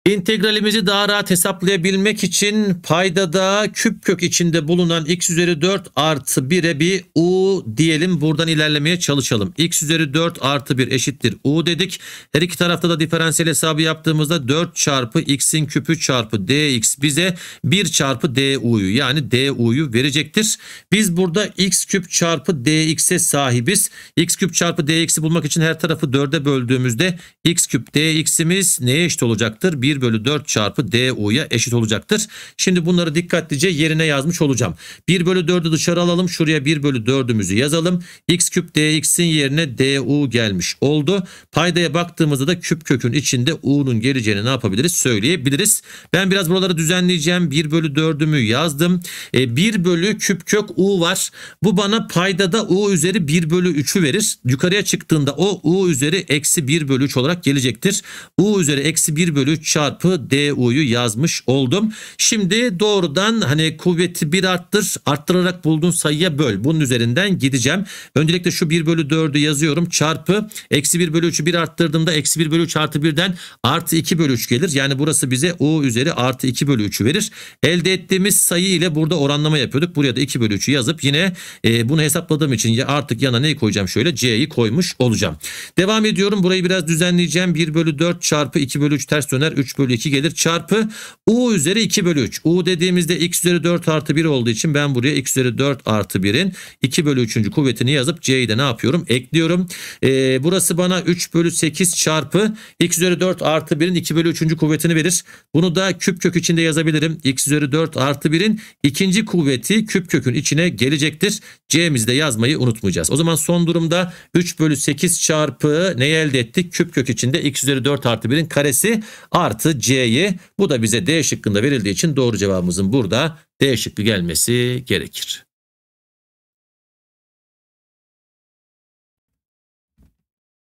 İntegralimizi daha rahat hesaplayabilmek için paydada küp kök içinde bulunan x üzeri 4 artı 1'e bir u diyelim. Buradan ilerlemeye çalışalım. x üzeri 4 artı 1 eşittir u dedik. Her iki tarafta da diferansiyel hesabı yaptığımızda 4 çarpı x'in küpü çarpı dx bize 1 çarpı du'yu yani du'yu verecektir. Biz burada x küp çarpı dx'e sahibiz. x küp çarpı dx'i bulmak için her tarafı 4'e böldüğümüzde x küp dx'imiz neye eşit olacaktır? 1 1 bölü 4 çarpı du'ya eşit olacaktır. Şimdi bunları dikkatlice yerine yazmış olacağım. 1 bölü 4'ü dışarı alalım. Şuraya 1 bölü 4'ümüzü yazalım. x küp dx'in yerine du gelmiş oldu. Paydaya baktığımızda da küp kökün içinde u'nun geleceğini ne yapabiliriz? Söyleyebiliriz. Ben biraz buraları düzenleyeceğim. 1 bölü 4'ümü yazdım. E, 1 bölü küp kök u var. Bu bana paydada u üzeri 1 bölü 3'ü verir. Yukarıya çıktığında o u üzeri eksi 1 bölü 3 olarak gelecektir. u üzeri eksi 1 bölü 3 çarpı çarpı du'yu yazmış oldum. Şimdi doğrudan hani kuvveti 1 arttır arttırarak bulduğun sayıya böl. Bunun üzerinden gideceğim. Öncelikle şu 1 bölü 4'ü yazıyorum çarpı eksi 1 bölü 3'ü 1 arttırdığımda eksi 1 bölü 3 artı 1'den artı 2 bölü 3 gelir. Yani burası bize u üzeri artı 2 bölü 3'ü verir. Elde ettiğimiz sayı ile burada oranlama yapıyorduk. Buraya da 2 bölü 3'ü yazıp yine e, bunu hesapladığım için ya artık yana neyi koyacağım şöyle c'yi koymuş olacağım. Devam ediyorum. Burayı biraz düzenleyeceğim. 1 bölü 4 çarpı 2 bölü 3 ters döner. 3 bölü 2 gelir çarpı u üzeri 2 bölü 3. u dediğimizde x üzeri 4 artı 1 olduğu için ben buraya x üzeri 4 artı 1'in 2 bölü 3. kuvvetini yazıp c'yi de ne yapıyorum? Ekliyorum. Ee, burası bana 3 bölü 8 çarpı x üzeri 4 artı 1'in 2 bölü 3. kuvvetini verir. Bunu da küp kök içinde yazabilirim. x üzeri 4 artı 1'in ikinci kuvveti küp kökün içine gelecektir. c'mizi de yazmayı unutmayacağız. O zaman son durumda 3 bölü 8 çarpı neyi elde ettik? Küp kök içinde x üzeri 4 artı 1'in karesi artı artı C'yi bu da bize D şıkkında verildiği için doğru cevabımızın burada D şıkkı gelmesi gerekir.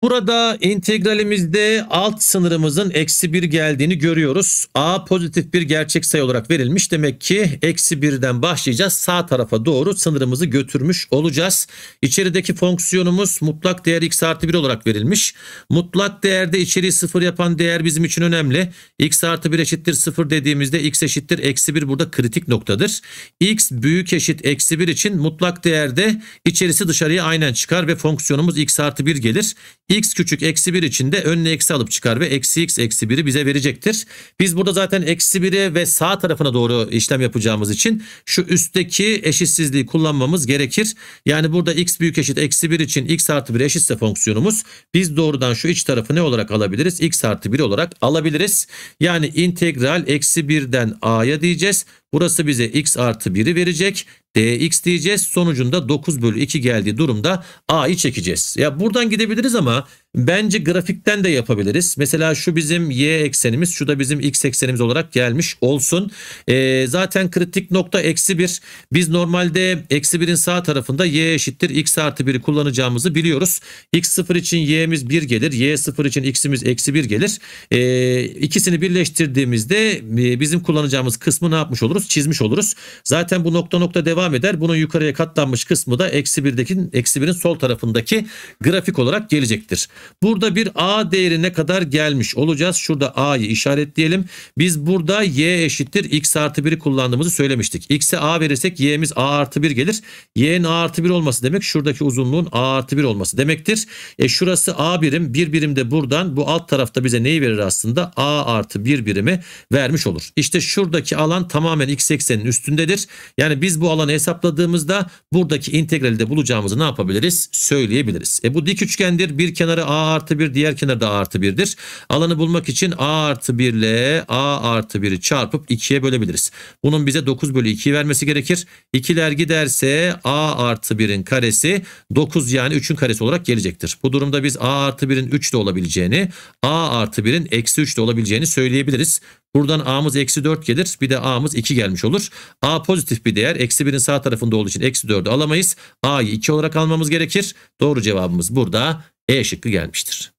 Burada integralimizde alt sınırımızın eksi 1 geldiğini görüyoruz. A pozitif bir gerçek sayı olarak verilmiş. Demek ki eksi 1'den başlayacağız. Sağ tarafa doğru sınırımızı götürmüş olacağız. İçerideki fonksiyonumuz mutlak değer x artı 1 olarak verilmiş. Mutlak değerde içeriği 0 yapan değer bizim için önemli. x artı 1 eşittir 0 dediğimizde x eşittir eksi 1 burada kritik noktadır. x büyük eşit eksi 1 için mutlak değerde içerisi dışarıya aynen çıkar ve fonksiyonumuz x artı 1 gelir x küçük eksi 1 için de önüne eksi alıp çıkar ve eksi x eksi 1'i bize verecektir. Biz burada zaten eksi 1'i ve sağ tarafına doğru işlem yapacağımız için şu üstteki eşitsizliği kullanmamız gerekir. Yani burada x büyük eşit eksi 1 için x artı 1 eşitse fonksiyonumuz biz doğrudan şu iç tarafı ne olarak alabiliriz? x artı 1 olarak alabiliriz. Yani integral eksi 1'den a'ya diyeceğiz. Burası bize x artı 1'i verecek. dx diyeceğiz. Sonucunda 9 bölü 2 geldiği durumda a'yı çekeceğiz. Ya buradan gidebiliriz ama Bence grafikten de yapabiliriz. Mesela şu bizim y eksenimiz, şu da bizim x eksenimiz olarak gelmiş olsun. E, zaten kritik nokta eksi 1. Biz normalde eksi 1'in sağ tarafında y eşittir x artı 1'i kullanacağımızı biliyoruz. x0 için y'miz 1 gelir. y0 için x'imiz eksi 1 gelir. E, ikisini birleştirdiğimizde e, bizim kullanacağımız kısmı ne yapmış oluruz? Çizmiş oluruz. Zaten bu nokta nokta devam eder. Bunun yukarıya katlanmış kısmı da eksi 1'deki eksi 1'in sol tarafındaki grafik olarak gelecektir. Burada bir A değerine kadar gelmiş olacağız. Şurada A'yı işaretleyelim. Biz burada Y eşittir X artı 1'i kullandığımızı söylemiştik. X'e A verirsek Y'miz A artı 1 gelir. Y'nin A artı 1 olması demek şuradaki uzunluğun A artı 1 olması demektir. E şurası A birim. Bir birim de buradan. Bu alt tarafta bize neyi verir aslında? A artı 1 birimi vermiş olur. İşte şuradaki alan tamamen X eksenin üstündedir. Yani biz bu alanı hesapladığımızda buradaki integrali de bulacağımızı ne yapabiliriz? Söyleyebiliriz. E bu dik üçgendir. Bir kenarı a artı 1 diğer kenarda a artı 1'dir. Alanı bulmak için a artı 1 ile a artı 1'i çarpıp 2'ye bölebiliriz. Bunun bize 9 bölü 2'yi vermesi gerekir. İkiler giderse a artı 1'in karesi 9 yani 3'ün karesi olarak gelecektir. Bu durumda biz a artı 1'in 3 de olabileceğini a artı 1'in eksi 3 de olabileceğini söyleyebiliriz. Buradan a'mız eksi 4 gelir. Bir de a'mız 2 gelmiş olur. a pozitif bir değer. Eksi 1'in sağ tarafında olduğu için eksi 4'ü alamayız. a'yı 2 olarak almamız gerekir. Doğru cevabımız burada e şıkkı gelmiştir.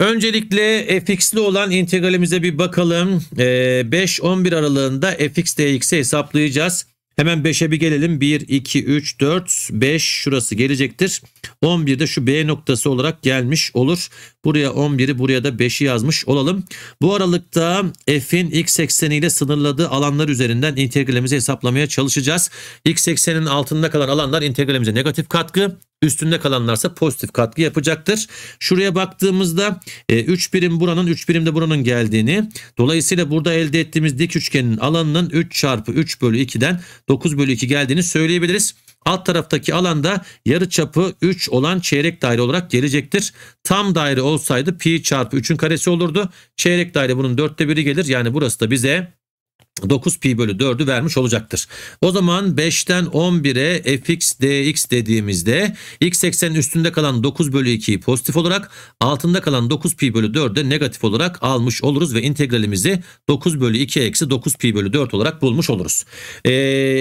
Öncelikle fx'li olan integralimize bir bakalım. 5-11 ee, aralığında fx dx'i hesaplayacağız. Hemen 5'e bir gelelim. 1, 2, 3, 4, 5 şurası gelecektir. 11'de şu B noktası olarak gelmiş olur. Buraya 11'i buraya da 5'i yazmış olalım. Bu aralıkta f'in x ekseniyle sınırladığı alanlar üzerinden integralimizi hesaplamaya çalışacağız. x eksenin altında kalan alanlar integralimize negatif katkı. Üstünde kalanlarsa pozitif katkı yapacaktır. Şuraya baktığımızda 3 e, birim buranın 3 birim de buranın geldiğini. Dolayısıyla burada elde ettiğimiz dik üçgenin alanının 3 çarpı 3 bölü 2'den 9 bölü 2 geldiğini söyleyebiliriz. Alt taraftaki alanda yarı çapı 3 olan çeyrek daire olarak gelecektir. Tam daire olsaydı pi çarpı 3'ün karesi olurdu. Çeyrek daire bunun dörtte biri gelir. Yani burası da bize 9 pi bölü 4'ü vermiş olacaktır. O zaman 5'ten 11'e fx dx dediğimizde x eksenin üstünde kalan 9 bölü 2'yi pozitif olarak altında kalan 9 pi bölü 4'de negatif olarak almış oluruz ve integralimizi 9 bölü 2 eksi 9 pi bölü 4 olarak bulmuş oluruz. E,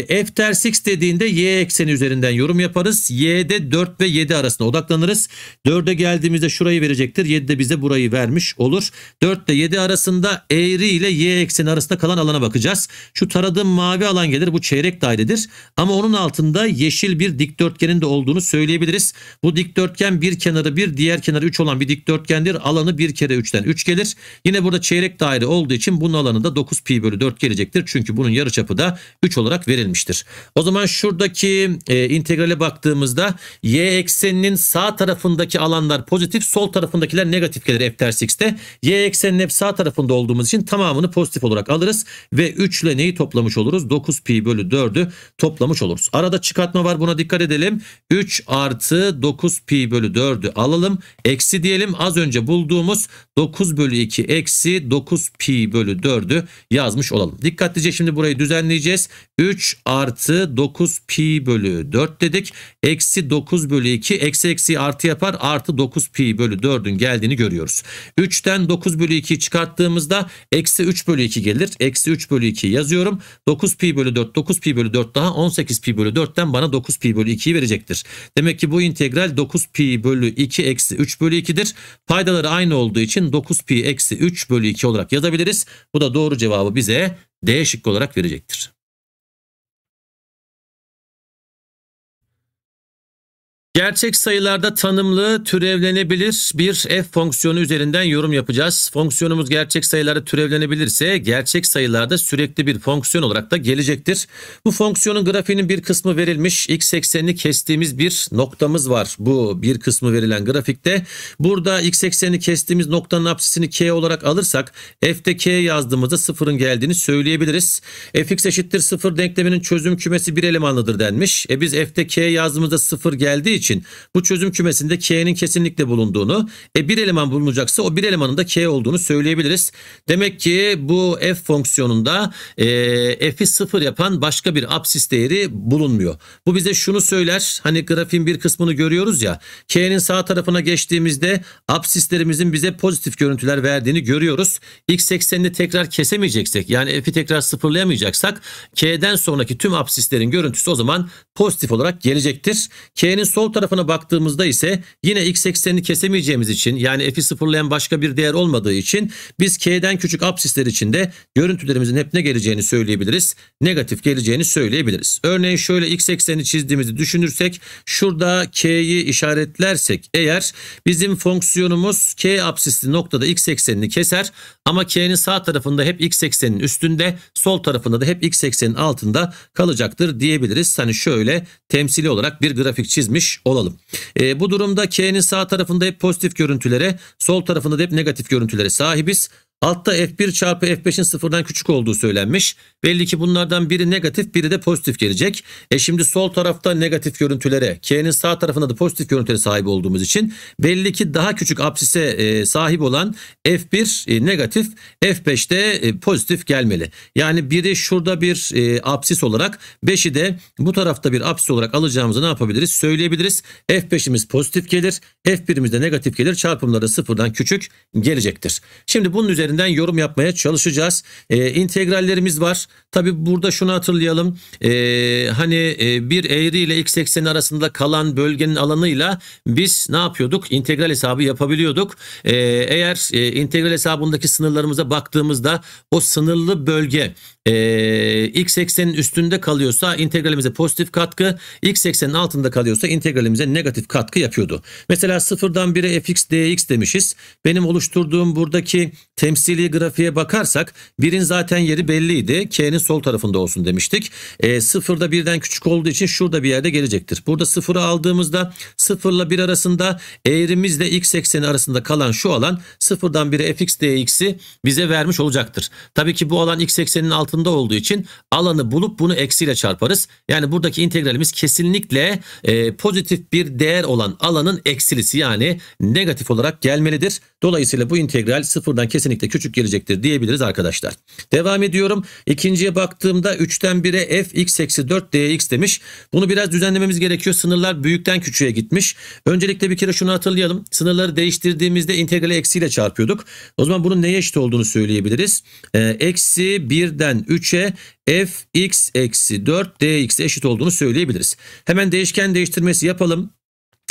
f ters x dediğinde y ekseni üzerinden yorum yaparız. y'de 4 ve 7 arasında odaklanırız. 4'e geldiğimizde şurayı verecektir. 7'de bize burayı vermiş olur. 4 ile 7 arasında eğri ile y ekseni arasında kalan alana bakacağız alacağız. Şu taradığım mavi alan gelir bu çeyrek dairedir. Ama onun altında yeşil bir dikdörtgenin de olduğunu söyleyebiliriz. Bu dikdörtgen bir kenarı bir diğer kenarı 3 olan bir dikdörtgendir. Alanı bir kere 3'ten 3 gelir. Yine burada çeyrek daire olduğu için bunun alanı da 9 pi bölü 4 gelecektir. Çünkü bunun yarıçapı da 3 olarak verilmiştir. O zaman şuradaki e, integrale baktığımızda y ekseninin sağ tarafındaki alanlar pozitif sol tarafındakiler negatif gelir f ters x'te. y ekseninin hep sağ tarafında olduğumuz için tamamını pozitif olarak alırız ve 3 ile neyi toplamış oluruz? 9 pi bölü 4'ü toplamış oluruz. Arada çıkartma var buna dikkat edelim. 3 artı 9 pi bölü 4'ü alalım. Eksi diyelim az önce bulduğumuz 9 bölü 2 eksi 9 pi bölü 4'ü yazmış olalım. Dikkatlice şimdi burayı düzenleyeceğiz. 3 artı 9 pi bölü 4 dedik. Eksi 9 bölü 2 eksi eksi artı yapar artı 9 pi bölü 4'ün geldiğini görüyoruz. 3'ten 9 bölü 2'yi çıkarttığımızda eksi 3 bölü 2 gelir. Eksi 3 bölü bölü 2'yi yazıyorum. 9 pi bölü 4 9 pi bölü 4 daha 18 pi bölü 4'ten bana 9 pi bölü 2'yi verecektir. Demek ki bu integral 9 pi bölü 2 eksi 3 bölü 2'dir. Paydaları aynı olduğu için 9 pi eksi 3 bölü 2 olarak yazabiliriz. Bu da doğru cevabı bize D şıkkı olarak verecektir. Gerçek sayılarda tanımlı türevlenebilir bir f fonksiyonu üzerinden yorum yapacağız. Fonksiyonumuz gerçek sayılarda türevlenebilirse gerçek sayılarda sürekli bir fonksiyon olarak da gelecektir. Bu fonksiyonun grafiğinin bir kısmı verilmiş. X eksenini kestiğimiz bir noktamız var. Bu bir kısmı verilen grafikte. Burada x eksenini kestiğimiz noktanın apsisini k olarak alırsak f'de k yazdığımızda sıfırın geldiğini söyleyebiliriz. fx eşittir sıfır denkleminin çözüm kümesi bir elemanlıdır denmiş. E biz f'de k yazdığımızda sıfır geldiği için için bu çözüm kümesinde K'nin kesinlikle bulunduğunu, e, bir eleman bulunacaksa o bir elemanın da K olduğunu söyleyebiliriz. Demek ki bu F fonksiyonunda e, F'i sıfır yapan başka bir absis değeri bulunmuyor. Bu bize şunu söyler, hani grafiğin bir kısmını görüyoruz ya, K'nin sağ tarafına geçtiğimizde absislerimizin bize pozitif görüntüler verdiğini görüyoruz. X eksenini tekrar kesemeyeceksek, yani F'i tekrar sıfırlayamayacaksak, K'den sonraki tüm absislerin görüntüsü o zaman pozitif olarak gelecektir. K'nin sol tarafına baktığımızda ise yine x80'i kesemeyeceğimiz için yani f'i sıfırlayan başka bir değer olmadığı için biz k'den küçük absisler içinde görüntülerimizin hep ne geleceğini söyleyebiliriz. Negatif geleceğini söyleyebiliriz. Örneğin şöyle x80'i çizdiğimizi düşünürsek şurada k'yi işaretlersek eğer bizim fonksiyonumuz k absisli noktada x eksenini keser ama k'nin sağ tarafında hep x eksenin üstünde sol tarafında da hep x eksenin altında kalacaktır diyebiliriz. Hani şöyle temsili olarak bir grafik çizmiş olalım. E, bu durumda K'nin sağ tarafında hep pozitif görüntülere, sol tarafında da hep negatif görüntülere sahibiz. Altta F1 çarpı F5'in sıfırdan küçük olduğu söylenmiş. Belli ki bunlardan biri negatif biri de pozitif gelecek. E şimdi sol tarafta negatif görüntülere K'nin sağ tarafında da pozitif görüntülere sahip olduğumuz için belli ki daha küçük absise e, sahip olan F1 e, negatif F5'te e, pozitif gelmeli. Yani biri şurada bir e, absis olarak 5'i de bu tarafta bir absis olarak alacağımızı ne yapabiliriz söyleyebiliriz. F5'imiz pozitif gelir F1'imiz de negatif gelir çarpımları sıfırdan küçük gelecektir. Şimdi bunun üzerine üzerinden yorum yapmaya çalışacağız. E, integrallerimiz var. Tabi burada şunu hatırlayalım. E, hani e, bir eğri ile x ekseni arasında kalan bölgenin alanıyla biz ne yapıyorduk? İntegral hesabı yapabiliyorduk. E, eğer e, integral hesabındaki sınırlarımıza baktığımızda o sınırlı bölge e, x eksenin üstünde kalıyorsa integralimize pozitif katkı, x eksenin altında kalıyorsa integralimize negatif katkı yapıyordu. Mesela sıfırdan 1'e fx dx demişiz. Benim oluşturduğum buradaki temsili grafiğe bakarsak birin zaten yeri belliydi. K'nin sol tarafında olsun demiştik. E, sıfırda birden küçük olduğu için şurada bir yerde gelecektir. Burada sıfırı aldığımızda sıfırla bir arasında eğrimizle x ekseni arasında kalan şu alan sıfırdan 1'e fx dx'i bize vermiş olacaktır. Tabii ki bu alan x ekseninin altında altında olduğu için alanı bulup bunu eksiyle çarparız. Yani buradaki integralimiz kesinlikle e, pozitif bir değer olan alanın eksilisi yani negatif olarak gelmelidir. Dolayısıyla bu integral sıfırdan kesinlikle küçük gelecektir diyebiliriz arkadaşlar. Devam ediyorum. İkinciye baktığımda 3'ten 1'e f x eksi 4 dx demiş. Bunu biraz düzenlememiz gerekiyor. Sınırlar büyükten küçüğe gitmiş. Öncelikle bir kere şunu hatırlayalım. Sınırları değiştirdiğimizde integrali eksiyle çarpıyorduk. O zaman bunun neye eşit olduğunu söyleyebiliriz. E, eksi 1'den 3'e fx eksi 4 dx eşit olduğunu söyleyebiliriz. Hemen değişken değiştirmesi yapalım.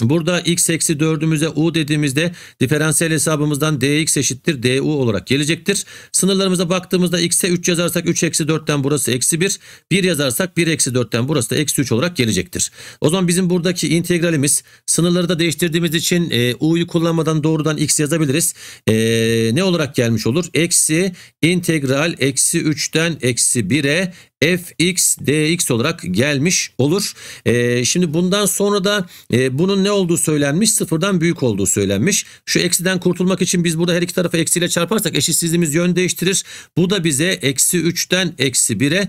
Burada x eksi 4'ümüze u dediğimizde diferansiyel hesabımızdan dx eşittir du olarak gelecektir. Sınırlarımıza baktığımızda x'e 3 yazarsak 3 eksi 4'ten burası eksi 1. 1 yazarsak 1 eksi 4'ten burası da eksi 3 olarak gelecektir. O zaman bizim buradaki integralimiz sınırları da değiştirdiğimiz için e, u'yu kullanmadan doğrudan x yazabiliriz. E, ne olarak gelmiş olur? Eksi integral eksi 3'ten eksi 1'e fx dx olarak gelmiş olur. E, şimdi bundan sonra da e, bunun ne olduğu söylenmiş sıfırdan büyük olduğu söylenmiş. Şu eksiden kurtulmak için biz burada her iki tarafı eksiyle çarparsak eşitsizliğimiz yön değiştirir. Bu da bize eksi 3'ten eksi 1'e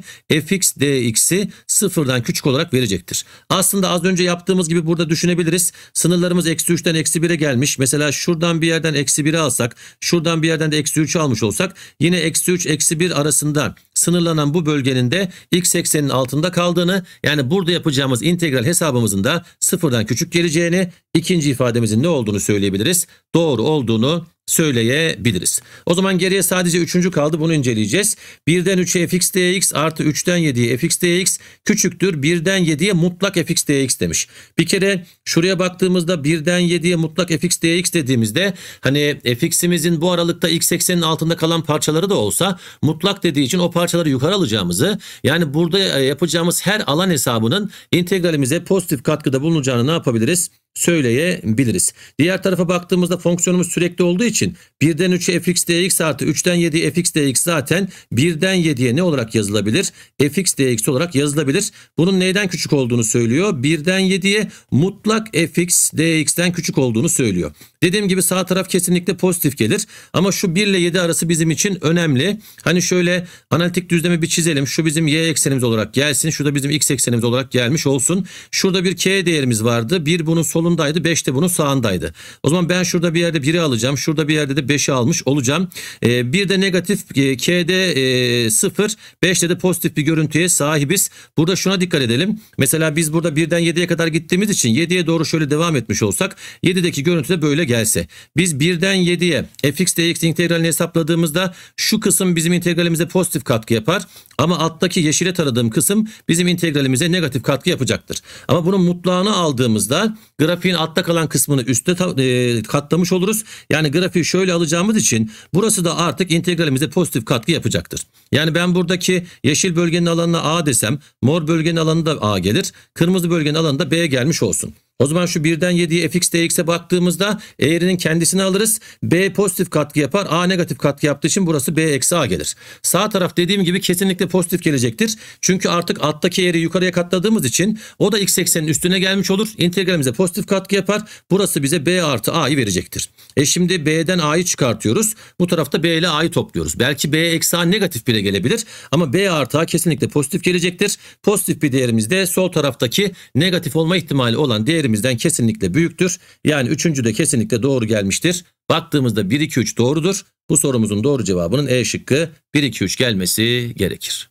fx dx'i sıfırdan küçük olarak verecektir. Aslında az önce yaptığımız gibi burada düşünebiliriz. Sınırlarımız eksi 3'ten eksi 1'e gelmiş. Mesela şuradan bir yerden eksi 1'i alsak şuradan bir yerden de eksi 3'ü almış olsak yine eksi 3 eksi 1 arasında sınırlanan bu bölgenin de değerinde x eksenin altında kaldığını yani burada yapacağımız integral hesabımızın da sıfırdan küçük geleceğini ikinci ifademizin ne olduğunu söyleyebiliriz. Doğru olduğunu söyleyebiliriz. O zaman geriye sadece üçüncü kaldı bunu inceleyeceğiz. 1'den 3'e fx dx artı 3'ten 7'ye fx dx küçüktür 1'den 7'ye mutlak fx dx demiş. Bir kere şuraya baktığımızda 1'den 7'ye mutlak fx dx dediğimizde hani fx'imizin bu aralıkta x eksenin altında kalan parçaları da olsa mutlak dediği için o parçaları yukarı alacağımızı yani burada e, yapacağımız her alan hesabının integralimize pozitif katkıda bulunacağını ne yapabiliriz? söyleyebiliriz. Diğer tarafa baktığımızda fonksiyonumuz sürekli olduğu için 1'den 3'e fx dx artı 3'den 7'ye fx dx zaten 1'den 7'ye ne olarak yazılabilir? fx dx olarak yazılabilir. Bunun neyden küçük olduğunu söylüyor. 1'den 7'ye mutlak fx dx'den küçük olduğunu söylüyor. Dediğim gibi sağ taraf kesinlikle pozitif gelir. Ama şu 1 ile 7 arası bizim için önemli. Hani şöyle analitik düzlemi bir çizelim. Şu bizim y eksenimiz olarak gelsin. Şu da bizim x eksenimiz olarak gelmiş olsun. Şurada bir k değerimiz vardı. 1 bunun solu solundaydı. 5 de bunun sağındaydı. O zaman ben şurada bir yerde 1'i alacağım. Şurada bir yerde de 5'i almış olacağım. E, bir de negatif e, K'de e, 0, 5'te de pozitif bir görüntüye sahibiz. Burada şuna dikkat edelim. Mesela biz burada 1'den 7'ye kadar gittiğimiz için 7'ye doğru şöyle devam etmiş olsak 7'deki görüntü de böyle gelse. Biz 1'den 7'ye fx dx integralini hesapladığımızda şu kısım bizim integralimize pozitif katkı yapar. Ama alttaki yeşile taradığım kısım bizim integralimize negatif katkı yapacaktır. Ama bunun mutlağını aldığımızda grafiğin altta kalan kısmını üste e, katlamış oluruz. Yani grafiği şöyle alacağımız için burası da artık integralimize pozitif katkı yapacaktır. Yani ben buradaki yeşil bölgenin alanına A desem mor bölgenin alanı da A gelir. Kırmızı bölgenin alanı da B gelmiş olsun. O zaman şu birden 7'ye fx dx'e baktığımızda eğrinin kendisini alırız. B pozitif katkı yapar. A negatif katkı yaptığı için burası B eksi A gelir. Sağ taraf dediğim gibi kesinlikle pozitif gelecektir. Çünkü artık alttaki eğri yukarıya katladığımız için o da x eksenin üstüne gelmiş olur. İntegralimize pozitif katkı yapar. Burası bize B artı A'yı verecektir. E şimdi B'den A'yı çıkartıyoruz. Bu tarafta B ile A'yı topluyoruz. Belki B eksi A negatif bile gelebilir. Ama B artı A kesinlikle pozitif gelecektir. Pozitif bir değerimizde sol taraftaki negatif olma ihtimali olan değerimiz değerimizden kesinlikle büyüktür. Yani üçüncü de kesinlikle doğru gelmiştir. Baktığımızda 1, 2, 3 doğrudur. Bu sorumuzun doğru cevabının E şıkkı 1, 2, 3 gelmesi gerekir.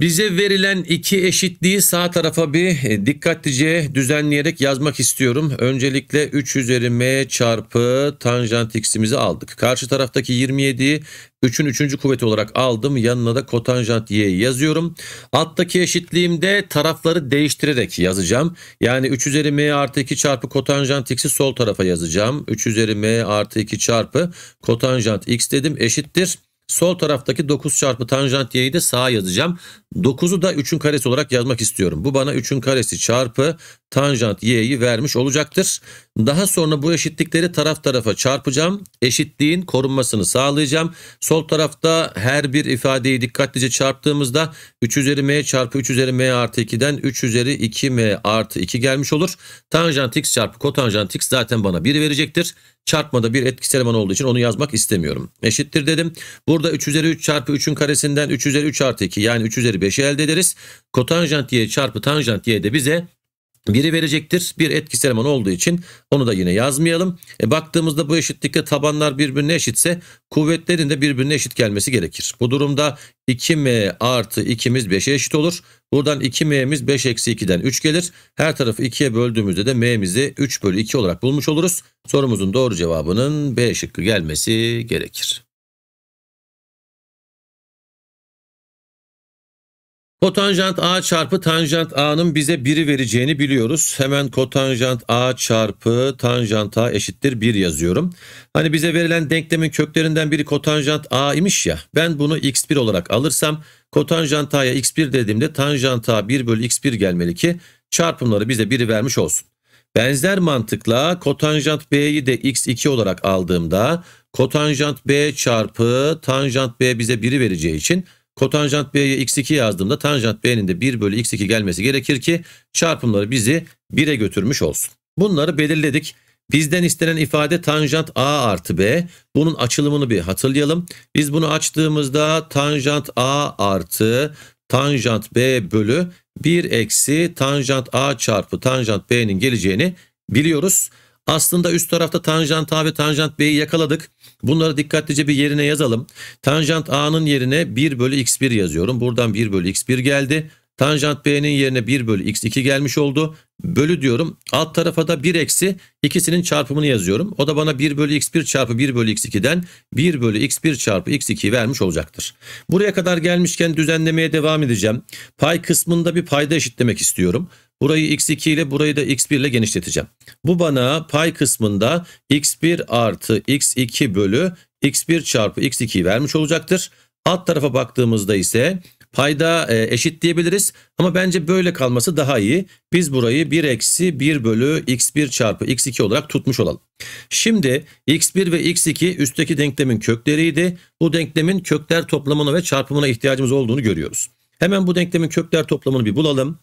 Bize verilen iki eşitliği sağ tarafa bir e, dikkatlice düzenleyerek yazmak istiyorum. Öncelikle 3 üzeri m çarpı tanjant x'imizi aldık. Karşı taraftaki 27'yi 3'ün 3. kuvveti olarak aldım. Yanına da kotanjant y'yi yazıyorum. Alttaki eşitliğimde tarafları değiştirerek yazacağım. Yani 3 üzeri m artı 2 çarpı kotanjant x'i sol tarafa yazacağım. 3 üzeri m artı 2 çarpı kotanjant x dedim eşittir. Sol taraftaki 9 çarpı tanjant y'yi de sağa yazacağım. 9'u da 3'ün karesi olarak yazmak istiyorum. Bu bana 3'ün karesi çarpı tanjant y'yi vermiş olacaktır. Daha sonra bu eşitlikleri taraf tarafa çarpacağım. Eşitliğin korunmasını sağlayacağım. Sol tarafta her bir ifadeyi dikkatlice çarptığımızda 3 üzeri m çarpı 3 üzeri m artı 2'den 3 üzeri 2m artı 2 gelmiş olur. Tanjant x çarpı kotanjant x zaten bana 1 verecektir. Çarpmada bir etkisi eleman olduğu için onu yazmak istemiyorum. Eşittir dedim. Burada 3 üzeri 3 çarpı 3'ün karesinden 3 üzeri 3 artı 2 yani 3 üzeri 5'i elde ederiz. Kotanjant y çarpı tanjant y de bize biri verecektir. Bir etkisiz eleman olduğu için onu da yine yazmayalım. E, baktığımızda bu eşitlikte tabanlar birbirine eşitse kuvvetlerin de birbirine eşit gelmesi gerekir. Bu durumda 2m artı 2'miz 5'e eşit olur. Buradan 2m'miz 5 eksi 2'den 3 gelir. Her tarafı 2'ye böldüğümüzde de m'mizi 3 bölü 2 olarak bulmuş oluruz. Sorumuzun doğru cevabının B şıkkı gelmesi gerekir. Kotanjant A çarpı tanjant A'nın bize biri vereceğini biliyoruz. Hemen kotanjant A çarpı tanjant A eşittir 1 yazıyorum. Hani bize verilen denklemin köklerinden biri kotanjant A imiş ya. Ben bunu x1 olarak alırsam kotanjant A'ya x1 dediğimde tanjant A 1 bölü x1 gelmeli ki çarpımları bize biri vermiş olsun. Benzer mantıkla kotanjant B'yi de x2 olarak aldığımda kotanjant B çarpı tanjant B bize biri vereceği için Kotanjant B'ye x2 yazdığımda tanjant B'nin de 1 bölü x2 gelmesi gerekir ki çarpımları bizi 1'e götürmüş olsun. Bunları belirledik. Bizden istenen ifade tanjant A artı B. Bunun açılımını bir hatırlayalım. Biz bunu açtığımızda tanjant A artı tanjant B bölü 1 eksi tanjant A çarpı tanjant B'nin geleceğini biliyoruz. Aslında üst tarafta tanjant A ve tanjant B'yi yakaladık. Bunları dikkatlice bir yerine yazalım. Tanjant A'nın yerine 1 bölü x1 yazıyorum. Buradan 1 bölü x1 geldi. Tanjant B'nin yerine 1 bölü x2 gelmiş oldu. Bölü diyorum. Alt tarafa da 1 eksi ikisinin çarpımını yazıyorum. O da bana 1 bölü x1 çarpı 1 bölü x2'den 1 bölü x1 çarpı x2 vermiş olacaktır. Buraya kadar gelmişken düzenlemeye devam edeceğim. Pay kısmında bir payda eşitlemek istiyorum. Burayı x2 ile burayı da x1 ile genişleteceğim. Bu bana pay kısmında x1 artı x2 bölü x1 çarpı x2'yi vermiş olacaktır. Alt tarafa baktığımızda ise payda e, eşit diyebiliriz. Ama bence böyle kalması daha iyi. Biz burayı 1 eksi 1 bölü x1 çarpı x2 olarak tutmuş olalım. Şimdi x1 ve x2 üstteki denklemin kökleriydi. Bu denklemin kökler toplamına ve çarpımına ihtiyacımız olduğunu görüyoruz. Hemen bu denklemin kökler toplamını bir bulalım.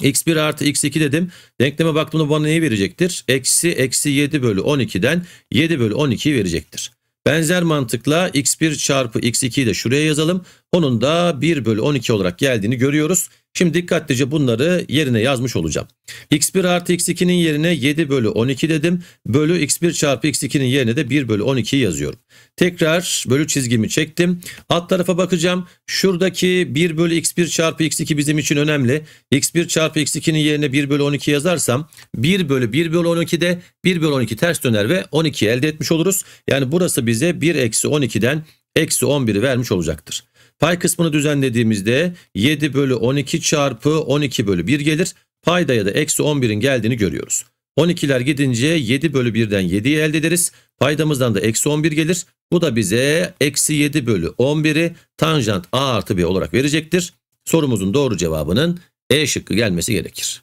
X1 artı X2 dedim. Denkleme baktığımda bana neyi verecektir? Eksi eksi 7 bölü 12'den 7 bölü 12'yi verecektir. Benzer mantıkla x1 çarpı x2'yi de şuraya yazalım. Onun da 1 bölü 12 olarak geldiğini görüyoruz. Şimdi dikkatlice bunları yerine yazmış olacağım. x1 artı x2'nin yerine 7 bölü 12 dedim. Bölü x1 çarpı x2'nin yerine de 1 bölü 12'yi yazıyorum. Tekrar bölü çizgimi çektim. Alt tarafa bakacağım. Şuradaki 1 bölü x1 çarpı x2 bizim için önemli. x1 çarpı x2'nin yerine 1 bölü 12 yazarsam 1 bölü 1 bölü 12'de 1 bölü 12 ters döner ve 12 elde etmiş oluruz. Yani burası bize 1 eksi 12'den eksi 11'i vermiş olacaktır. Pay kısmını düzenlediğimizde 7 bölü 12 çarpı 12 bölü 1 gelir. Payda ya da eksi 11'in geldiğini görüyoruz. 12'ler gidince 7 bölü 1'den 7'yi elde ederiz. Paydamızdan da eksi 11 gelir. Bu da bize eksi 7 bölü 11'i tanjant a artı b olarak verecektir. Sorumuzun doğru cevabının E şıkkı gelmesi gerekir.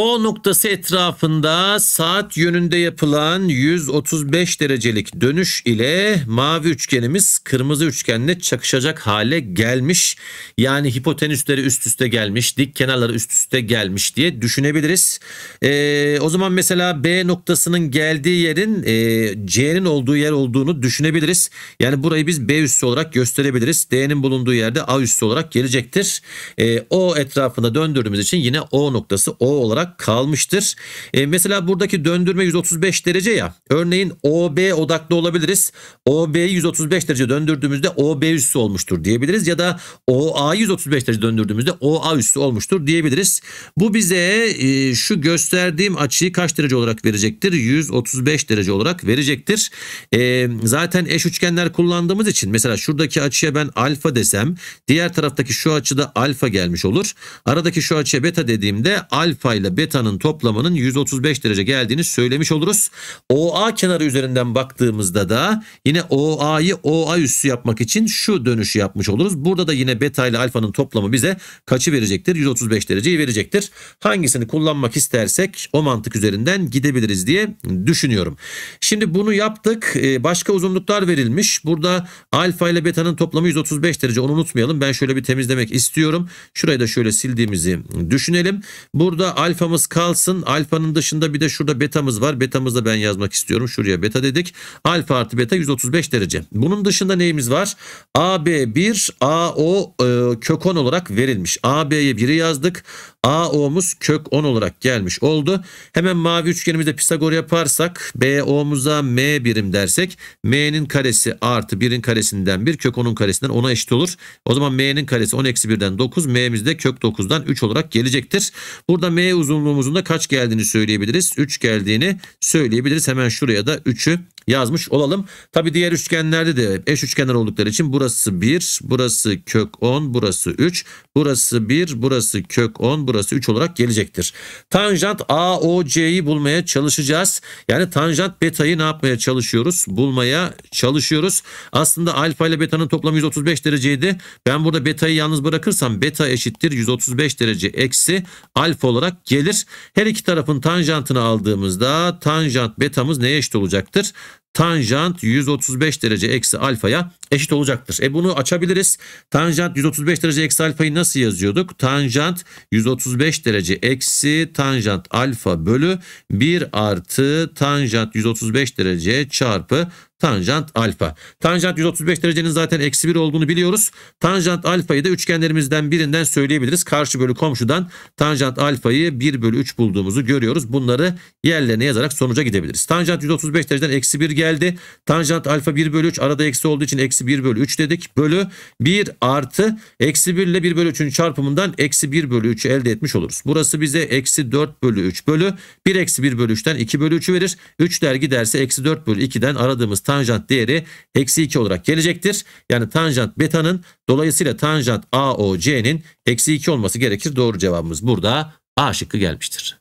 O noktası etrafında saat yönünde yapılan 135 derecelik dönüş ile mavi üçgenimiz kırmızı üçgenle çakışacak hale gelmiş. Yani hipotenüsleri üst üste gelmiş, dik kenarları üst üste gelmiş diye düşünebiliriz. Ee, o zaman mesela B noktasının geldiği yerin e, C'nin olduğu yer olduğunu düşünebiliriz. Yani burayı biz B üssü olarak gösterebiliriz. D'nin bulunduğu yerde A üssü olarak gelecektir. Ee, o etrafında döndürdüğümüz için yine O noktası O olarak durumda kalmıştır. E, mesela buradaki döndürme 135 derece ya. Örneğin OB odaklı olabiliriz. OB'yi 135 derece döndürdüğümüzde OB üssü olmuştur diyebiliriz. Ya da OA 135 derece döndürdüğümüzde OA üssü olmuştur diyebiliriz. Bu bize e, şu gösterdiğim açıyı kaç derece olarak verecektir? 135 derece olarak verecektir. E, zaten eş üçgenler kullandığımız için mesela şuradaki açıya ben alfa desem diğer taraftaki şu açıda alfa gelmiş olur. Aradaki şu açıya beta dediğimde alfa ile ile beta'nın toplamının 135 derece geldiğini söylemiş oluruz. OA kenarı üzerinden baktığımızda da yine OA'yı OA üssü yapmak için şu dönüşü yapmış oluruz. Burada da yine beta ile alfanın toplamı bize kaçı verecektir? 135 dereceyi verecektir. Hangisini kullanmak istersek o mantık üzerinden gidebiliriz diye düşünüyorum. Şimdi bunu yaptık. Ee, başka uzunluklar verilmiş. Burada alfa ile beta'nın toplamı 135 derece. Onu unutmayalım. Ben şöyle bir temizlemek istiyorum. Şurayı da şöyle sildiğimizi düşünelim. Burada alfa alfamız kalsın. Alfanın dışında bir de şurada betamız var. Betamızı da ben yazmak istiyorum. Şuraya beta dedik. Alfa artı beta 135 derece. Bunun dışında neyimiz var? AB1 AO e, kök 10 olarak verilmiş. AB'ye 1'i yazdık. AO'muz kök 10 olarak gelmiş oldu. Hemen mavi üçgenimizde Pisagor yaparsak BO'muza M birim dersek M'nin karesi artı 1'in karesinden 1 kök 10'un karesinden 10'a eşit olur. O zaman M'nin karesi 10 eksi 1'den 9 M'miz de kök 9'dan 3 olarak gelecektir. Burada M uzun uzunluğumuzun da kaç geldiğini söyleyebiliriz. 3 geldiğini söyleyebiliriz. Hemen şuraya da 3'ü yazmış olalım. Tabi diğer üçgenlerde de eş üçgenler oldukları için burası 1, burası kök 10, burası 3, burası 1, burası kök 10, burası 3 olarak gelecektir. Tanjant AOC'yi bulmaya çalışacağız. Yani tanjant beta'yı ne yapmaya çalışıyoruz? Bulmaya çalışıyoruz. Aslında alfa ile beta'nın toplamı 135 dereceydi. Ben burada beta'yı yalnız bırakırsam beta eşittir 135 derece eksi alfa olarak gelir. Her iki tarafın tanjantını aldığımızda tanjant betamız neye eşit olacaktır? tanjant 135 derece eksi alfaya eşit olacaktır. E bunu açabiliriz. Tanjant 135 derece eksi alfayı nasıl yazıyorduk? Tanjant 135 derece eksi tanjant alfa bölü 1 artı tanjant 135 derece çarpı tanjant alfa. Tanjant 135 derecenin zaten eksi 1 olduğunu biliyoruz. Tanjant alfayı da üçgenlerimizden birinden söyleyebiliriz. Karşı bölü komşudan tanjant alfayı 1 bölü 3 bulduğumuzu görüyoruz. Bunları yerlerine yazarak sonuca gidebiliriz. Tanjant 135 dereceden eksi 1 geldi. Tanjant alfa 1 bölü 3 arada eksi olduğu için eksi 1 bölü 3 dedik. Bölü 1 artı eksi 1 ile 1 bölü 3'ün çarpımından eksi 1 bölü 3'ü elde etmiş oluruz. Burası bize eksi 4 bölü 3 bölü 1 eksi 1 bölü 3'ten 2 bölü 3'ü verir. 3 der giderse eksi 4 bölü 2'den aradığımız tanjant değeri eksi 2 olarak gelecektir. Yani tanjant beta'nın dolayısıyla tanjant AOC'nin eksi 2 olması gerekir. Doğru cevabımız burada A şıkkı gelmiştir.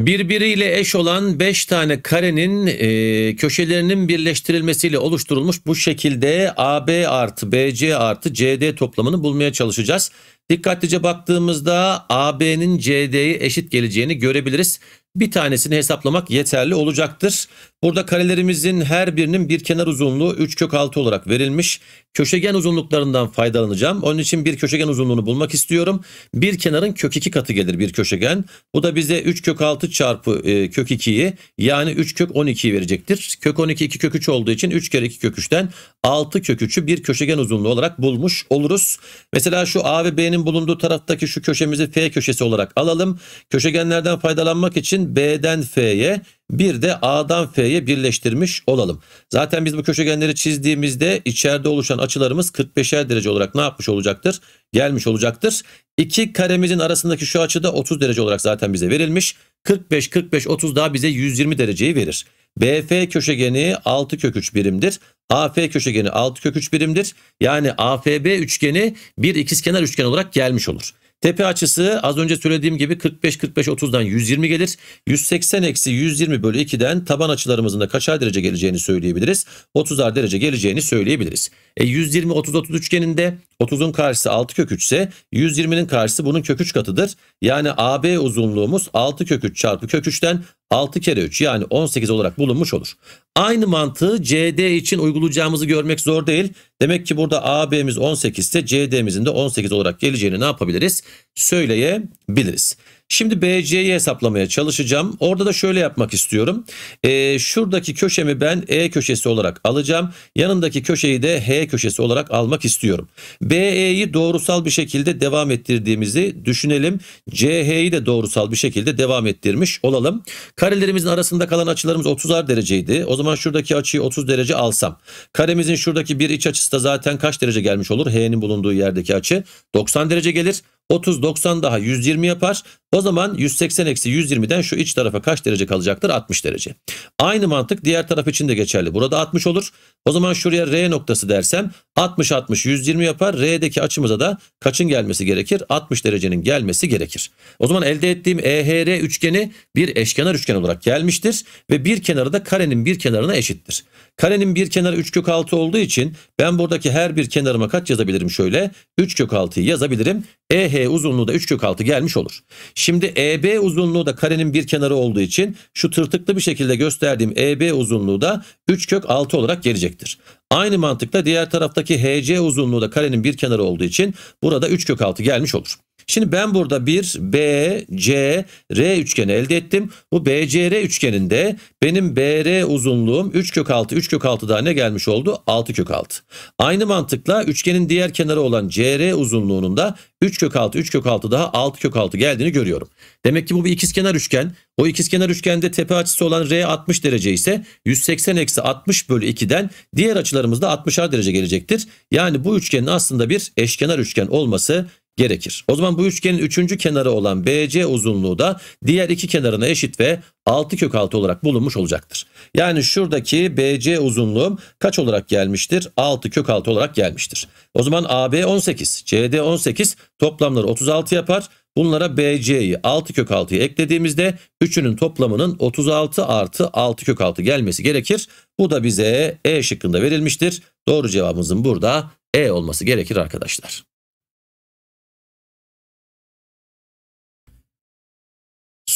Birbiriyle eş olan 5 tane karenin e, köşelerinin birleştirilmesiyle oluşturulmuş bu şekilde AB artı BC artı CD toplamını bulmaya çalışacağız. Dikkatlice baktığımızda AB'nin CD'ye eşit geleceğini görebiliriz bir tanesini hesaplamak yeterli olacaktır. Burada karelerimizin her birinin bir kenar uzunluğu 3 kök 6 olarak verilmiş. Köşegen uzunluklarından faydalanacağım. Onun için bir köşegen uzunluğunu bulmak istiyorum. Bir kenarın kök 2 katı gelir bir köşegen. Bu da bize 3 kök 6 çarpı e, kök 2'yi yani 3 kök 12'yi verecektir. Kök 12 2 kök 3 olduğu için 3 kere 2 kök 3'ten 6 kök 3'ü bir köşegen uzunluğu olarak bulmuş oluruz. Mesela şu A ve B'nin bulunduğu taraftaki şu köşemizi F köşesi olarak alalım. Köşegenlerden faydalanmak için B'den F'ye bir de A'dan F'ye birleştirmiş olalım. Zaten biz bu köşegenleri çizdiğimizde içeride oluşan açılarımız 45'er derece olarak ne yapmış olacaktır? Gelmiş olacaktır. İki karemizin arasındaki şu açı da 30 derece olarak zaten bize verilmiş. 45, 45, 30 daha bize 120 dereceyi verir. BF köşegeni 6 kök 3 birimdir. AF köşegeni 6 kök 3 birimdir. Yani AFB üçgeni bir ikizkenar üçgen olarak gelmiş olur. Tepe açısı az önce söylediğim gibi 45-45-30'dan 120 gelir. 180 eksi 120 bölü 2'den taban açılarımızın da kaçar derece geleceğini söyleyebiliriz. 30'ar derece geleceğini söyleyebiliriz. E 120-30-30 üçgeninde 30'un karşısı 6 kök 3 ise 120'nin karşısı bunun kök 3 katıdır. Yani AB uzunluğumuz 6 kök 3 çarpı kök 3'ten 6 kere 3 yani 18 olarak bulunmuş olur. Aynı mantığı CD için uygulayacağımızı görmek zor değil. Demek ki burada AB'miz 18 ise CD'mizin de 18 olarak geleceğini ne yapabiliriz? Söyleyebiliriz. Şimdi BC'yi hesaplamaya çalışacağım. Orada da şöyle yapmak istiyorum. E, şuradaki köşemi ben E köşesi olarak alacağım. Yanındaki köşeyi de H köşesi olarak almak istiyorum. BE'yi doğrusal bir şekilde devam ettirdiğimizi düşünelim. CH'yi de doğrusal bir şekilde devam ettirmiş olalım. Karelerimizin arasında kalan açılarımız 30'ar dereceydi. O zaman şuradaki açıyı 30 derece alsam. Karemizin şuradaki bir iç açısı da zaten kaç derece gelmiş olur? H'nin bulunduğu yerdeki açı 90 derece gelir. 30 90 daha 120 yapar. O zaman 180 eksi 120'den şu iç tarafa kaç derece kalacaktır? 60 derece. Aynı mantık diğer taraf için de geçerli. Burada 60 olur. O zaman şuraya R noktası dersem 60 60 120 yapar. R'deki açımıza da kaçın gelmesi gerekir? 60 derecenin gelmesi gerekir. O zaman elde ettiğim EHR üçgeni bir eşkenar üçgen olarak gelmiştir ve bir kenarı da karenin bir kenarına eşittir. Karenin bir kenarı 3 kök 6 olduğu için ben buradaki her bir kenarıma kaç yazabilirim şöyle? 3 kök 6'yı yazabilirim. EH uzunluğu da 3 kök 6 gelmiş olur. Şimdi EB uzunluğu da karenin bir kenarı olduğu için şu tırtıklı bir şekilde gösterdiğim EB uzunluğu da 3 kök 6 olarak gelecektir. Aynı mantıkla diğer taraftaki HC uzunluğu da karenin bir kenarı olduğu için burada 3 kök 6 gelmiş olur. Şimdi ben burada bir BCR üçgeni elde ettim. Bu BCR üçgeninde benim BR uzunluğum 3 kök 6 3 kök 6 daha ne gelmiş oldu? 6 kök 6. Aynı mantıkla üçgenin diğer kenarı olan CR uzunluğunun da 3 kök 6 3 kök 6 daha 6 kök 6 geldiğini görüyorum. Demek ki bu bir ikizkenar üçgen. O ikizkenar üçgende tepe açısı olan R 60 derece ise 180 eksi 60 bölü 2'den diğer açılarımızda 60'ar derece gelecektir. Yani bu üçgenin aslında bir eşkenar üçgen olması gerekir. O zaman bu üçgenin üçüncü kenarı olan BC uzunluğu da diğer iki kenarına eşit ve 6 kök 6 olarak bulunmuş olacaktır. Yani şuradaki BC uzunluğum kaç olarak gelmiştir? 6 kök 6 olarak gelmiştir. O zaman AB 18, CD 18 toplamları 36 yapar. Bunlara BC'yi 6 kök 6'yı eklediğimizde üçünün toplamının 36 artı 6 kök 6 gelmesi gerekir. Bu da bize E şıkkında verilmiştir. Doğru cevabımızın burada E olması gerekir arkadaşlar.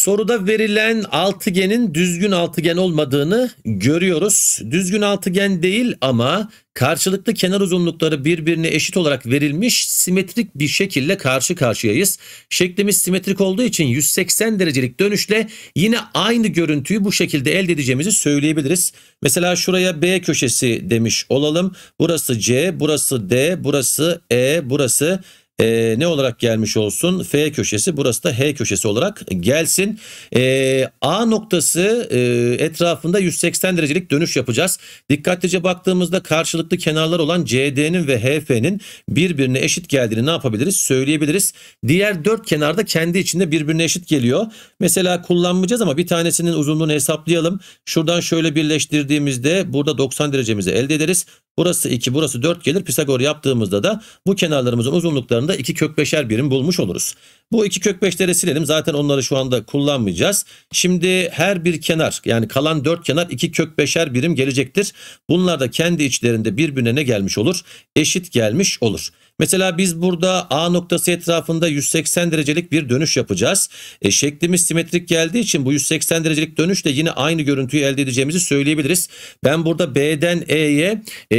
Soruda verilen altıgenin düzgün altıgen olmadığını görüyoruz. Düzgün altıgen değil ama karşılıklı kenar uzunlukları birbirine eşit olarak verilmiş simetrik bir şekilde karşı karşıyayız. Şeklimiz simetrik olduğu için 180 derecelik dönüşle yine aynı görüntüyü bu şekilde elde edeceğimizi söyleyebiliriz. Mesela şuraya B köşesi demiş olalım. Burası C, burası D, burası E, burası e, ne olarak gelmiş olsun? F köşesi burası da H köşesi olarak gelsin. E, A noktası e, etrafında 180 derecelik dönüş yapacağız. Dikkatlice baktığımızda karşılıklı kenarlar olan CD'nin ve HF'nin birbirine eşit geldiğini ne yapabiliriz? Söyleyebiliriz. Diğer dört kenarda kendi içinde birbirine eşit geliyor. Mesela kullanmayacağız ama bir tanesinin uzunluğunu hesaplayalım. Şuradan şöyle birleştirdiğimizde burada 90 derecemizi elde ederiz. Burası 2, burası 4 gelir. Pisagor yaptığımızda da bu kenarlarımızın uzunluklarında 2 kök 5'er birim bulmuş oluruz. Bu 2 kök 5'leri silelim. Zaten onları şu anda kullanmayacağız. Şimdi her bir kenar yani kalan 4 kenar 2 kök 5'er birim gelecektir. Bunlar da kendi içlerinde birbirine ne gelmiş olur? Eşit gelmiş olur. Mesela biz burada A noktası etrafında 180 derecelik bir dönüş yapacağız. E, şeklimiz simetrik geldiği için bu 180 derecelik dönüşle yine aynı görüntüyü elde edeceğimizi söyleyebiliriz. Ben burada B'den E'ye e,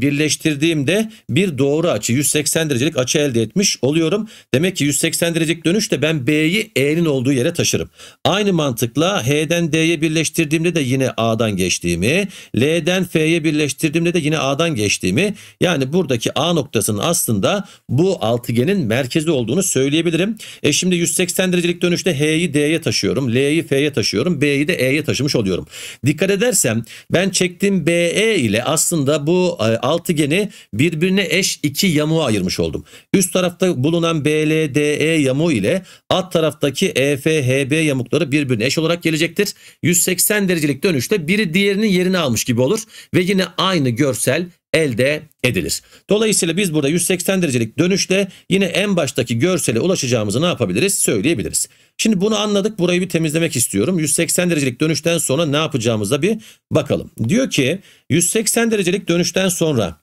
birleştirdiğimde bir doğru açı 180 derecelik açı elde etmiş oluyorum. Demek ki 180 derecelik dönüşle ben B'yi E'nin olduğu yere taşırım. Aynı mantıkla H'den D'ye birleştirdiğimde de yine A'dan geçtiğimi, L'den F'ye birleştirdiğimde de yine A'dan geçtiğimi yani buradaki A noktasının aslında aslında bu altıgenin merkezi olduğunu söyleyebilirim. E şimdi 180 derecelik dönüşte H'yi D'ye taşıyorum. L'yi F'ye taşıyorum. B'yi de E'ye taşımış oluyorum. Dikkat edersem ben çektiğim BE ile aslında bu e, altıgeni birbirine eş iki yamuğa ayırmış oldum. Üst tarafta bulunan BLDE yamuğu ile alt taraftaki EFHB yamukları birbirine eş olarak gelecektir. 180 derecelik dönüşte biri diğerinin yerini almış gibi olur ve yine aynı görsel elde edilir. Dolayısıyla biz burada 180 derecelik dönüşte yine en baştaki görsele ulaşacağımızı ne yapabiliriz? Söyleyebiliriz. Şimdi bunu anladık. Burayı bir temizlemek istiyorum. 180 derecelik dönüşten sonra ne yapacağımıza bir bakalım. Diyor ki 180 derecelik dönüşten sonra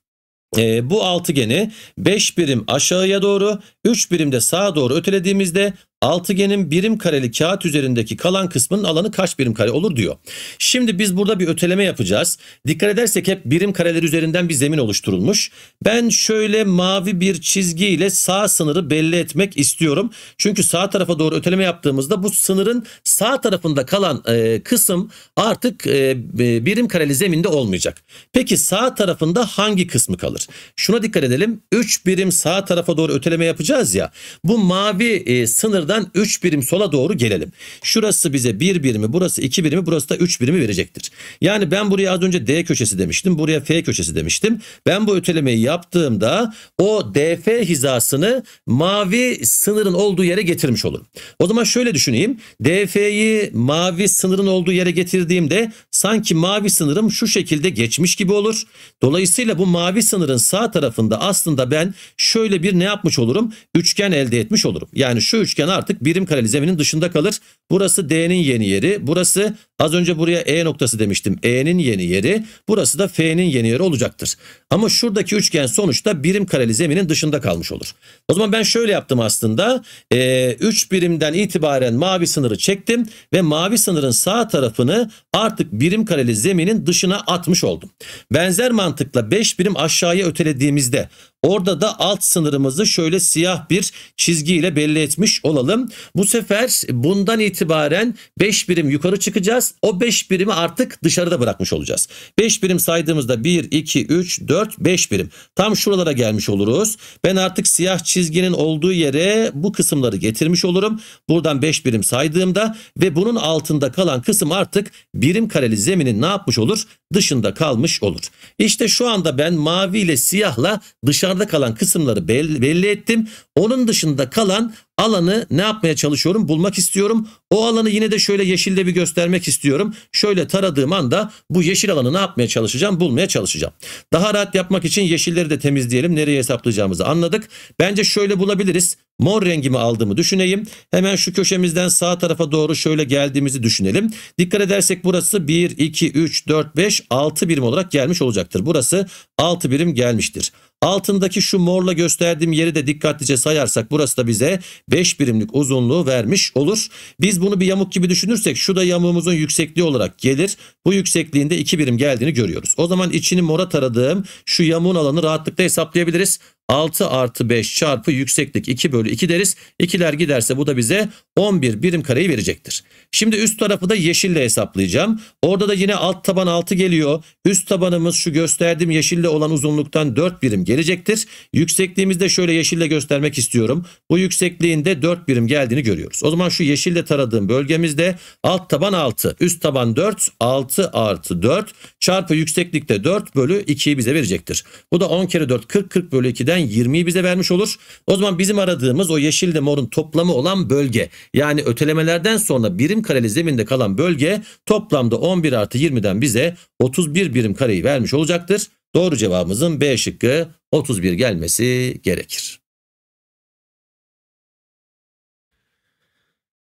e, bu altıgeni 5 birim aşağıya doğru 3 birim de sağa doğru ötelediğimizde Altıgenin birim kareli kağıt üzerindeki kalan kısmının alanı kaç birim kare olur diyor. Şimdi biz burada bir öteleme yapacağız. Dikkat edersek hep birim kareler üzerinden bir zemin oluşturulmuş. Ben şöyle mavi bir çizgiyle sağ sınırı belli etmek istiyorum. Çünkü sağ tarafa doğru öteleme yaptığımızda bu sınırın sağ tarafında kalan e, kısım artık e, e birim kareli zeminde olmayacak. Peki sağ tarafında hangi kısmı kalır? Şuna dikkat edelim. 3 birim sağ tarafa doğru öteleme yapacağız ya. Bu mavi e, sınırda Buradan 3 birim sola doğru gelelim. Şurası bize 1 birimi, burası 2 birimi, burası da 3 birimi verecektir. Yani ben buraya az önce D köşesi demiştim. Buraya F köşesi demiştim. Ben bu ötelemeyi yaptığımda o DF hizasını mavi sınırın olduğu yere getirmiş olurum. O zaman şöyle düşüneyim. DF'yi mavi sınırın olduğu yere getirdiğimde sanki mavi sınırım şu şekilde geçmiş gibi olur. Dolayısıyla bu mavi sınırın sağ tarafında aslında ben şöyle bir ne yapmış olurum? Üçgen elde etmiş olurum. Yani şu üçgen artık artık birim kareli dışında kalır. Burası D'nin yeni yeri. Burası Az önce buraya E noktası demiştim. E'nin yeni yeri. Burası da F'nin yeni yeri olacaktır. Ama şuradaki üçgen sonuçta birim kareli zeminin dışında kalmış olur. O zaman ben şöyle yaptım aslında. 3 e, birimden itibaren mavi sınırı çektim ve mavi sınırın sağ tarafını artık birim kareli zeminin dışına atmış oldum. Benzer mantıkla 5 birim aşağıya ötelediğimizde Orada da alt sınırımızı şöyle siyah bir çizgiyle belli etmiş olalım. Bu sefer bundan itibaren 5 birim yukarı çıkacağız o 5 birimi artık dışarıda bırakmış olacağız. 5 birim saydığımızda 1, 2, 3, 4, 5 birim. Tam şuralara gelmiş oluruz. Ben artık siyah çizginin olduğu yere bu kısımları getirmiş olurum. Buradan 5 birim saydığımda ve bunun altında kalan kısım artık birim kareli zeminin ne yapmış olur? Dışında kalmış olur. İşte şu anda ben mavi ile siyahla dışarıda kalan kısımları belli, belli ettim. Onun dışında kalan alanı ne yapmaya çalışıyorum bulmak istiyorum. O alanı yine de şöyle yeşilde bir göstermek istiyorum. Şöyle taradığım anda bu yeşil alanı ne yapmaya çalışacağım bulmaya çalışacağım. Daha rahat yapmak için yeşilleri de temizleyelim. Nereye hesaplayacağımızı anladık. Bence şöyle bulabiliriz. Mor rengimi aldığımı düşüneyim. Hemen şu köşemizden sağ tarafa doğru şöyle geldiğimizi düşünelim. Dikkat edersek burası 1, 2, 3, 4, 5, 6 birim olarak gelmiş olacaktır. Burası 6 birim gelmiştir. Altındaki şu morla gösterdiğim yeri de dikkatlice sayarsak burası da bize 5 birimlik uzunluğu vermiş olur. Biz bunu bir yamuk gibi düşünürsek şu da yamuğumuzun yüksekliği olarak gelir. Bu yüksekliğinde 2 birim geldiğini görüyoruz. O zaman içini mora taradığım şu yamuğun alanı rahatlıkla hesaplayabiliriz. 6 artı 5 çarpı yükseklik 2 bölü 2 deriz. 2'ler giderse bu da bize 11 birim kareyi verecektir. Şimdi üst tarafı da yeşille hesaplayacağım. Orada da yine alt taban 6 geliyor. Üst tabanımız şu gösterdiğim yeşille olan uzunluktan 4 birim gelecektir. Yüksekliğimizi de şöyle yeşille göstermek istiyorum. Bu yüksekliğin de 4 birim geldiğini görüyoruz. O zaman şu yeşille taradığım bölgemizde alt taban 6, üst taban 4, 6 artı 4 çarpı yükseklikte 4 bölü 2'yi bize verecektir. Bu da 10 kere 4 40, 40 bölü 2'den zaten 20'yi bize vermiş olur. O zaman bizim aradığımız o yeşil de morun toplamı olan bölge. Yani ötelemelerden sonra birim kareli zeminde kalan bölge toplamda 11 artı 20'den bize 31 birim kareyi vermiş olacaktır. Doğru cevabımızın B şıkkı 31 gelmesi gerekir.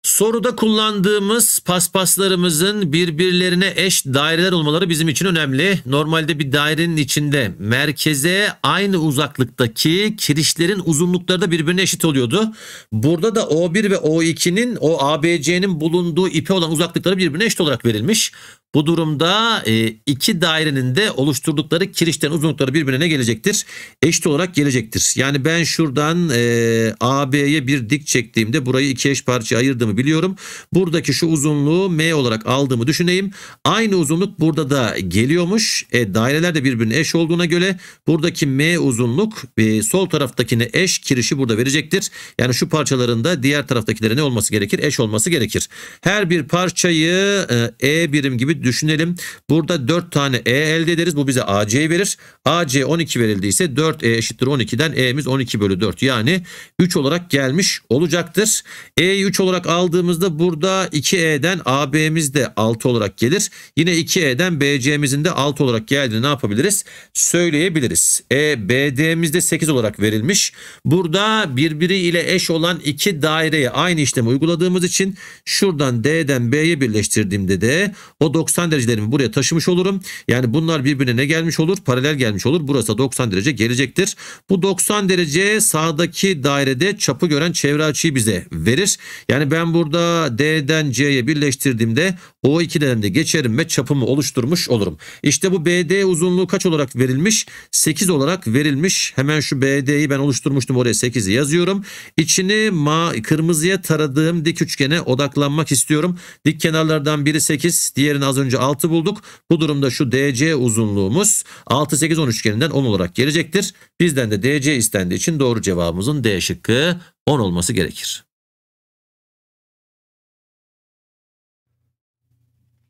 Soruda kullandığımız paspaslarımızın birbirlerine eş daireler olmaları bizim için önemli. Normalde bir dairenin içinde merkeze aynı uzaklıktaki kirişlerin uzunlukları da birbirine eşit oluyordu. Burada da O1 ve O2'nin o ABC'nin bulunduğu ipe olan uzaklıkları birbirine eşit olarak verilmiş. Bu durumda e, iki dairenin de oluşturdukları kirişlerin uzunlukları birbirine ne gelecektir. Eşit olarak gelecektir. Yani ben şuradan e, AB'ye bir dik çektiğimde burayı iki eş parçaya ayırdığımı biliyorum. Buradaki şu uzunluğu M olarak aldığımı düşüneyim. Aynı uzunluk burada da geliyormuş. E, daireler de birbirine eş olduğuna göre buradaki M uzunluk e, sol taraftakine eş kirişi burada verecektir. Yani şu parçalarında diğer taraftakilere ne olması gerekir? Eş olması gerekir. Her bir parçayı e, e birim gibi düşünelim. Burada 4 tane E elde ederiz. Bu bize ac verir. AC 12 verildiyse 4E eşittir 12'den E'miz 12 bölü 4. Yani 3 olarak gelmiş olacaktır. E'yi 3 olarak aldığımızda aldığımızda burada 2E'den AB'miz de 6 olarak gelir. Yine 2E'den BC'mizin de 6 olarak geldiğini ne yapabiliriz? Söyleyebiliriz. E, BD'miz de 8 olarak verilmiş. Burada birbiriyle eş olan iki daireye aynı işlemi uyguladığımız için şuradan D'den B'ye birleştirdiğimde de o 90 derecelerimi buraya taşımış olurum. Yani bunlar birbirine ne gelmiş olur? Paralel gelmiş olur. Burası 90 derece gelecektir. Bu 90 derece sağdaki dairede çapı gören çevre açıyı bize verir. Yani ben bu burada D'den C'ye birleştirdiğimde o ikiliden de geçerim ve çapımı oluşturmuş olurum. İşte bu BD uzunluğu kaç olarak verilmiş? 8 olarak verilmiş. Hemen şu BD'yi ben oluşturmuştum oraya 8'i yazıyorum. İçini ma kırmızıya taradığım dik üçgene odaklanmak istiyorum. Dik kenarlardan biri 8, diğerini az önce 6 bulduk. Bu durumda şu DC uzunluğumuz 6 8 10 üçgeninden 10 olarak gelecektir. Bizden de DC istendiği için doğru cevabımızın D şıkkı 10 olması gerekir.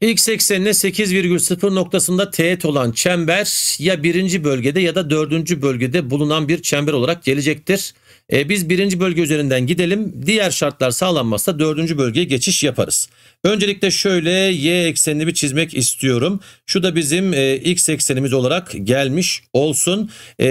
İlk eksenine 8,0 noktasında teğet olan çember ya birinci bölgede ya da dördüncü bölgede bulunan bir çember olarak gelecektir. E, biz birinci bölge üzerinden gidelim. Diğer şartlar sağlanmazsa dördüncü bölgeye geçiş yaparız. Öncelikle şöyle y eksenini bir çizmek istiyorum. Şu da bizim e, x eksenimiz olarak gelmiş olsun. E,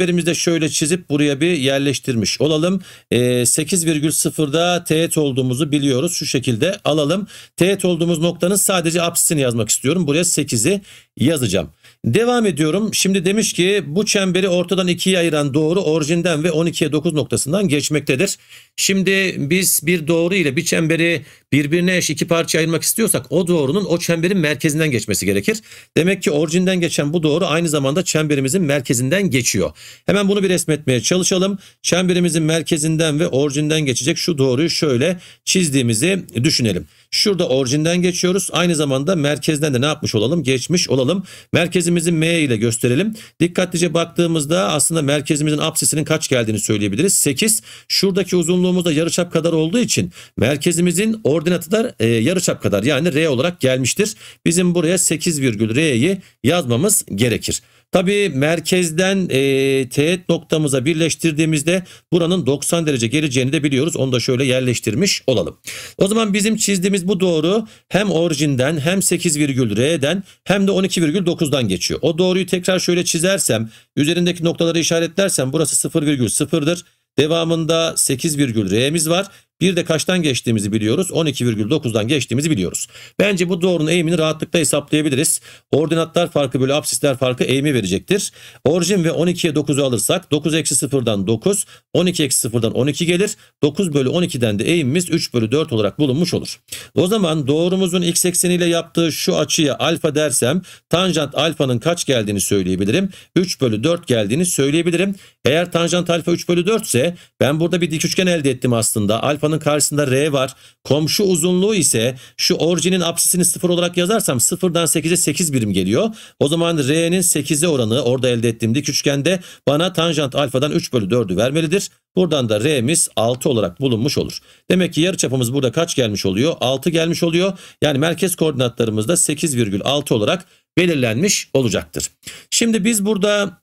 de şöyle çizip buraya bir yerleştirmiş olalım. E, 8,0'da teğet olduğumuzu biliyoruz. Şu şekilde alalım. Teğet olduğumuz noktanın sadece apsisini yazmak istiyorum. Buraya 8'i yazacağım. Devam ediyorum. Şimdi demiş ki bu çemberi ortadan ikiye ayıran doğru orijinden ve 12'ye 9 noktasından geçmektedir. Şimdi biz bir doğru ile bir çemberi birbirine eş iki parça ayırmak istiyorsak o doğrunun o çemberin merkezinden geçmesi gerekir. Demek ki orijinden geçen bu doğru aynı zamanda çemberimizin merkezinden geçiyor. Hemen bunu bir resmetmeye çalışalım. Çemberimizin merkezinden ve orijinden geçecek şu doğruyu şöyle çizdiğimizi düşünelim. Şurada orijinden geçiyoruz. Aynı zamanda merkezden de ne yapmış olalım? Geçmiş olalım. Merkezimizin M ile gösterelim. Dikkatlice baktığımızda aslında merkezimizin apsisinin kaç geldiğini söyleyebiliriz. 8. Şuradaki uzunluğumuz da yarıçap kadar olduğu için merkezimizin or koordinatı da e, yarıçap kadar yani R olarak gelmiştir. Bizim buraya 8 virgül R'yi yazmamız gerekir. Tabi merkezden e, teğet noktamıza birleştirdiğimizde buranın 90 derece geleceğini de biliyoruz. Onu da şöyle yerleştirmiş olalım. O zaman bizim çizdiğimiz bu doğru hem orijinden hem 8 virgül 8,R'den hem de 12 virgül 12,9'dan geçiyor. O doğruyu tekrar şöyle çizersem üzerindeki noktaları işaretlersem burası 0 virgül 0,0'dır. Devamında 8 virgül 8,R'miz var. Bir de kaçtan geçtiğimizi biliyoruz. 12,9'dan geçtiğimizi biliyoruz. Bence bu doğrunun eğimini rahatlıkla hesaplayabiliriz. Ordinatlar farkı bölü absisler farkı eğimi verecektir. Orijin ve 12'ye 9'u alırsak 9 eksi 0'dan 9, 12 eksi 0'dan 12 gelir. 9 bölü 12'den de eğimimiz 3 bölü 4 olarak bulunmuş olur. O zaman doğrumuzun x ekseniyle yaptığı şu açıya alfa dersem tanjant alfanın kaç geldiğini söyleyebilirim. 3 bölü 4 geldiğini söyleyebilirim. Eğer tanjant alfa 3 bölü 4 ise ben burada bir dik üçgen elde ettim aslında. Alfa arabanın karşısında R var. Komşu uzunluğu ise şu orijinin apsisini 0 olarak yazarsam 0'dan 8'e 8 birim geliyor. O zaman R'nin 8'e oranı orada elde ettiğim dik üçgende bana tanjant alfadan 3 bölü 4'ü vermelidir. Buradan da R'miz 6 olarak bulunmuş olur. Demek ki yarıçapımız burada kaç gelmiş oluyor? 6 gelmiş oluyor. Yani merkez koordinatlarımızda 8,6 olarak belirlenmiş olacaktır. Şimdi biz burada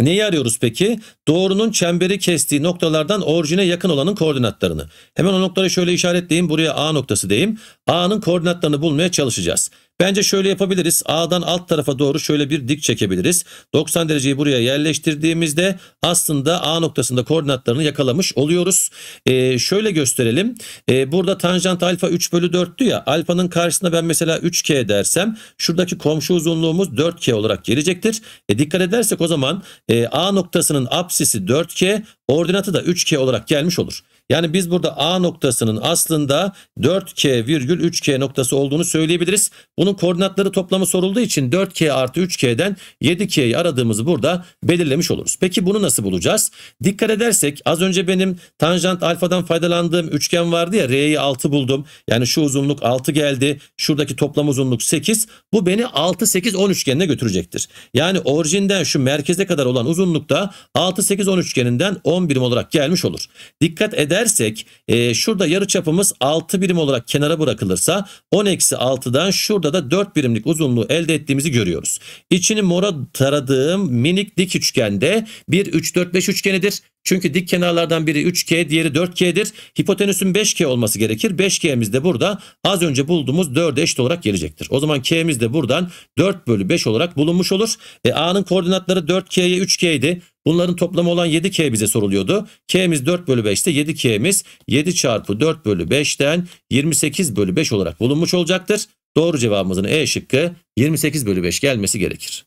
Neyi arıyoruz peki? Doğrunun çemberi kestiği noktalardan orijine yakın olanın koordinatlarını. Hemen o noktaları şöyle işaretleyeyim. Buraya A noktası diyeyim. A'nın koordinatlarını bulmaya çalışacağız. Bence şöyle yapabiliriz. A'dan alt tarafa doğru şöyle bir dik çekebiliriz. 90 dereceyi buraya yerleştirdiğimizde aslında A noktasında koordinatlarını yakalamış oluyoruz. Ee, şöyle gösterelim. Ee, burada tanjant alfa 3 bölü 4'tü ya. Alfanın karşısına ben mesela 3K dersem şuradaki komşu uzunluğumuz 4K olarak gelecektir. E, dikkat edersek o zaman e, A noktasının apsisi 4K ordinatı da 3K olarak gelmiş olur. Yani biz burada A noktasının aslında 4K virgül 3K noktası olduğunu söyleyebiliriz. Bunun koordinatları toplamı sorulduğu için 4K artı 3K'den 7K'yi aradığımızı burada belirlemiş oluruz. Peki bunu nasıl bulacağız? Dikkat edersek az önce benim tanjant alfadan faydalandığım üçgen vardı ya R'yi 6 buldum. Yani şu uzunluk 6 geldi. Şuradaki toplam uzunluk 8. Bu beni 6, 8, 10 üçgenine götürecektir. Yani orijinden şu merkeze kadar olan uzunlukta 6, 8, 10 üçgeninden 10 birim olarak gelmiş olur. Dikkat eder edersek e, şurada yarı çapımız 6 birim olarak kenara bırakılırsa 10 eksi 6'dan şurada da 4 birimlik uzunluğu elde ettiğimizi görüyoruz. İçini mora taradığım minik dik üçgende bir 3 4 5 üçgenidir. Çünkü dik kenarlardan biri 3 k diğeri 4 kdir Hipotenüsün 5 k olması gerekir. 5 kmiz de burada az önce bulduğumuz 4'e eşit olarak gelecektir. O zaman K'miz de buradan 4 bölü 5 olarak bulunmuş olur. E, A'nın koordinatları 4K'ye 3G idi. Bunların toplamı olan 7K bize soruluyordu. K'miz 4 bölü 5'te 7K'miz 7 çarpı 4 bölü 5'ten 28 bölü 5 olarak bulunmuş olacaktır. Doğru cevabımızın E şıkkı 28 bölü 5 gelmesi gerekir.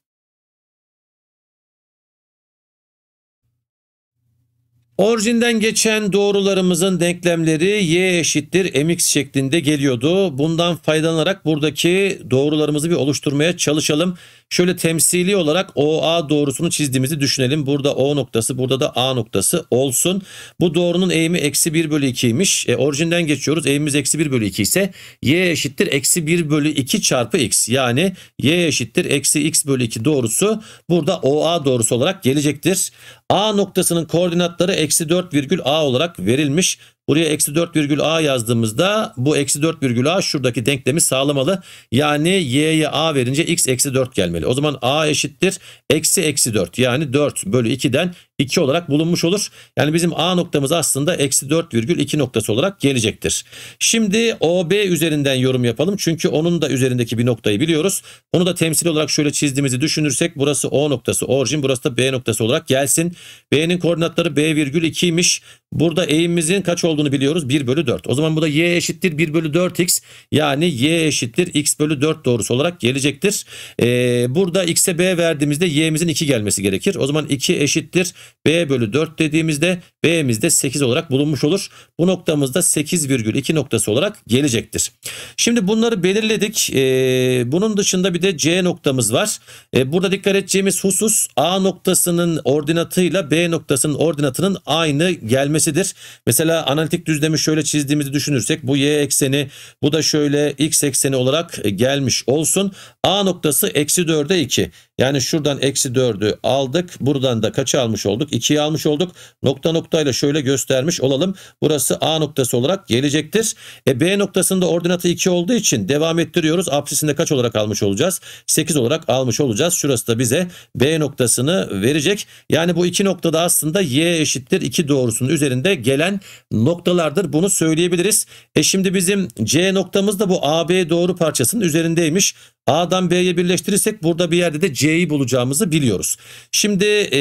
Orijinden geçen doğrularımızın denklemleri y eşittir mx şeklinde geliyordu. Bundan faydalanarak buradaki doğrularımızı bir oluşturmaya çalışalım. Şöyle temsili olarak OA doğrusunu çizdiğimizi düşünelim. Burada O noktası, burada da A noktası olsun. Bu doğrunun eğimi eksi 1 bölü 2'ymiş. E, orijinden geçiyoruz. Eğimimiz eksi 1 bölü 2 ise Y eşittir eksi 1 bölü 2 çarpı X. Yani Y eşittir eksi X bölü 2 doğrusu burada OA doğrusu olarak gelecektir. A noktasının koordinatları eksi 4 virgül a olarak verilmiş. Buraya eksi 4 virgül a yazdığımızda bu eksi 4 virgül a şuradaki denklemi sağlamalı. Yani y'ye a verince x eksi 4 gelmeli. O zaman a eşittir eksi eksi 4 yani 4 bölü 2'den 2 olarak bulunmuş olur. Yani bizim A noktamız aslında eksi 4,2 noktası olarak gelecektir. Şimdi OB üzerinden yorum yapalım. Çünkü onun da üzerindeki bir noktayı biliyoruz. Onu da temsil olarak şöyle çizdiğimizi düşünürsek burası O noktası orijin burası da B noktası olarak gelsin. B'nin koordinatları B virgül 2 imiş. Burada eğimimizin kaç olduğunu biliyoruz 1 bölü 4. O zaman bu da Y eşittir 1 bölü 4x yani Y eşittir x bölü 4 doğrusu olarak gelecektir. Ee, burada x'e B verdiğimizde Y'mizin 2 gelmesi gerekir. O zaman 2 eşittir B bölü 4 dediğimizde B'mizde 8 olarak bulunmuş olur. Bu noktamızda 8,2 noktası olarak gelecektir. Şimdi bunları belirledik. Ee, bunun dışında bir de C noktamız var. Ee, burada dikkat edeceğimiz husus A noktasının ordinatıyla B noktasının ordinatının aynı gelmesidir. Mesela analitik düzlemi şöyle çizdiğimizi düşünürsek bu Y ekseni bu da şöyle X ekseni olarak gelmiş olsun. A noktası eksi 4'e 2. Yani şuradan eksi 4'ü aldık. Buradan da kaça almış olduk? 2'yi almış olduk. Nokta nokta noktayla şöyle göstermiş olalım. Burası A noktası olarak gelecektir. E, B noktasında ordinatı 2 olduğu için devam ettiriyoruz. Apsisinde kaç olarak almış olacağız? 8 olarak almış olacağız. Şurası da bize B noktasını verecek. Yani bu iki noktada aslında Y eşittir 2 doğrusunun üzerinde gelen noktalardır. Bunu söyleyebiliriz. E şimdi bizim C noktamız da bu AB doğru parçasının üzerindeymiş. A'dan B'ye birleştirirsek burada bir yerde de C'yi bulacağımızı biliyoruz. Şimdi e,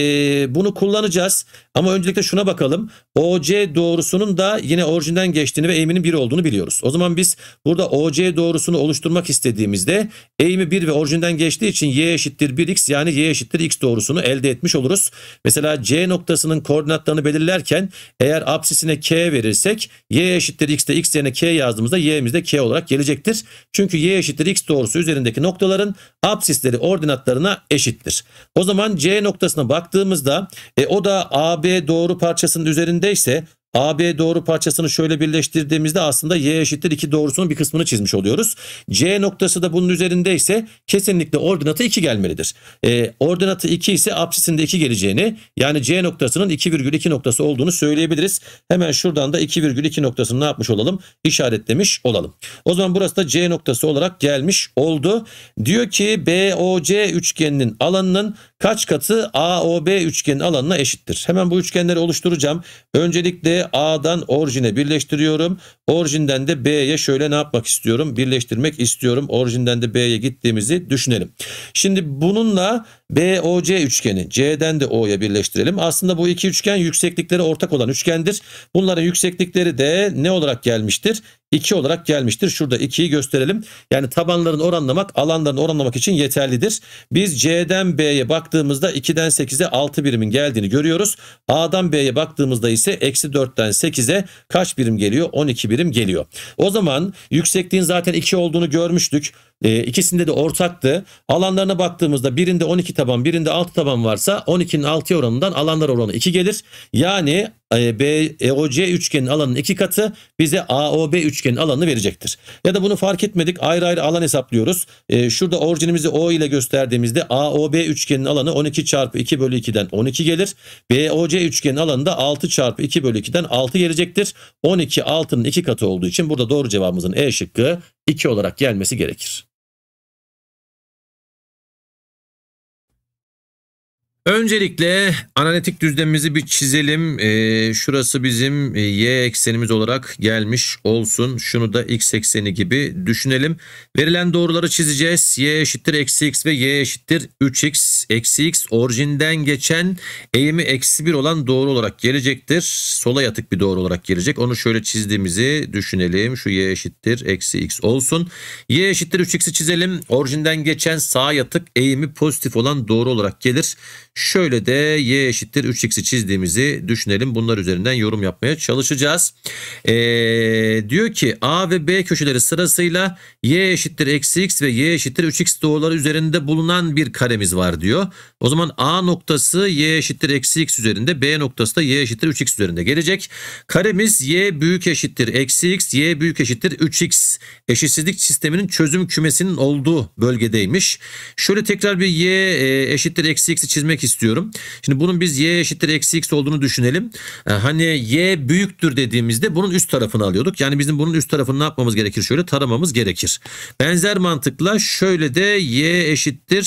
bunu kullanacağız ama öncelikle şuna bakalım. OC doğrusunun da yine orijinden geçtiğini ve eğiminin 1 olduğunu biliyoruz. O zaman biz burada OC doğrusunu oluşturmak istediğimizde eğimi 1 ve orijinden geçtiği için y eşittir 1x yani y eşittir x doğrusunu elde etmiş oluruz. Mesela C noktasının koordinatlarını belirlerken eğer apsisine k verirsek y eşittir x'te x yerine k yazdığımızda y'imiz de k olarak gelecektir. Çünkü y eşittir x doğrusu üzerindeki arasındaki noktaların apsisleri ordinatlarına eşittir. O zaman C noktasına baktığımızda e, o da AB doğru parçasının üzerindeyse AB doğru parçasını şöyle birleştirdiğimizde aslında Y eşittir 2 doğrusunun bir kısmını çizmiş oluyoruz. C noktası da bunun üzerinde ise kesinlikle ordinatı 2 gelmelidir. E, ordinatı 2 ise apsisinde 2 geleceğini yani C noktasının 2,2 noktası olduğunu söyleyebiliriz. Hemen şuradan da 2,2 noktasını ne yapmış olalım? İşaretlemiş olalım. O zaman burası da C noktası olarak gelmiş oldu. Diyor ki BOC üçgeninin alanının kaç katı AOB üçgenin alanına eşittir? Hemen bu üçgenleri oluşturacağım. Öncelikle A'dan orijine birleştiriyorum. Orijinden de B'ye şöyle ne yapmak istiyorum? Birleştirmek istiyorum. Orijinden de B'ye gittiğimizi düşünelim. Şimdi bununla BOC üçgeni C'den de O'ya birleştirelim. Aslında bu iki üçgen yükseklikleri ortak olan üçgendir. Bunların yükseklikleri de ne olarak gelmiştir? 2 olarak gelmiştir. Şurada 2'yi gösterelim. Yani tabanların oranlamak alanların oranlamak için yeterlidir. Biz C'den B'ye baktığımızda 2'den 8'e 6 birimin geldiğini görüyoruz. A'dan B'ye baktığımızda ise eksi 4'ten 8'e kaç birim geliyor? 12 birim geliyor. O zaman yüksekliğin zaten 2 olduğunu görmüştük. E, ikisinde de ortaktı. Alanlarına baktığımızda birinde 12 taban birinde 6 taban varsa 12'nin 6'ya oranından alanlar oranı 2 gelir. Yani ee, B, EOC üçgenin alanının iki katı bize AOB üçgenin alanını verecektir. Ya da bunu fark etmedik ayrı ayrı alan hesaplıyoruz. E, şurada orijinimizi O ile gösterdiğimizde AOB üçgenin alanı 12 çarpı 2 bölü 2'den 12 gelir. BOC üçgenin alanı da 6 çarpı 2 bölü 2'den 6 gelecektir. 12 6'nın iki katı olduğu için burada doğru cevabımızın E şıkkı 2 olarak gelmesi gerekir. Öncelikle analitik düzlemimizi bir çizelim. Ee, şurası bizim e, y eksenimiz olarak gelmiş olsun. Şunu da x ekseni gibi düşünelim. Verilen doğruları çizeceğiz. y eşittir eksi x ve y eşittir 3x. Eksi x orijinden geçen eğimi eksi 1 olan doğru olarak gelecektir. Sola yatık bir doğru olarak gelecek. Onu şöyle çizdiğimizi düşünelim. Şu y eşittir eksi x olsun. y eşittir 3x'i çizelim. Orijinden geçen sağ yatık eğimi pozitif olan doğru olarak gelir. Şöyle de y eşittir 3x'i çizdiğimizi düşünelim. Bunlar üzerinden yorum yapmaya çalışacağız. Ee, diyor ki a ve b köşeleri sırasıyla y eşittir eksi x ve y eşittir 3x doğruları üzerinde bulunan bir karemiz var diyor. O zaman a noktası y eşittir eksi x üzerinde b noktası da y eşittir 3x üzerinde gelecek. Karemiz y büyük eşittir eksi x y büyük eşittir 3x eşitsizlik sisteminin çözüm kümesinin olduğu bölgedeymiş. Şöyle tekrar bir y e, eşittir eksi x'i çizmek istiyorum. Şimdi bunun biz y eşittir eksi x olduğunu düşünelim. Ee, hani y büyüktür dediğimizde bunun üst tarafını alıyorduk. Yani bizim bunun üst tarafını ne yapmamız gerekir? Şöyle taramamız gerekir. Benzer mantıkla şöyle de y eşittir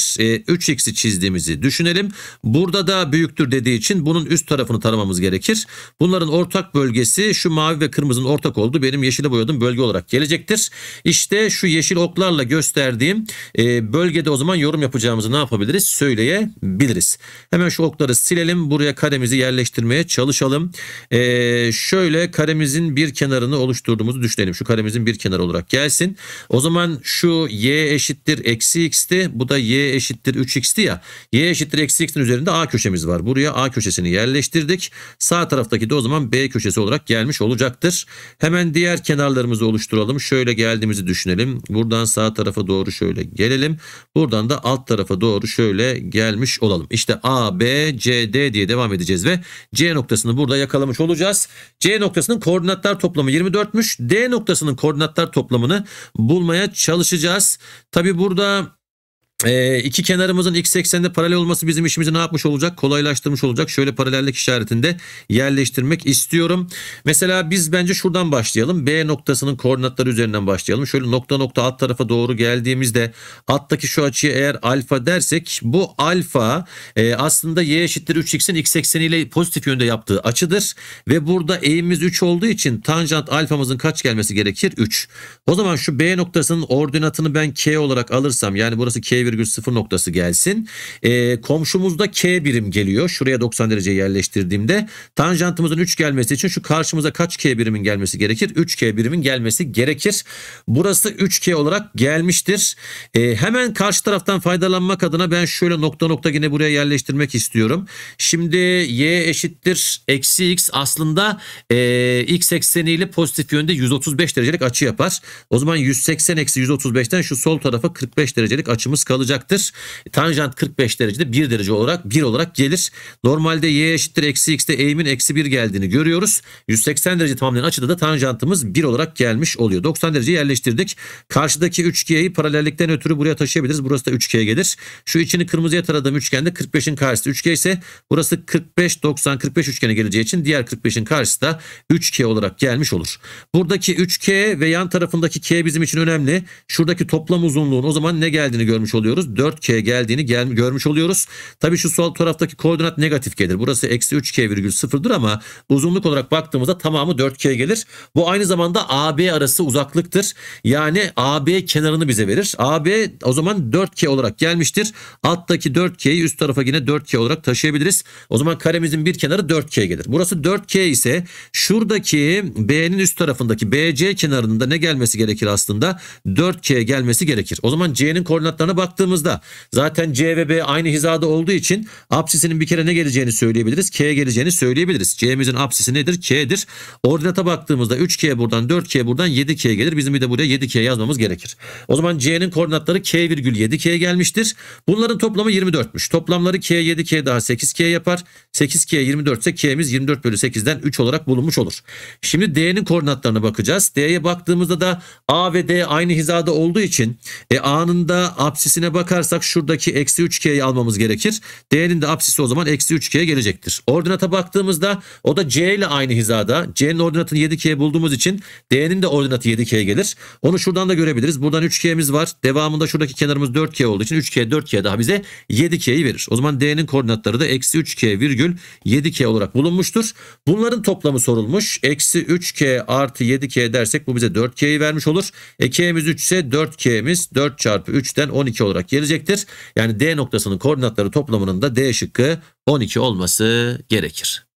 3x'i e, çizdiğimizi düşünelim. Burada da büyüktür dediği için bunun üst tarafını taramamız gerekir. Bunların ortak bölgesi şu mavi ve kırmızının ortak olduğu benim yeşile boyadığım bölge olarak gelecektir. İşte şu yeşil oklarla gösterdiğim e, bölgede o zaman yorum yapacağımızı ne yapabiliriz? Söyleyebiliriz. Hemen şu okları silelim. Buraya karemizi yerleştirmeye çalışalım. Ee, şöyle karemizin bir kenarını oluşturduğumuzu düşünelim. Şu karemizin bir kenarı olarak gelsin. O zaman şu y eşittir eksi x'ti. Bu da y eşittir 3x'ti ya. y eşittir eksi x'in üzerinde a köşemiz var. Buraya a köşesini yerleştirdik. Sağ taraftaki de o zaman b köşesi olarak gelmiş olacaktır. Hemen diğer kenarlarımızı oluşturalım. Şöyle geldiğimizi düşünelim. Buradan sağ tarafa doğru şöyle gelelim. Buradan da alt tarafa doğru şöyle gelmiş olalım. İşte işte A, B, C, D diye devam edeceğiz ve C noktasını burada yakalamış olacağız. C noktasının koordinatlar toplamı 24'müş. D noktasının koordinatlar toplamını bulmaya çalışacağız. Tabi burada e, iki kenarımızın x ekseninde paralel olması bizim işimizi ne yapmış olacak? Kolaylaştırmış olacak. Şöyle paralellik işaretinde yerleştirmek istiyorum. Mesela biz bence şuradan başlayalım. B noktasının koordinatları üzerinden başlayalım. Şöyle nokta nokta alt tarafa doğru geldiğimizde alttaki şu açıyı eğer alfa dersek bu alfa e, aslında y eşittir 3x'in x ekseniyle pozitif yönde yaptığı açıdır. Ve burada eğimimiz 3 olduğu için tanjant alfamızın kaç gelmesi gerekir? 3. O zaman şu B noktasının ordinatını ben k olarak alırsam yani burası k 0 noktası gelsin. E, komşumuzda K birim geliyor. Şuraya 90 derece yerleştirdiğimde tanjantımızın 3 gelmesi için şu karşımıza kaç K birimin gelmesi gerekir? 3 K birimin gelmesi gerekir. Burası 3 K olarak gelmiştir. E, hemen karşı taraftan faydalanmak adına ben şöyle nokta nokta yine buraya yerleştirmek istiyorum. Şimdi Y eşittir eksi X aslında e, X ekseniyle pozitif yönde 135 derecelik açı yapar. O zaman 180 eksi 135'ten şu sol tarafa 45 derecelik açımız kalır alacaktır. Tanjant 45 derecede 1 derece olarak 1 olarak gelir. Normalde y eşittir eksi x'te eğimin eksi 1 geldiğini görüyoruz. 180 derece tamamlayan açıda da tanjantımız 1 olarak gelmiş oluyor. 90 derece yerleştirdik. Karşıdaki üçgeyi paralellikten ötürü buraya taşıyabiliriz. Burası da 3G gelir. Şu içini kırmızıya taradığım üçgende 45'in karşısı 3G ise burası 45 90 45 üçgene geleceği için diğer 45'in karşısı da 3K olarak gelmiş olur. Buradaki 3K ve yan tarafındaki K bizim için önemli. Şuradaki toplam uzunluğun o zaman ne geldiğini görmüş oluyoruz oluyoruz. 4K geldiğini gel, görmüş oluyoruz. Tabii şu sol taraftaki koordinat negatif gelir. Burası eksi 3K virgül sıfırdır ama uzunluk olarak baktığımızda tamamı 4K gelir. Bu aynı zamanda AB arası uzaklıktır. Yani AB kenarını bize verir. AB o zaman 4K olarak gelmiştir. Alttaki 4K'yi üst tarafa yine 4K olarak taşıyabiliriz. O zaman karemizin bir kenarı 4K gelir. Burası 4K ise şuradaki B'nin üst tarafındaki BC kenarında ne gelmesi gerekir aslında? 4K gelmesi gerekir. O zaman C'nin koordinatlarına baktığımızda baktığımızda zaten C ve B aynı hizada olduğu için apsisinin bir kere ne geleceğini söyleyebiliriz. K geleceğini söyleyebiliriz. C'mizin apsisi nedir? K'dir. Ordinata baktığımızda 3K buradan 4K buradan 7K gelir. Bizim bir de buraya 7K yazmamız gerekir. O zaman C'nin koordinatları K virgül 7K gelmiştir. Bunların toplamı 24'müş. Toplamları K 7K daha 8K yapar. 8K 24 ise K'miz 24 bölü 8'den 3 olarak bulunmuş olur. Şimdi D'nin koordinatlarına bakacağız. D'ye baktığımızda da A ve D aynı hizada olduğu için e, A'nın da apsisine değerine bakarsak şuradaki eksi 3k'yi almamız gerekir. D'nin de apsisi o zaman eksi 3k gelecektir. Ordinata baktığımızda o da c ile aynı hizada. c'nin ordinatını 7k bulduğumuz için d'nin de ordinatı 7k gelir. Onu şuradan da görebiliriz. Buradan 3k'miz var. Devamında şuradaki kenarımız 4k olduğu için 3k 4k daha bize 7k'yi verir. O zaman d'nin koordinatları da eksi 3k virgül 7k olarak bulunmuştur. Bunların toplamı sorulmuş. Eksi 3k artı 7k dersek bu bize 4k'yi vermiş olur. E k'miz 3 ise 4k'miz 4 çarpı 3'ten 12 olarak olarak gelecektir. Yani D noktasının koordinatları toplamının da D şıkkı 12 olması gerekir.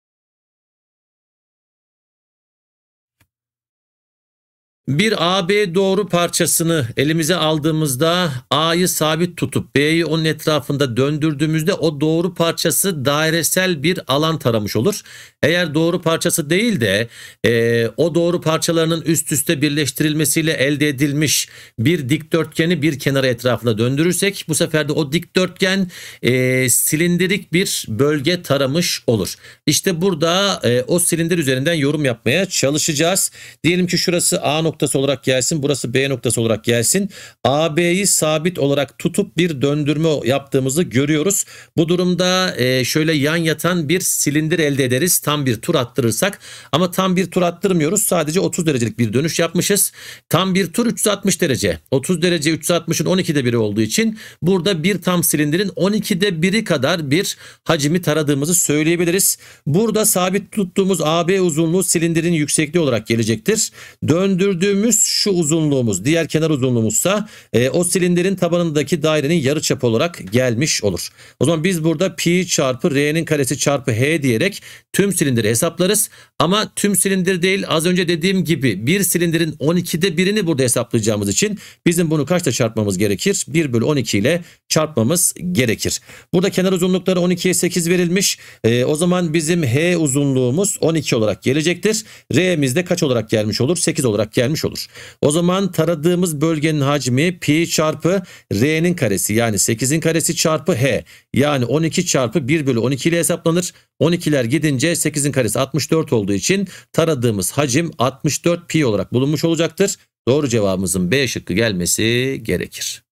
Bir AB doğru parçasını elimize aldığımızda A'yı sabit tutup B'yi onun etrafında döndürdüğümüzde o doğru parçası dairesel bir alan taramış olur. Eğer doğru parçası değil de e, o doğru parçalarının üst üste birleştirilmesiyle elde edilmiş bir dikdörtgeni bir kenara etrafında döndürürsek bu sefer de o dikdörtgen e, silindirik bir bölge taramış olur. İşte burada e, o silindir üzerinden yorum yapmaya çalışacağız. Diyelim ki şurası A nokta noktası olarak gelsin. Burası B noktası olarak gelsin. AB'yi sabit olarak tutup bir döndürme yaptığımızı görüyoruz. Bu durumda e, şöyle yan yatan bir silindir elde ederiz. Tam bir tur attırırsak ama tam bir tur attırmıyoruz. Sadece 30 derecelik bir dönüş yapmışız. Tam bir tur 360 derece. 30 derece 360'ın 12'de biri olduğu için burada bir tam silindirin 12'de biri kadar bir hacmi taradığımızı söyleyebiliriz. Burada sabit tuttuğumuz AB uzunluğu silindirin yüksekliği olarak gelecektir. Döndürdüğü Bölüğümüz şu uzunluğumuz. Diğer kenar uzunluğumuzsa e, o silindirin tabanındaki dairenin yarıçapı olarak gelmiş olur. O zaman biz burada pi çarpı r'nin karesi çarpı h diyerek tüm silindiri hesaplarız. Ama tüm silindir değil az önce dediğim gibi bir silindirin 12'de birini burada hesaplayacağımız için bizim bunu kaçta çarpmamız gerekir? 1 bölü 12 ile çarpmamız gerekir. Burada kenar uzunlukları 12'ye 8 verilmiş. E, o zaman bizim h uzunluğumuz 12 olarak gelecektir. R'miz de kaç olarak gelmiş olur? 8 olarak gelmiş vermiş olur. O zaman taradığımız bölgenin hacmi pi çarpı r'nin karesi yani 8'in karesi çarpı h yani 12 çarpı 1 bölü 12 ile hesaplanır. 12'ler gidince 8'in karesi 64 olduğu için taradığımız hacim 64 pi olarak bulunmuş olacaktır. Doğru cevabımızın B şıkkı gelmesi gerekir.